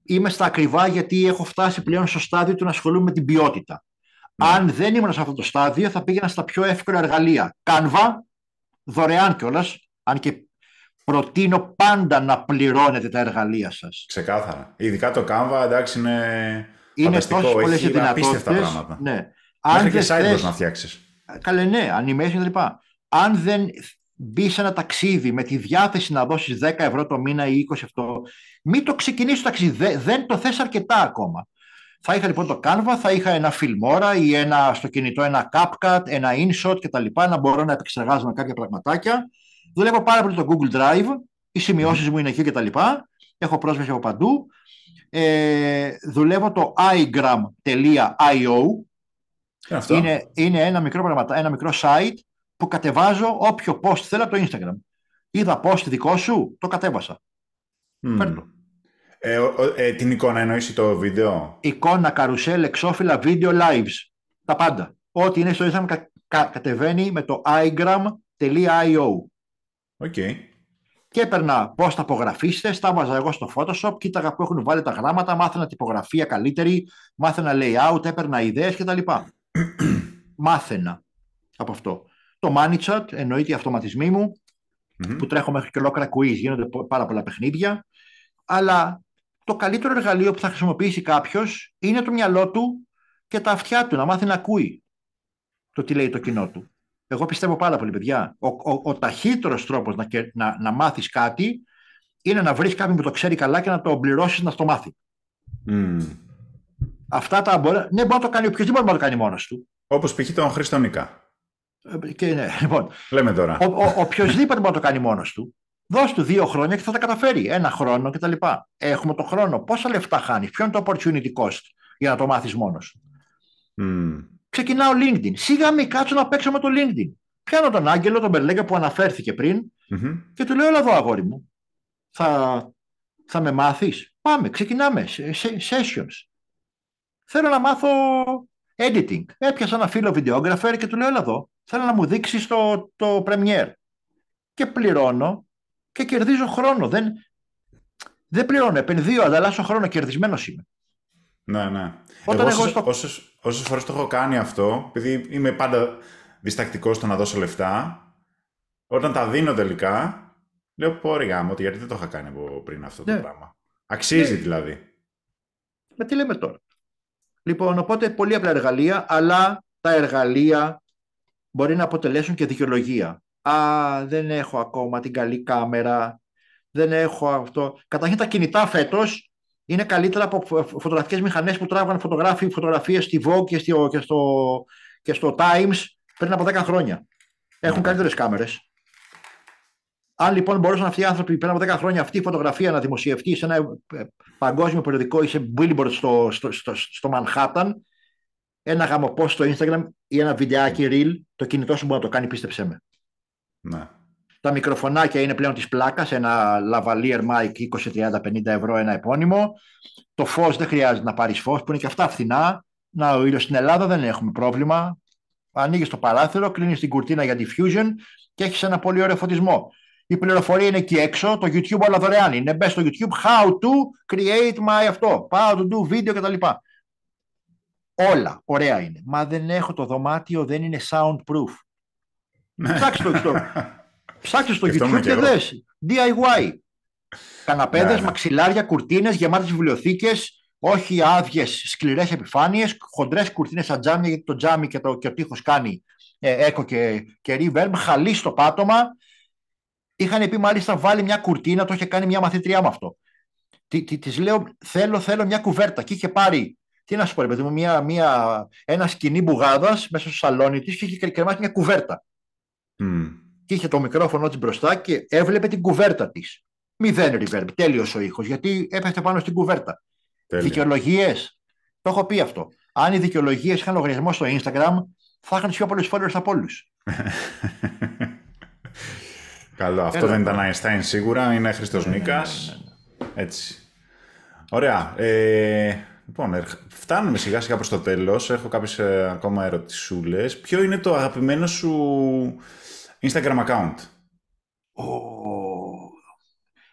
Είμαι στα ακριβά γιατί έχω φτάσει πλέον στο στάδιο του να ασχολούμαι με την ποιότητα. Ναι. Αν δεν ήμουν σε αυτό το στάδιο, θα πήγαινα στα πιο εύκολα εργαλεία. Κάνβα, δωρεάν κιόλας, αν και προτείνω πάντα να πληρώνετε τα εργαλεία σας. Ξεκάθαρα. Ειδικά το Canva, εντάξει, είναι. Είναι τόσες πολλές δυνατότητε. Ναι. Αν Μέχρι και site να φτιάξεις. Ε, καλέ, ναι, animation λοιπά. Αν δεν μπει σε ένα ταξίδι με τη διάθεση να δώσεις 10 ευρώ το μήνα ή 20 ευρώ, μην το ξεκινήσεις το ταξίδι. Δεν το θες αρκετά ακόμα. Θα είχα λοιπόν το Canva, θα είχα ένα Filmora ή ένα, στο κινητό ένα CapCut, ένα InShot κτλ. Να μπορώ να επεξεργάζω κάποια πραγματάκια. Δουλεύω πάρα πολύ το Google Drive, οι σημειώσεις μου είναι εκεί λοιπά, Έχω πρόσβαση από παντού. Ε, δουλεύω το igram.io. Είναι, είναι ένα, μικρό πραγματά, ένα μικρό site που κατεβάζω όποιο post θέλω από το Instagram. Είδα post δικό σου, το κατέβασα. Mm. Ε, ε, την εικόνα εννοείς το βίντεο. Εικόνα, καρουσέλ, εξώφυλλα, βίντεο, lives. Τα πάντα. Ό,τι είναι στο Instagram κα, κατεβαίνει με το igram.io. Okay. Και έπαιρνα πώ τα απογραφήσετε, τα βάζα εγώ στο Photoshop, κοίταγα που έχουν βάλει τα γράμματα, μάθαινα τυπογραφία καλύτερη, μάθαινα layout, έπαιρνα ιδέες κτλ. μάθαινα από αυτό. Το ManyChat, εννοείται οι αυτοματισμοί μου, που τρέχω μέχρι και ολόκληρα quiz, γίνονται πάρα πολλά παιχνίδια. Αλλά το καλύτερο εργαλείο που θα χρησιμοποιήσει κάποιος είναι το μυαλό του και τα αυτιά του, να μάθει να ακούει το τι λέει το κοινό του. Εγώ πιστεύω πάρα πολύ, παιδιά. Ο, ο, ο ταχύτερος τρόπος να, να, να μάθεις κάτι είναι να βρεις κάποιον που το ξέρει καλά και να το πληρώσεις να το μάθει. Αυτά τα μπορεί. Ναι, μπορεί να το κάνει οποιοδήποτε μπορεί να το κάνει μόνος του. Όπως π.χ. τον Χρήστο ε, Και ναι, λοιπόν. Λέμε τώρα. οποιοδήποτε μπορεί να το κάνει μόνος του. Δώσ' του δύο χρόνια και θα τα καταφέρει. Ένα χρόνο κτλ. Έχουμε το χρόνο. Πόσα λεφτά χάνεις, ποιο είναι το opportunity cost για να το μάθεις μόνος. Mm. Ξεκινάω LinkedIn. Σίγα μην κάτσω να παίξω με το LinkedIn. Πιάνω τον Άγγελο, τον Μπερλέγκα που αναφέρθηκε πριν και του λέω: Ελά, εδώ αγόρι μου. Θα, θα με μάθεις. Πάμε, ξεκινάμε. Sessions. Θέλω να μάθω editing. Έπιασα ένα φίλο βιντεόγραφερ και του λέω: Ελά, εδώ. Θέλω να μου δείξεις το, το Premiere. Και πληρώνω και κερδίζω χρόνο. Δεν, δεν πληρώνω, επενδύω, ανταλλάσσω χρόνο, κερδισμένος είμαι. Ναι, ναι. Όταν εγώ, στο... όσες, το έχω κάνει αυτό, επειδή είμαι πάντα διστακτικός στο να δώσω λεφτά, όταν τα δίνω τελικά, λέω πόρη μου, γάμο, γιατί δεν το είχα κάνει πριν αυτό το ναι. πράγμα. Αξίζει ναι. δηλαδή. Με τι λέμε τώρα. Λοιπόν, οπότε πολύ απλά εργαλεία, αλλά τα εργαλεία μπορεί να αποτελέσουν και δικαιολογία. Α, δεν έχω ακόμα την καλή κάμερα. Δεν έχω αυτό. Καταρχήν τα κινητά φέτος είναι καλύτερα από φωτογραφικές μηχανές που τράβαν φωτογραφίες στη Vogue και στο, και, στο, Times πριν από 10 χρόνια. Έχουν ναι. καλύτερες κάμερες. Αν λοιπόν μπορούσαν αυτοί οι άνθρωποι πριν από 10 χρόνια αυτή η φωτογραφία να δημοσιευτεί σε ένα ε, ε, παγκόσμιο περιοδικό ή σε billboard στο, στο, στο, Manhattan, ένα γαμοπό στο Instagram ή ένα βιντεάκι reel, το κινητό σου μπορεί να το κάνει, πίστεψέ με. Ναι. Τα μικροφωνάκια είναι πλέον της πλάκας, ένα lavalier mic 20, 30, 50 ευρώ ένα επώνυμο. Το φως δεν χρειάζεται να πάρεις φως που είναι και αυτά φθηνά. Να ο ήλιος στην Ελλάδα δεν έχουμε πρόβλημα. Ανοίγεις το παράθυρο, κλείνεις την κουρτίνα για diffusion και έχεις ένα πολύ ωραίο φωτισμό. Η πληροφορία είναι εκεί έξω, το YouTube όλα δωρεάν είναι. Μπες στο YouTube, how to create my αυτό, how to do video κτλ. Όλα ωραία είναι. Μα δεν έχω το δωμάτιο, δεν είναι soundproof. Ναι. Ψάξε το YouTube. στο YouTube και δες, DIY. Καναπέδες, ναι, ναι. μαξιλάρια, κουρτίνες, γεμάτες βιβλιοθήκες, όχι άδειες σκληρές επιφάνειες, χοντρές κουρτίνες σαν τζάμια, γιατί το τζάμι και, το, ο τείχος κάνει έκο ε, και, και reverb, χαλί στο πάτωμα. Είχαν πει μάλιστα βάλει μια κουρτίνα, το είχε κάνει μια μαθήτριά μου αυτό. Τη λέω, θέλω, θέλω μια κουβέρτα. Και είχε πάρει, τι να σου πω, ρε παιδί ένα σκηνή μπουγάδας μέσα στο σαλόνι της και είχε κρεμάσει μια κουβέρτα. Mm. Και είχε το μικρόφωνο της μπροστά και έβλεπε την κουβέρτα της. Μηδέν reverb, τέλειος ο ήχος, γιατί έπεφτε πάνω στην κουβέρτα. Δικαιολογίες. Το έχω πει αυτό. Αν οι δικαιολογίες είχαν λογαριασμό στο Instagram, θα είχαν πιο πολλούς followers από όλους. Καλό. Αυτό δεν ήταν Einstein σίγουρα. Είναι Χρήστο ναι, ναι Νίκας. Ναι, ναι, ναι, Έτσι. Ωραία. Ε, λοιπόν, φτάνουμε σιγά σιγά προς το τέλος. Έχω κάποιες ε, ακόμα ερωτησούλες. Ποιο είναι το αγαπημένο σου Instagram account.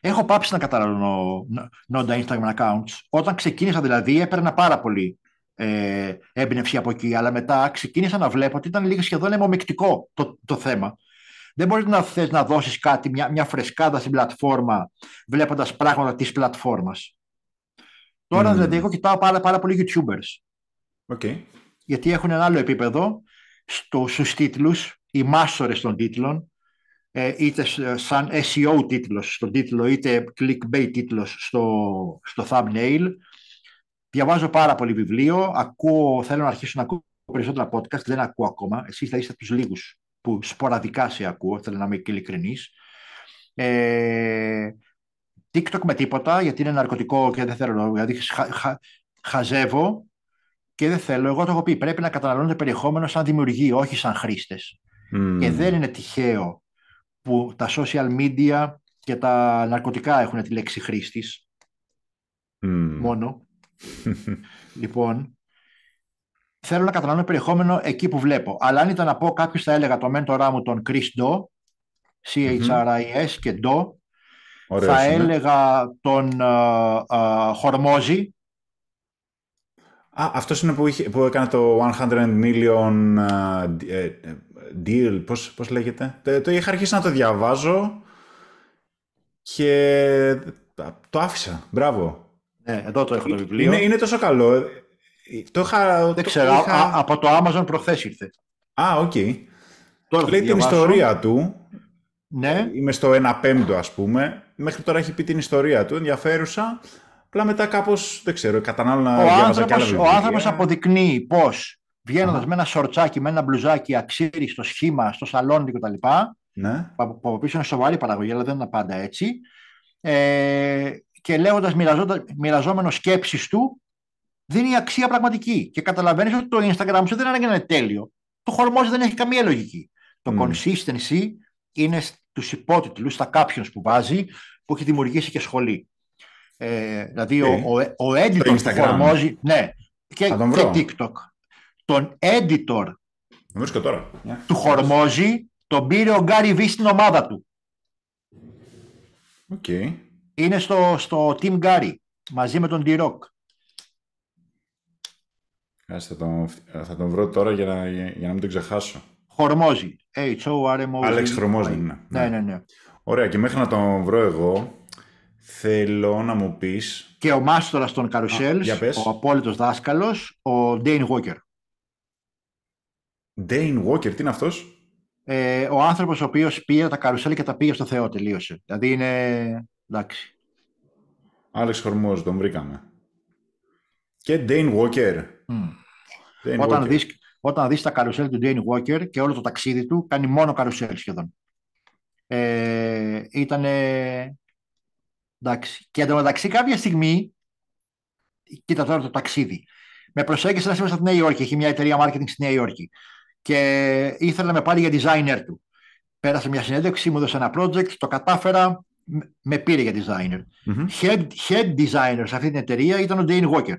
Έχω πάψει να καταλαβαίνω νόντα Instagram accounts. Όταν ξεκίνησα δηλαδή έπαιρνα πάρα πολύ ε, έμπνευση από εκεί, αλλά μετά ξεκίνησα να βλέπω ότι ήταν λίγο σχεδόν αιμομεκτικό το, θέμα. Δεν μπορείς να θες να δώσεις κάτι, μια, μια φρεσκάδα στην πλατφόρμα, βλέποντας πράγματα της πλατφόρμας. Τώρα mm. δηλαδή εγώ κοιτάω πάρα, πάρα YouTubers. Γιατί έχουν ένα άλλο επίπεδο στο, στους τίτλους οι μάσορες των τίτλων, ε, είτε σαν SEO τίτλος στον τίτλο, είτε clickbait τίτλος στο, στο thumbnail. Διαβάζω πάρα πολύ βιβλίο, ακούω, θέλω να αρχίσω να ακούω περισσότερα podcast, δεν ακούω ακόμα. εσείς θα είστε από τους λίγους που σποραδικά σε ακούω, θέλω να είμαι ειλικρινής. Ε, TikTok με τίποτα, γιατί είναι ναρκωτικό και δεν θέλω, δηλαδή χα, χαζεύω και δεν θέλω. Εγώ το έχω πει, πρέπει να καταναλώνετε περιεχόμενο σαν δημιουργοί, όχι σαν χρήστες. Και δεν είναι τυχαίο που τα social media και τα ναρκωτικά έχουν τη λέξη χρήστης. Μόνο. λοιπόν, θέλω να το περιεχόμενο εκεί που βλέπω. Αλλά αν ήταν να πω κάποιος θα έλεγα το μέντορά μου τον Chris Do, C-H-R-I-S s και Do. θα έλεγα τον uh, ε, ε, Χορμόζη, Α, αυτός είναι που, είχε, που έκανε το 100 million ε, ε, deal, πώς, πώς λέγεται. Το, το είχα αρχίσει να το διαβάζω και το άφησα. Μπράβο. Ναι, εδώ το έχω το ε, βιβλίο. Είναι, είναι τόσο καλό. Το είχα, Δεν το ξέρω, από το Amazon προχθές ήρθε. Α, οκ. Okay. Τώρα Λέει την ιστορία του. Ναι. Είμαι στο 1 πέμπτο ας πούμε. Μέχρι τώρα έχει πει την ιστορία του, ενδιαφέρουσα. Απλά μετά κάπως, δεν ξέρω, κατανάλωνα. Ο άνθρωπο άνθρωπος αποδεικνύει πώς βγαίνοντας με ένα σορτσάκι, με ένα μπλουζάκι αξίρι στο σχήμα, στο σαλόνι κτλ. Ναι. Από πίσω είναι σοβαρή παραγωγή, αλλά δεν είναι πάντα έτσι. Ε, και λέγοντας μοιραζόμενος σκέψεις του, δίνει αξία πραγματική. Και καταλαβαίνεις ότι το Instagram σου δεν είναι τέλειο. Το χορμό δεν έχει καμία λογική. Το mm. consistency είναι στους υπότιτλους, στα κάποιον που βάζει, που έχει δημιουργήσει και σχολή. Ε, δηλαδή ο, ο editor που εφαρμόζει. Ναι, και, και TikTok. Τον editor τώρα. του χορμόζει, τον πήρε ο Γκάρι Βι στην ομάδα του. Okay. Είναι στο, στο Team Gary μαζί με τον D-Rock. θα, τον, ε, θα τον βρω τώρα για να, για, να μην τον ξεχάσω. Χορμόζει. r ναι. ναι, ναι, ναι. Ωραία, και μέχρι να τον βρω εγώ, Θέλω να μου πεις... Και ο μάστορας των Καρουσέλ, ο απόλυτος δάσκαλος, ο Ντέιν Βόκερ. Ντέιν Βόκερ, τι είναι αυτός. Ε, ο άνθρωπος ο οποίος πήρε τα καρουσέλ και τα πήγε στο Θεό, τελείωσε. Δηλαδή είναι... εντάξει. Άλεξ Χορμός, τον βρήκαμε. Και Ντέιν Βόκερ. όταν, δεις όταν δεις τα καρουσέλ του Ντέιν Βόκερ και όλο το ταξίδι του, κάνει μόνο καρουσέλ σχεδόν. Ε, ήταν Εντάξει. Και εντωμεταξύ κάποια στιγμή, κοίτα τώρα το ταξίδι, με προσέγγισε ένα σήμερα στη Νέα Υόρκη. Έχει μια εταιρεία marketing στη Νέα Υόρκη. Και ήθελα να με πάρει για designer του. Πέρασε μια συνέντευξη, μου έδωσε ένα project, το κατάφερα, με πήρε για designer. Mm-hmm. Head, designer σε αυτή την εταιρεία ήταν ο Dane Walker.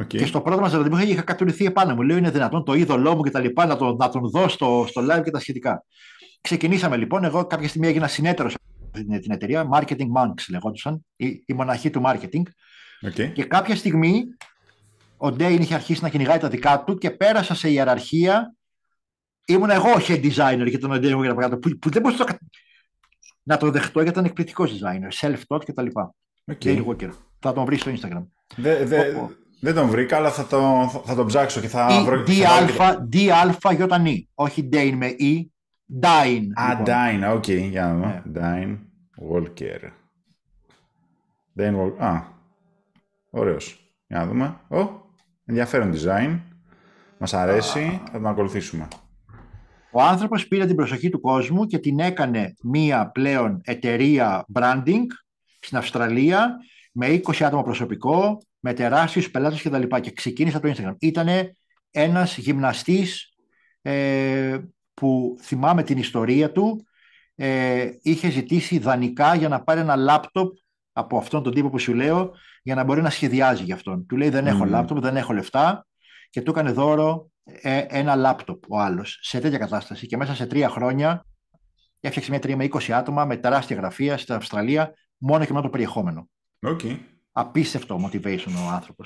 Okay. Και στο πρώτο μα ραντεβού είχα κατουριθεί επάνω μου. Λέω είναι δυνατόν το είδωλό μου και τα λοιπά να, να τον δω στο, στο live και τα σχετικά. Ξεκινήσαμε λοιπόν. Εγώ κάποια στιγμή έγινα συνέτερος την εταιρεία Marketing Monks λεγόντουσαν, η, η μοναχή του marketing. Okay. Και κάποια στιγμή ο Ντέιν είχε αρχίσει να κυνηγάει τα δικά του και πέρασα σε ιεραρχία. Ήμουν εγώ head designer για τον Ντέιν για να που, που δεν μπορούσα να, το δεχτώ γιατί ήταν εκπληκτικός designer, self-taught κτλ. Okay. Walker. Θα τον βρεις στο Instagram. Δεν τον βρήκα, αλλά θα τον, θα τον ψάξω και θα βρω. d e, όχι Ντέιν με E, Dine. Α, λοιπόν. οκ, για να δούμε. Ντάιν, Βόλκερ. Walker. Dine α, ωραίος. Για να δούμε. Ο, ενδιαφέρον design. Μας αρέσει, θα τον ακολουθήσουμε. Ο άνθρωπος πήρε την προσοχή του κόσμου και την έκανε μία πλέον εταιρεία branding στην Αυστραλία με 20 άτομα προσωπικό, με τεράστιους πελάτες και και ξεκίνησε από το Instagram. Ήταν ένας γυμναστής ε, που θυμάμαι την ιστορία του, ε, είχε ζητήσει δανεικά για να πάρει ένα λάπτοπ από αυτόν τον τύπο που σου λέω, για να μπορεί να σχεδιάζει γι' αυτόν. Του λέει: Δεν έχω mm. λάπτοπ, δεν έχω λεφτά. Και του έκανε δώρο ε, ένα λάπτοπ ο άλλος σε τέτοια κατάσταση. Και μέσα σε τρία χρόνια έφτιαξε μια τρία με 20 άτομα με τεράστια γραφεία στην Αυστραλία, μόνο και μόνο το περιεχόμενο. Okay. Απίστευτο motivation ο άνθρωπος.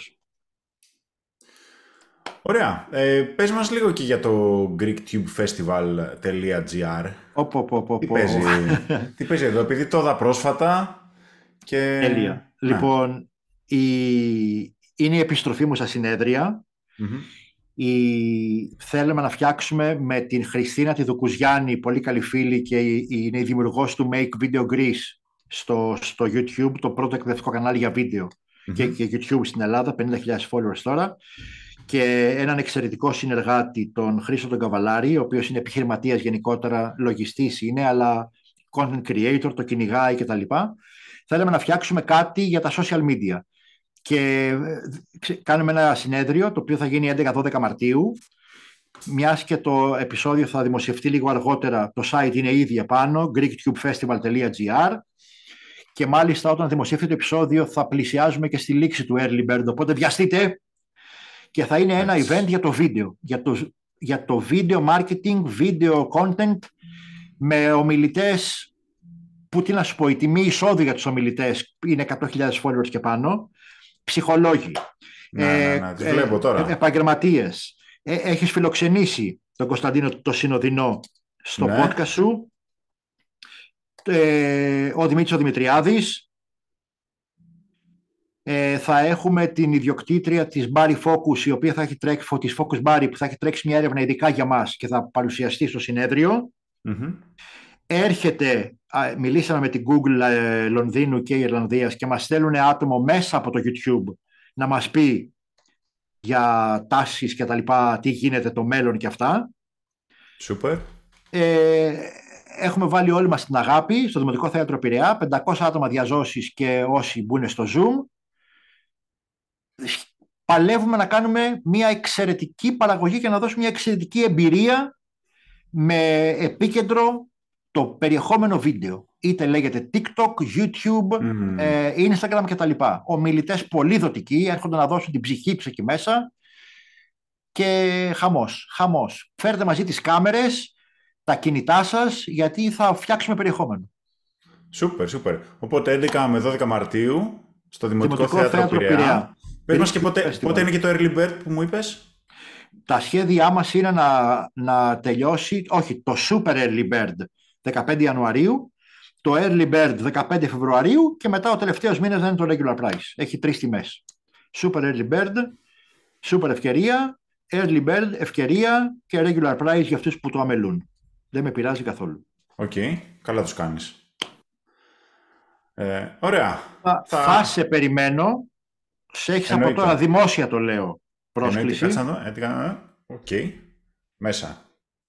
Ωραία. Ε, πες μας λίγο και για το GreekTubeFestival.gr. Οπό, οπό, οπό, τι, παίζει, τι παίζει εδώ, επειδή το είδα πρόσφατα και... Τέλεια. Ναι. Λοιπόν, η... είναι η επιστροφή μου στα συνεδρια mm Η... Θέλουμε να φτιάξουμε με την Χριστίνα τη Δουκουζιάννη, πολύ καλή φίλη και είναι η δημιουργός του Make Video Greece στο, στο YouTube, το πρώτο εκπαιδευτικό κανάλι για βιντεο και, YouTube στην Ελλάδα, 50.000 followers τωρα και έναν εξαιρετικό συνεργάτη, τον Χρήστο τον Καβαλάρη, ο οποίος είναι επιχειρηματίας γενικότερα, λογιστής είναι, αλλά content creator, το κυνηγάει κτλ. Θέλαμε να φτιάξουμε κάτι για τα social media. Και ε, κάνουμε ένα συνέδριο, το οποίο θα γίνει 11-12 Μαρτίου, μιας και το επεισόδιο θα δημοσιευτεί λίγο αργότερα, το site είναι ήδη επάνω, greektubefestival.gr και μάλιστα όταν δημοσιεύεται το επεισόδιο θα πλησιάζουμε και στη λήξη του Early Bird, οπότε βιαστείτε, και θα είναι ένα event για το βίντεο, για το, για το video marketing, video content με ομιλητές που τι να σου πω, η τιμή εισόδου για τους ομιλητές είναι 100.000 followers και πάνω, ψυχολόγοι, να, ε, ναι, ναι, ε τώρα. επαγγελματίες. Ε, έχεις φιλοξενήσει τον Κωνσταντίνο το Συνοδεινό στο ναι. podcast σου. Ε, ο Δημήτρης ο Δημητριάδης, ε, θα έχουμε την ιδιοκτήτρια της Barry Focus, η οποία θα έχει τρέξει, της Focus Barry, που θα έχει τρέξει μια έρευνα ειδικά για μας και θα παρουσιαστεί στο συνεδριο mm-hmm. Έρχεται, μιλήσαμε με την Google ε, Λονδίνου και Ιρλανδίας και μας στέλνουν άτομο μέσα από το YouTube να μας πει για τάσεις και τα λοιπά, τι γίνεται το μέλλον και αυτά. Σούπερ. Ε, έχουμε βάλει όλοι μας την αγάπη στο Δημοτικό Θέατρο Πειραιά, 500 άτομα διαζώσεις και όσοι μπουν στο Zoom παλεύουμε να κάνουμε μια εξαιρετική παραγωγή και να δώσουμε μια εξαιρετική εμπειρία με επίκεντρο το περιεχόμενο βίντεο. Είτε λέγεται TikTok, YouTube, mm. ε, Instagram κτλ. Ομιλητές πολύ δοτικοί έρχονται να δώσουν την ψυχή τους εκεί μέσα. Και χαμός, χαμός. Φέρτε μαζί τις κάμερες, τα κινητά σας, γιατί θα φτιάξουμε περιεχόμενο. Σούπερ, σούπερ. Οπότε 11 με 12 Μαρτίου στο Δημοτικό, Θέατρο, Θέατρο Πειραιά. Πες και πότε, πότε είναι και το early bird που μου είπες. Τα σχέδιά μας είναι να, να τελειώσει, όχι, το super early bird 15 Ιανουαρίου, το early bird 15 Φεβρουαρίου και μετά ο τελευταίος μήνας δεν είναι το regular price. Έχει τρεις τιμές. Super early bird, super ευκαιρία, early bird ευκαιρία και regular price για αυτούς που το αμελούν. Δεν με πειράζει καθόλου. Οκ, okay. καλά τους κάνεις. Ε, ωραία. Θα, θα, σε περιμένω σε έχεις από τώρα δημόσια το λέω. Πρόσκληση. εδώ, ε, ε. Οκ. Μέσα.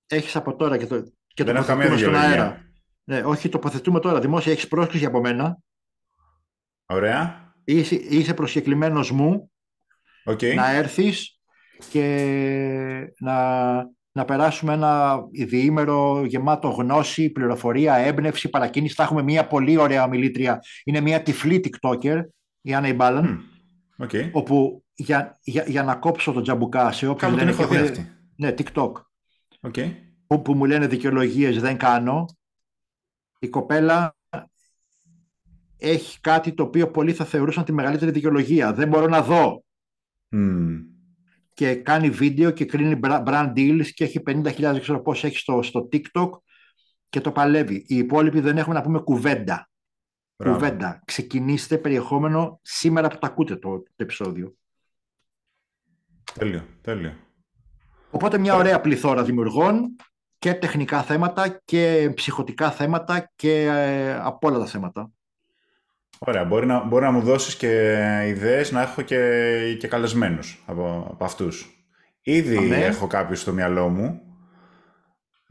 Έχεις από τώρα και το, και Δεν το καμία στον αέρα. Ναι, όχι, τοποθετούμε τώρα. Δημόσια έχεις πρόσκληση από μένα. Ωραία. Είσαι, είσαι προσκεκλημένος μου okay. να έρθεις και να, να περάσουμε ένα διήμερο γεμάτο γνώση, πληροφορία, έμπνευση, παρακίνηση. Θα έχουμε μια πολύ ωραία μιλήτρια. Είναι μια τυφλή TikToker, η Άννα Ιμπάλαν. Mm. Όπου για, για, για, να κόψω τον Τζαμπουκάσιο. Κάπου Ναι, TikTok. Όπου μου λένε δικαιολογίες δεν κάνω. Η κοπέλα έχει κάτι το οποίο πολλοί θα θεωρούσαν τη μεγαλύτερη δικαιολογία. Δεν μπορώ να δω. Και κάνει βίντεο και κρίνει brand deals και έχει 50.000, ξέρω πώς έχει στο, στο TikTok και το παλεύει. Οι υπόλοιποι δεν έχουν να πούμε κουβέντα. Ξεκινήστε περιεχόμενο σήμερα που τα ακούτε το, το επεισόδιο. Τέλειο, τέλειο. Οπότε μια ωραία πληθώρα δημιουργών και τεχνικά θέματα και ψυχοτικά θέματα και ε, από όλα τα θέματα. Ωραία, μπορεί να, μου δώσεις και ε, ιδέες να έχω και, και καλεσμένους από, από αυτούς. Ήδη έχω κάποιους στο μυαλό μου.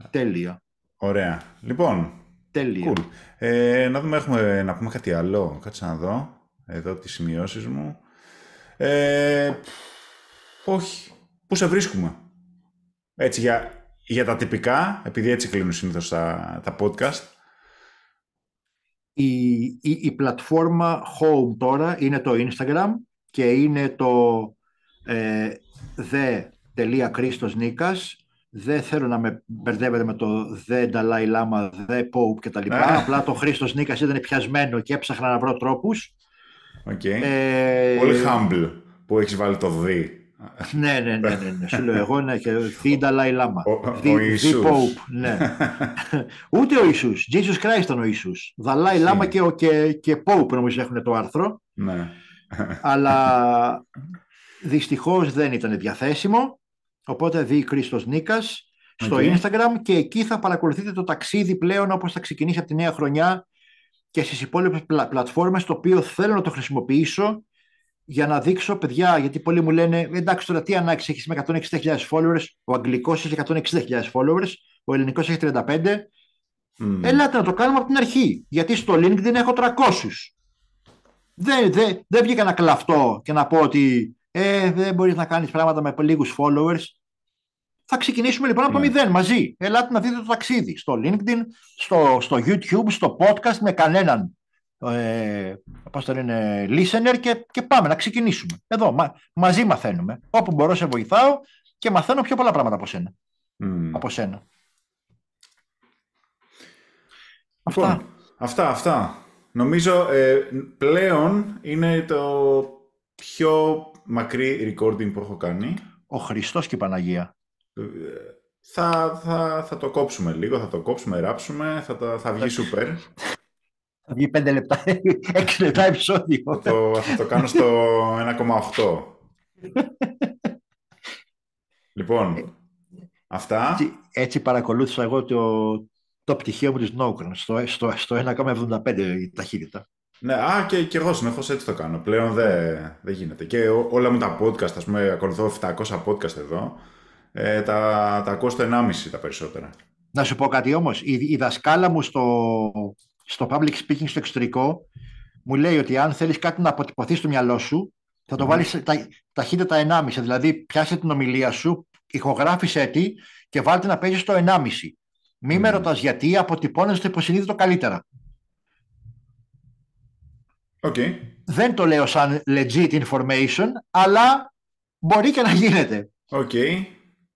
Τέλεια. Ωραία. Λοιπόν, ε, να δούμε, έχουμε να πούμε κάτι άλλο. Κάτσε να δω. Εδώ τις σημειώσεις μου. Ε, όχι. Πού σε βρίσκουμε. Έτσι, για, για τα τυπικά, επειδή έτσι κλείνουν συνήθως τα, τα podcast. Η, η, η πλατφόρμα Home τώρα είναι το Instagram και είναι το ε, Νίκα δεν θέλω να με μπερδεύετε με το δε Νταλάι Λάμα, δε Πόουπ και τα λοιπά. Ε. Απλά το Χρήστος Νίκας ήταν πιασμένο και έψαχνα να βρω τρόπους. Okay. Ε... Πολύ humble που έχεις βάλει το δι. ναι, ναι, ναι, ναι, ναι. Σου λέω εγώ ναι, και δι Νταλάι Λάμα. Δι Πόουπ. Ναι. Ούτε ο Ιησούς. Jesus Christ ήταν ο Ιησούς. Δαλάι Λάμα και, και, και Πόουπ νομίζω έχουν το άρθρο. Ναι. Αλλά δυστυχώς δεν ήταν διαθέσιμο. Οπότε δει Χρήστος Νίκας στο Instagram και εκεί θα παρακολουθείτε το ταξίδι πλέον όπως θα ξεκινήσει από τη νέα χρονιά και στις υπόλοιπες πλα- πλατφόρμες το οποίο θέλω να το χρησιμοποιήσω για να δείξω παιδιά, γιατί πολλοί μου λένε εντάξει τώρα τι ανάγκης έχεις με 160.000 followers, ο αγγλικός έχει 160.000 followers, ο ελληνικός έχει 35. Mm. Ελάτε να το κάνουμε από την αρχή, γιατί στο LinkedIn έχω 300. Δεν, βγήκα να κλαφτώ και να πω ότι ε, δεν μπορείς να κάνεις πράγματα με λίγους followers. Θα ξεκινήσουμε λοιπόν από ναι. μηδέν μαζί. Ελάτε να δείτε το ταξίδι στο LinkedIn, στο, στο YouTube, στο podcast με κανέναν ε, listener και, και πάμε να ξεκινήσουμε. Εδώ μα, μαζί μαθαίνουμε. Όπου μπορώ σε βοηθάω και μαθαίνω πιο πολλά πράγματα από σένα. Από σένα. Λοιπόν, αυτά. αυτά, αυτά. Νομίζω ε, πλέον είναι το πιο μακρύ recording που έχω κάνει. Ο Χριστός και η Παναγία. Θα, θα, θα το κόψουμε λίγο, θα το κόψουμε, ράψουμε, θα, τα, θα βγει σούπερ. Θα βγει πέντε λεπτά, 6 λεπτά επεισόδιο. Θα το, θα το κάνω στο 1,8. λοιπόν, αυτά. Έτσι, έτσι, παρακολούθησα εγώ το, το πτυχίο μου της Νόκρον, στο, στο, στο 1,75 η ταχύτητα. Ναι, α, και, και εγώ συνεχώς έτσι το κάνω. Πλέον δεν δε γίνεται. Και όλα μου τα podcast, ας πούμε, ακολουθώ 700 podcast εδώ. Ε, τα, τα ακούω στο 1,5 τα περισσότερα. Να σου πω κάτι όμως. Η, η δασκάλα μου στο, στο public speaking στο εξωτερικό μου λέει ότι αν θέλεις κάτι να αποτυπωθείς στο μυαλό σου, θα το mm. Ναι. βάλεις τα, 1,5. Δηλαδή, πιάσε την ομιλία σου, ηχογράφησε τι και βάλτε να παίζεις στο 1,5. Μην mm. με ρωτάς γιατί αποτυπώνεσαι το υποσυνείδητο καλύτερα. Okay. Δεν το λέω σαν legit information, αλλά μπορεί και να γίνεται. Οκ. Okay.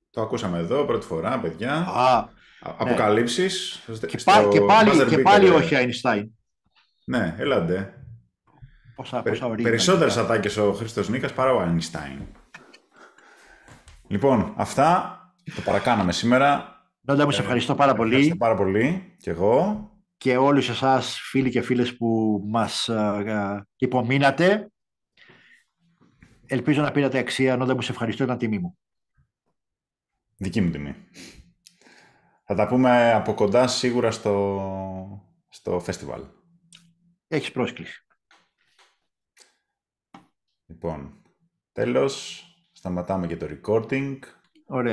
Το ακούσαμε εδώ πρώτη φορά, παιδιά. Α, Αποκαλύψεις. Και, πάλι, πάλι, και όχι, Αϊνστάιν. Ναι, ελάτε. Πόσα, Περι, πόσα περισσότερες ατάκες ο Χρήστος Νίκας παρά ο Αϊνστάιν. Λοιπόν, αυτά το παρακάναμε σήμερα. Ντόντα μου, σε ευχαριστώ πάρα πολύ. Ευχαριστώ πάρα πολύ και εγώ και όλους εσάς φίλοι και φίλες που μας ε, ε, υπομείνατε. Ελπίζω να πήρατε αξία, ενώ δεν μου σε ευχαριστώ, ήταν τιμή μου. Δική μου τιμή. Θα τα πούμε από κοντά σίγουρα στο, στο φεστιβάλ. Έχεις πρόσκληση. Λοιπόν, τέλος, σταματάμε και το recording.